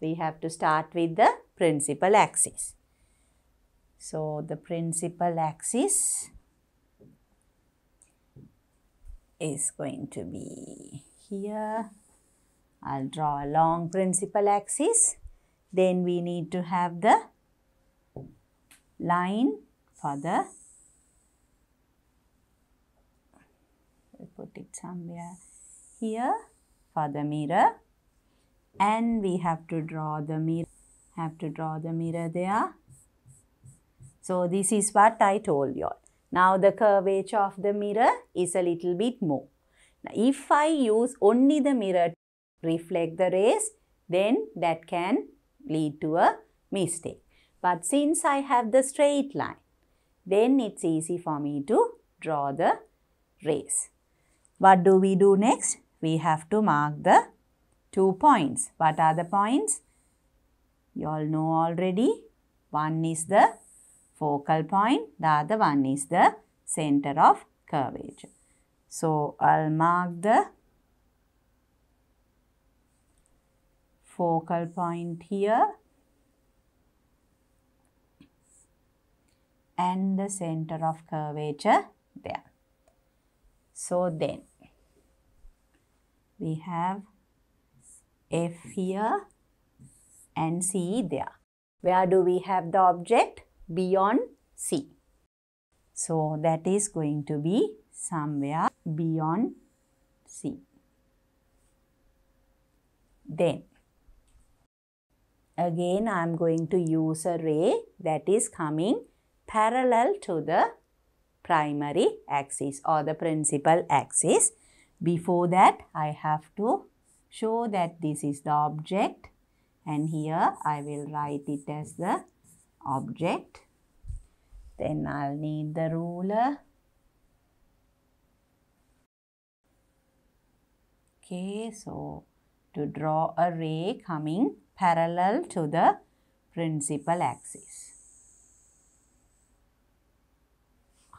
We have to start with the principal axis. So, the principal axis is going to be here. I'll draw a long principal axis. Then we need to have the line for the we'll put it somewhere here for the mirror and we have to draw the mirror have to draw the mirror there so this is what I told you all. Now the curvature of the mirror is a little bit more. Now, if I use only the mirror to reflect the rays, then that can lead to a mistake. But since I have the straight line, then it's easy for me to draw the rays. What do we do next? We have to mark the two points. What are the points? You all know already. One is the focal point. The other one is the center of curvature. So, I'll mark the focal point here and the center of curvature there. So, then we have F here and C there. Where do we have the object? beyond C. So that is going to be somewhere beyond C. Then again I am going to use a ray that is coming parallel to the primary axis or the principal axis. Before that I have to show that this is the object and here I will write it as the object. Then I'll need the ruler. Okay, so to draw a ray coming parallel to the principal axis.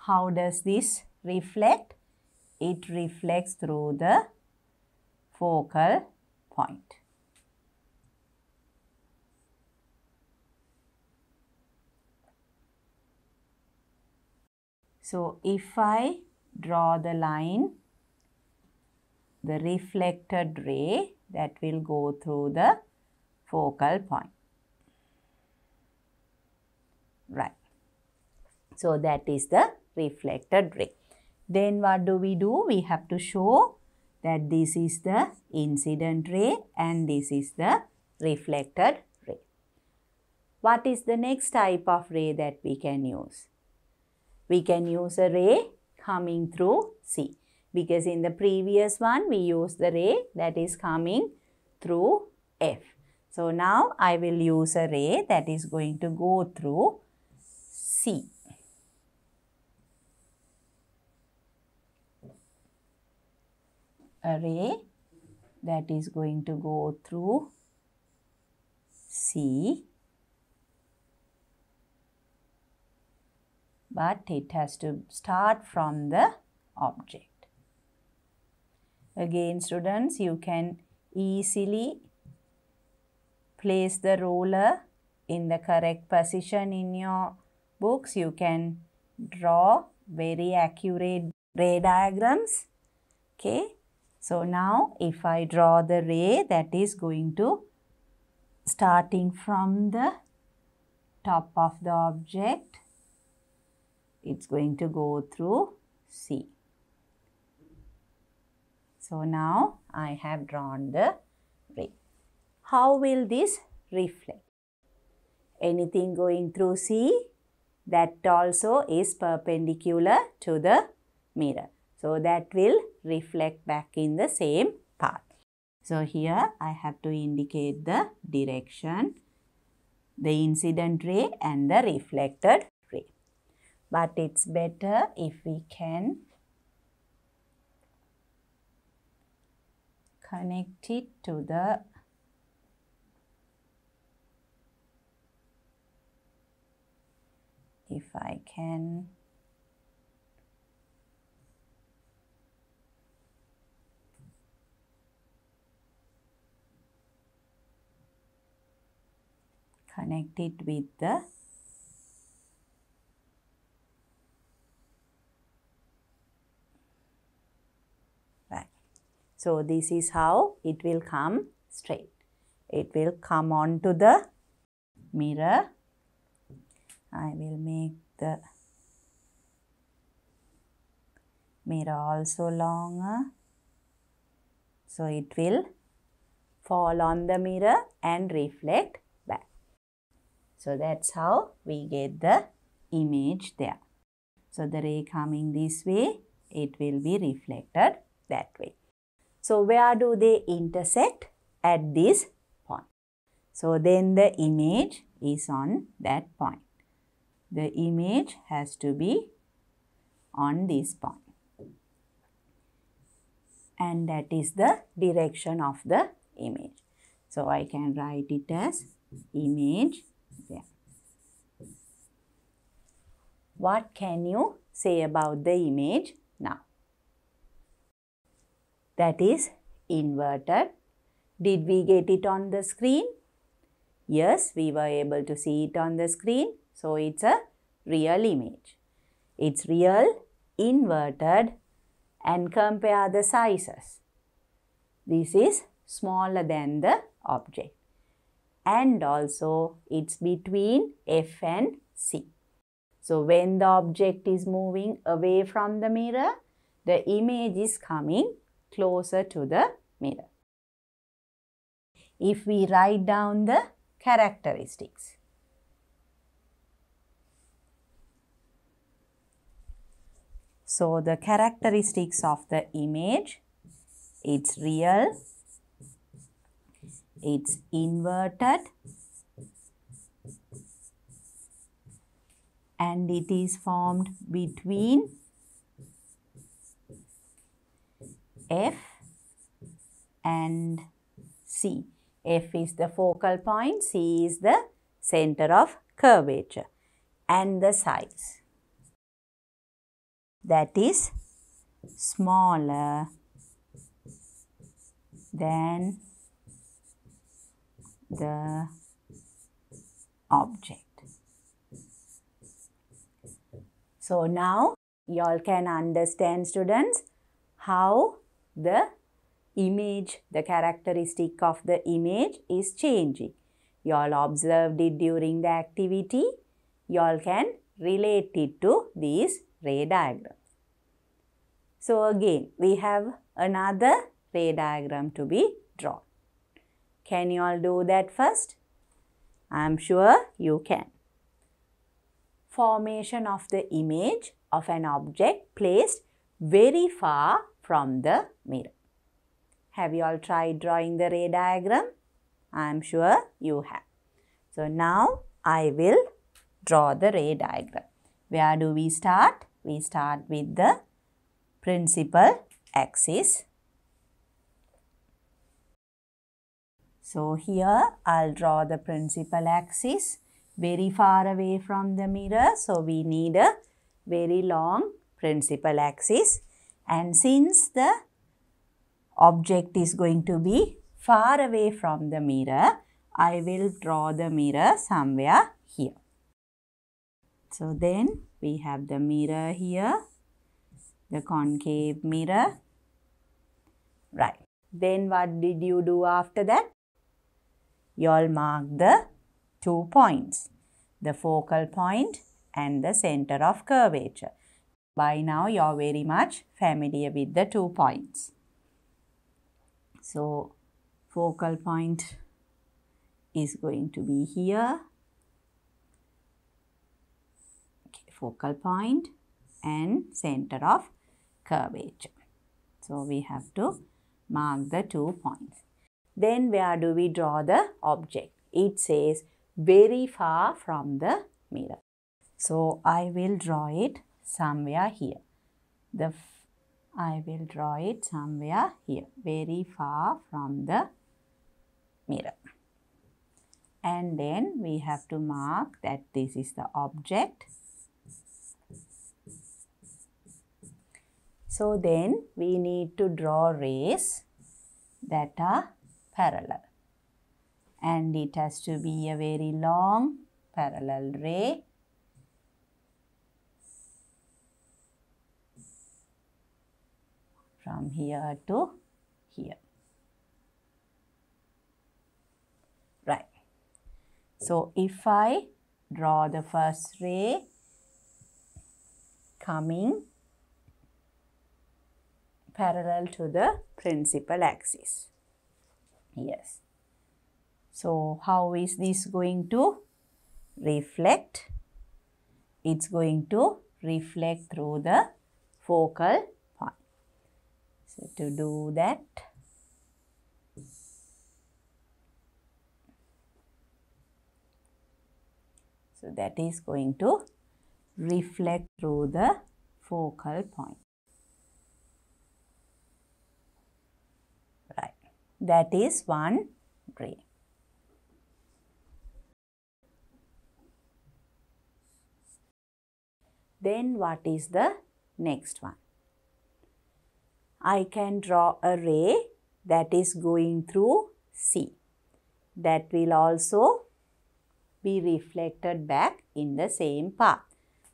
How does this reflect? It reflects through the focal point. So, if I draw the line, the reflected ray that will go through the focal point. Right. So, that is the reflected ray. Then what do we do? We have to show that this is the incident ray and this is the reflected ray. What is the next type of ray that we can use? we can use a ray coming through C because in the previous one we used the ray that is coming through F. So now I will use a ray that is going to go through C. A ray that is going to go through C but it has to start from the object. Again students, you can easily place the roller in the correct position in your books. You can draw very accurate ray diagrams. Okay. So now if I draw the ray that is going to starting from the top of the object it's going to go through C. So now I have drawn the ray. How will this reflect? Anything going through C that also is perpendicular to the mirror. So that will reflect back in the same path. So here I have to indicate the direction, the incident ray and the reflected but it's better if we can connect it to the if I can connect it with the So this is how it will come straight. It will come onto the mirror. I will make the mirror also longer. So it will fall on the mirror and reflect back. So that's how we get the image there. So the ray coming this way, it will be reflected that way. So where do they intersect? At this point. So then the image is on that point. The image has to be on this point. And that is the direction of the image. So I can write it as image there. What can you say about the image now? that is inverted. Did we get it on the screen? Yes, we were able to see it on the screen. So, it's a real image. It's real, inverted and compare the sizes. This is smaller than the object and also it's between F and C. So, when the object is moving away from the mirror, the image is coming closer to the mirror. If we write down the characteristics. So, the characteristics of the image, it's real, it's inverted and it is formed between F and C. F is the focal point, C is the center of curvature and the size. That is smaller than the object. So now you all can understand students how the image, the characteristic of the image is changing. You all observed it during the activity. You all can relate it to these ray diagrams. So again, we have another ray diagram to be drawn. Can you all do that first? I am sure you can. Formation of the image of an object placed very far from the mirror. Have you all tried drawing the ray diagram? I am sure you have. So now I will draw the ray diagram. Where do we start? We start with the principal axis. So here I'll draw the principal axis very far away from the mirror. So we need a very long principal axis and since the object is going to be far away from the mirror, I will draw the mirror somewhere here. So then we have the mirror here, the concave mirror. Right. Then what did you do after that? You all mark the two points, the focal point and the center of curvature. By now you are very much familiar with the two points. So focal point is going to be here. Okay, focal point and center of curvature. So we have to mark the two points. Then where do we draw the object? It says very far from the mirror. So I will draw it somewhere here. The I will draw it somewhere here, very far from the mirror. And then we have to mark that this is the object. So then we need to draw rays that are parallel. And it has to be a very long parallel ray from here to here. Right. So if I draw the first ray coming parallel to the principal axis. Yes. So how is this going to reflect? It's going to reflect through the focal so to do that, so that is going to reflect through the focal point. Right, that is one ray. Then what is the next one? I can draw a ray that is going through C. That will also be reflected back in the same path.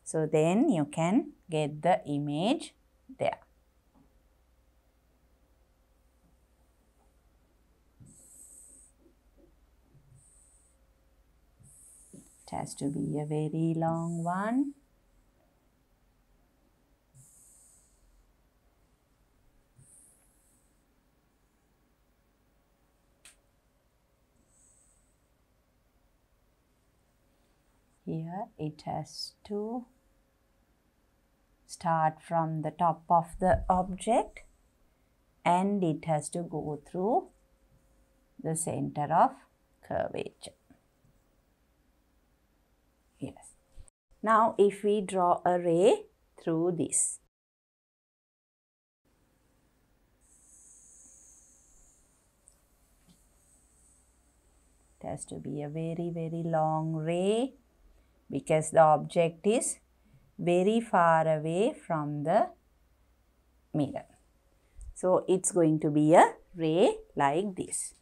So then you can get the image there. It has to be a very long one. Here it has to start from the top of the object and it has to go through the center of curvature. Yes. Now if we draw a ray through this. It has to be a very very long ray because the object is very far away from the mirror. So, it's going to be a ray like this.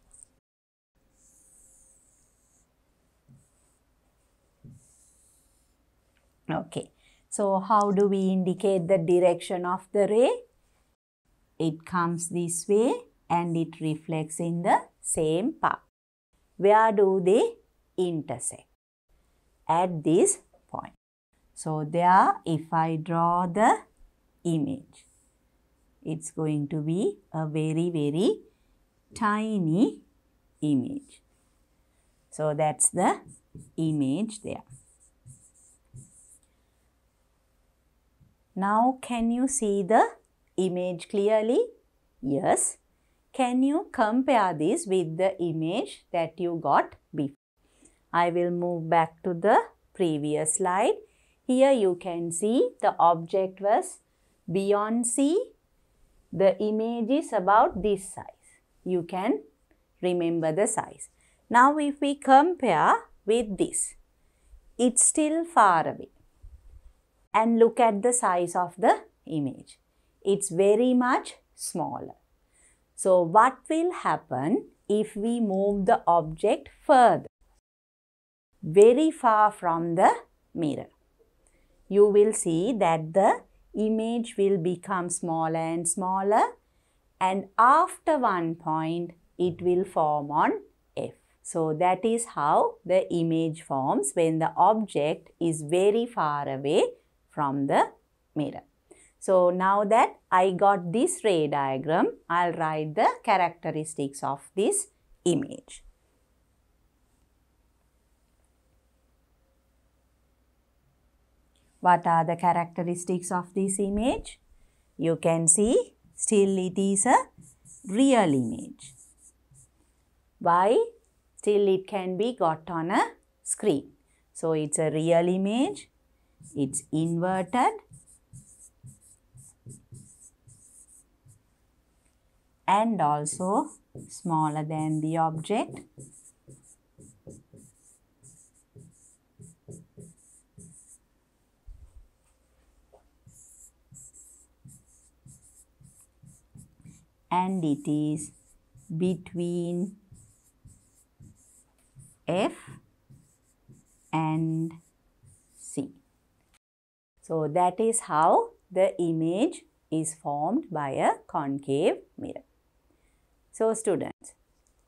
Okay. So, how do we indicate the direction of the ray? It comes this way and it reflects in the same path. Where do they intersect? at this point. So there if I draw the image, it's going to be a very very tiny image. So that's the image there. Now can you see the image clearly? Yes. Can you compare this with the image that you got before? I will move back to the previous slide. Here you can see the object was beyond C. The image is about this size. You can remember the size. Now if we compare with this, it's still far away. And look at the size of the image. It's very much smaller. So what will happen if we move the object further? very far from the mirror. You will see that the image will become smaller and smaller and after one point it will form on F. So that is how the image forms when the object is very far away from the mirror. So now that I got this ray diagram, I'll write the characteristics of this image. What are the characteristics of this image? You can see still it is a real image. Why? Still it can be got on a screen. So it's a real image. It's inverted. And also smaller than the object and it is between F and C. So that is how the image is formed by a concave mirror. So students,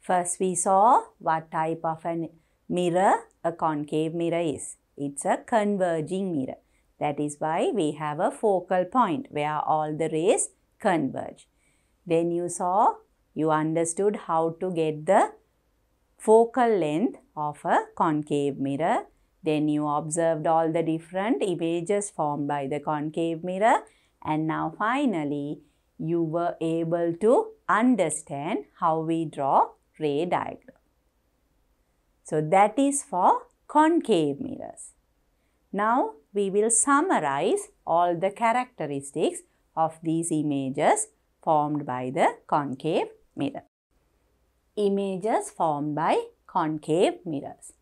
first we saw what type of a mirror a concave mirror is. It's a converging mirror. That is why we have a focal point where all the rays converge. Then you saw, you understood how to get the focal length of a concave mirror. Then you observed all the different images formed by the concave mirror. And now finally, you were able to understand how we draw ray diagram. So that is for concave mirrors. Now we will summarize all the characteristics of these images formed by the concave mirror. Images formed by concave mirrors.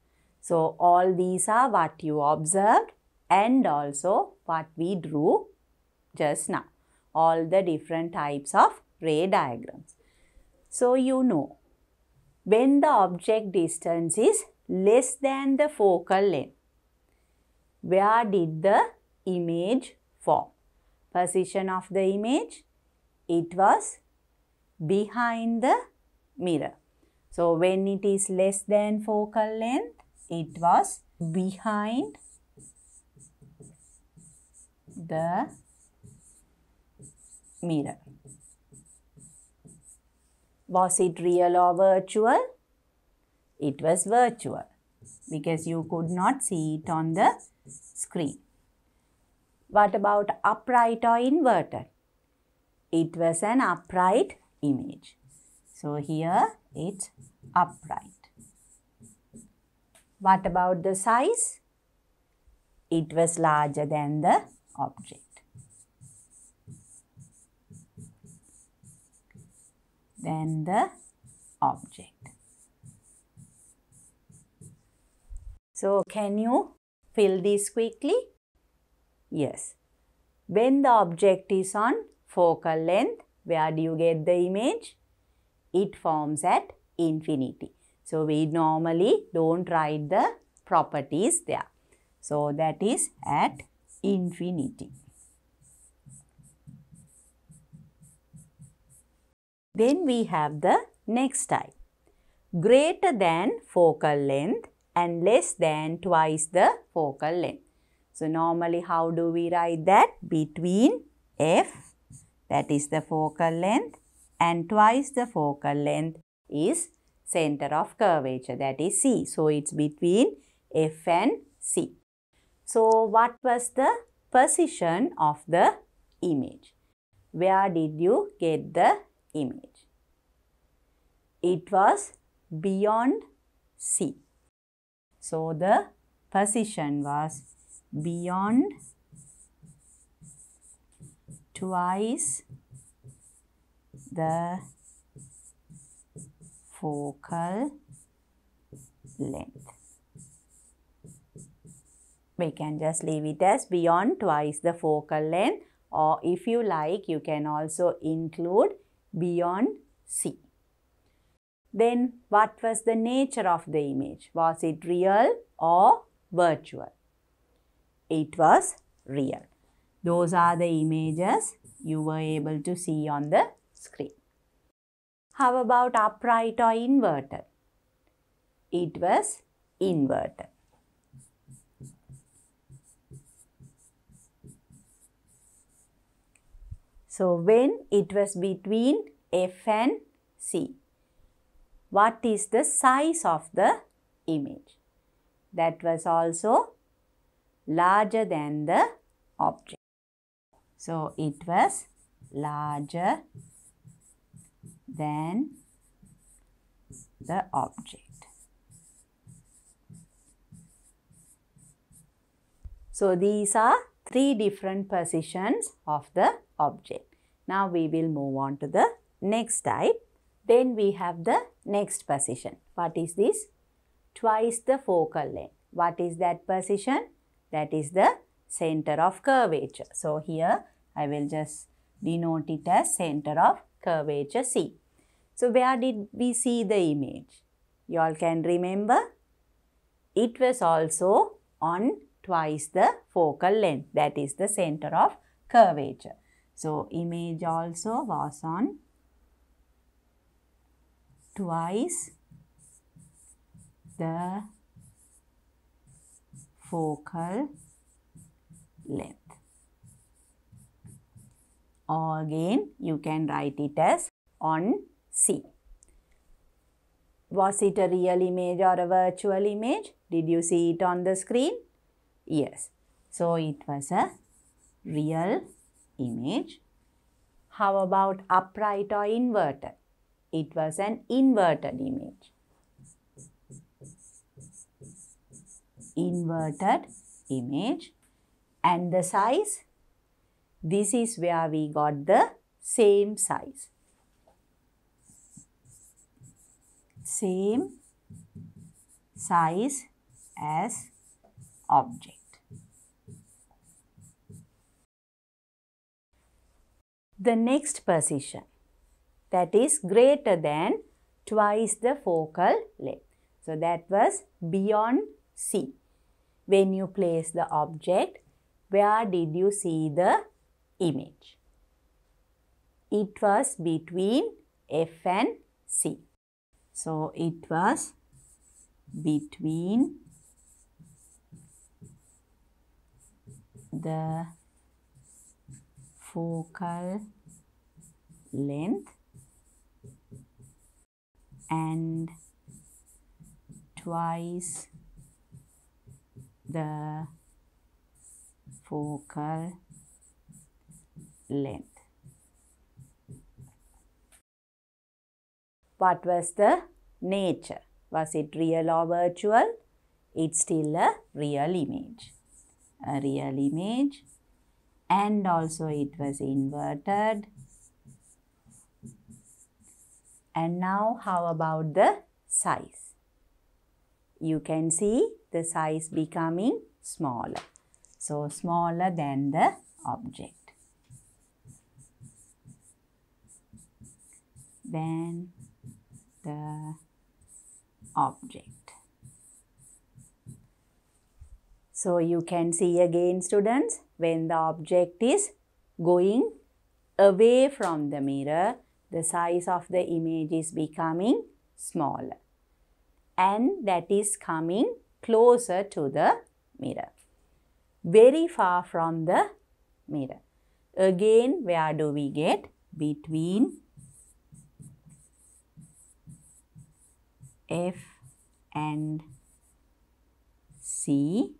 So, all these are what you observed and also what we drew just now. All the different types of ray diagrams. So, you know when the object distance is less than the focal length, where did the image form? Position of the image it was behind the mirror. So when it is less than focal length, it was behind the mirror. Was it real or virtual? It was virtual because you could not see it on the screen. What about upright or inverted? it was an upright image. So here it's upright. What about the size? It was larger than the object. than the object. So can you fill this quickly? Yes. When the object is on focal length. Where do you get the image? It forms at infinity. So, we normally don't write the properties there. So, that is at infinity. Then we have the next type. Greater than focal length and less than twice the focal length. So, normally how do we write that? Between f that is the focal length and twice the focal length is center of curvature that is C. So, it's between F and C. So, what was the position of the image? Where did you get the image? It was beyond C. So, the position was beyond twice the focal length. We can just leave it as beyond twice the focal length or if you like you can also include beyond C. Then what was the nature of the image? Was it real or virtual? It was real. Those are the images you were able to see on the screen. How about upright or inverted? It was inverted. So, when it was between F and C, what is the size of the image? That was also larger than the object. So it was larger than the object. So these are three different positions of the object. Now we will move on to the next type. Then we have the next position. What is this? Twice the focal length. What is that position? That is the center of curvature. So, here I will just denote it as center of curvature C. So, where did we see the image? You all can remember it was also on twice the focal length that is the center of curvature. So, image also was on twice the focal length. Or again, you can write it as on C. Was it a real image or a virtual image? Did you see it on the screen? Yes. So, it was a real image. How about upright or inverted? It was an inverted image. Inverted image and the size. This is where we got the same size. Same size as object. The next position that is greater than twice the focal length. So that was beyond C. When you place the object where did you see the image? It was between F and C. So, it was between the focal length and twice the focal length. What was the nature? Was it real or virtual? It's still a real image. A real image and also it was inverted. And now how about the size? You can see the size becoming smaller. So, smaller than the object. than the object. So you can see again students when the object is going away from the mirror the size of the image is becoming smaller and that is coming closer to the mirror very far from the mirror. Again, where do we get? Between F and C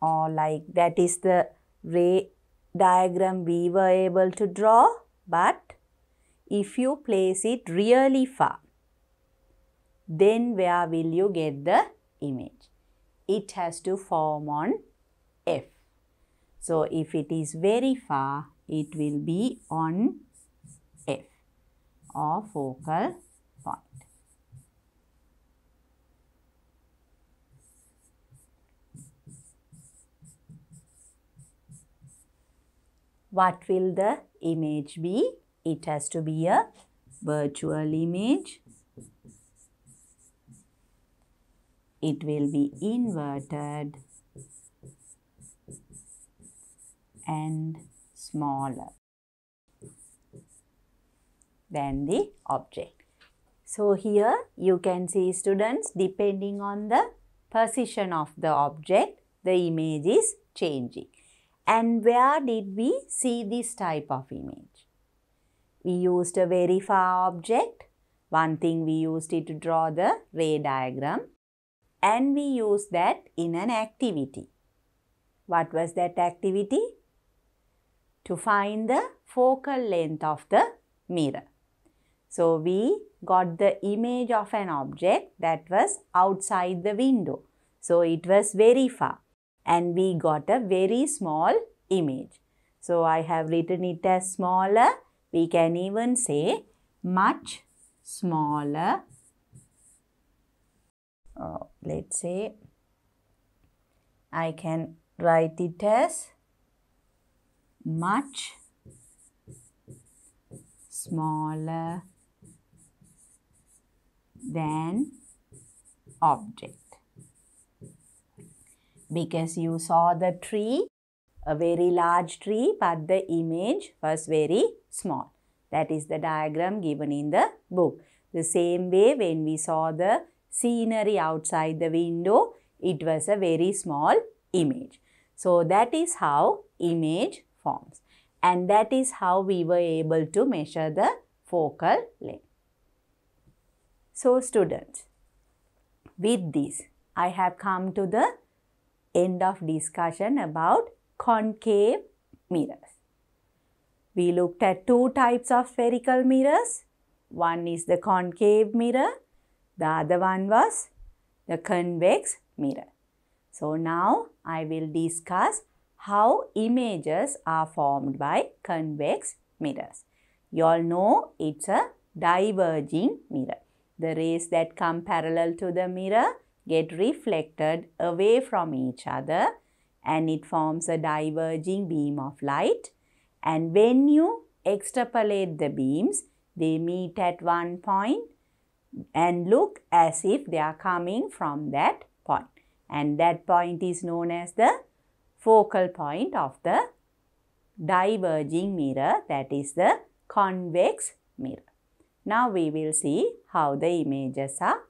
or like that is the ray diagram we were able to draw but if you place it really far then where will you get the image it has to form on F. So, if it is very far, it will be on F or focal point. What will the image be? It has to be a virtual image it will be inverted and smaller than the object. So here you can see students depending on the position of the object the image is changing. And where did we see this type of image? We used a very far object. One thing we used it to draw the ray diagram and we use that in an activity. What was that activity? To find the focal length of the mirror. So we got the image of an object that was outside the window. So it was very far and we got a very small image. So I have written it as smaller. We can even say much smaller uh, let's say I can write it as much smaller than object because you saw the tree a very large tree but the image was very small that is the diagram given in the book the same way when we saw the scenery outside the window. It was a very small image. So that is how image forms. And that is how we were able to measure the focal length. So students, with this, I have come to the end of discussion about concave mirrors. We looked at two types of spherical mirrors. One is the concave mirror the other one was the convex mirror. So now I will discuss how images are formed by convex mirrors. You all know it's a diverging mirror. The rays that come parallel to the mirror get reflected away from each other and it forms a diverging beam of light. And when you extrapolate the beams, they meet at one point and look as if they are coming from that point. And that point is known as the focal point of the diverging mirror that is the convex mirror. Now we will see how the images are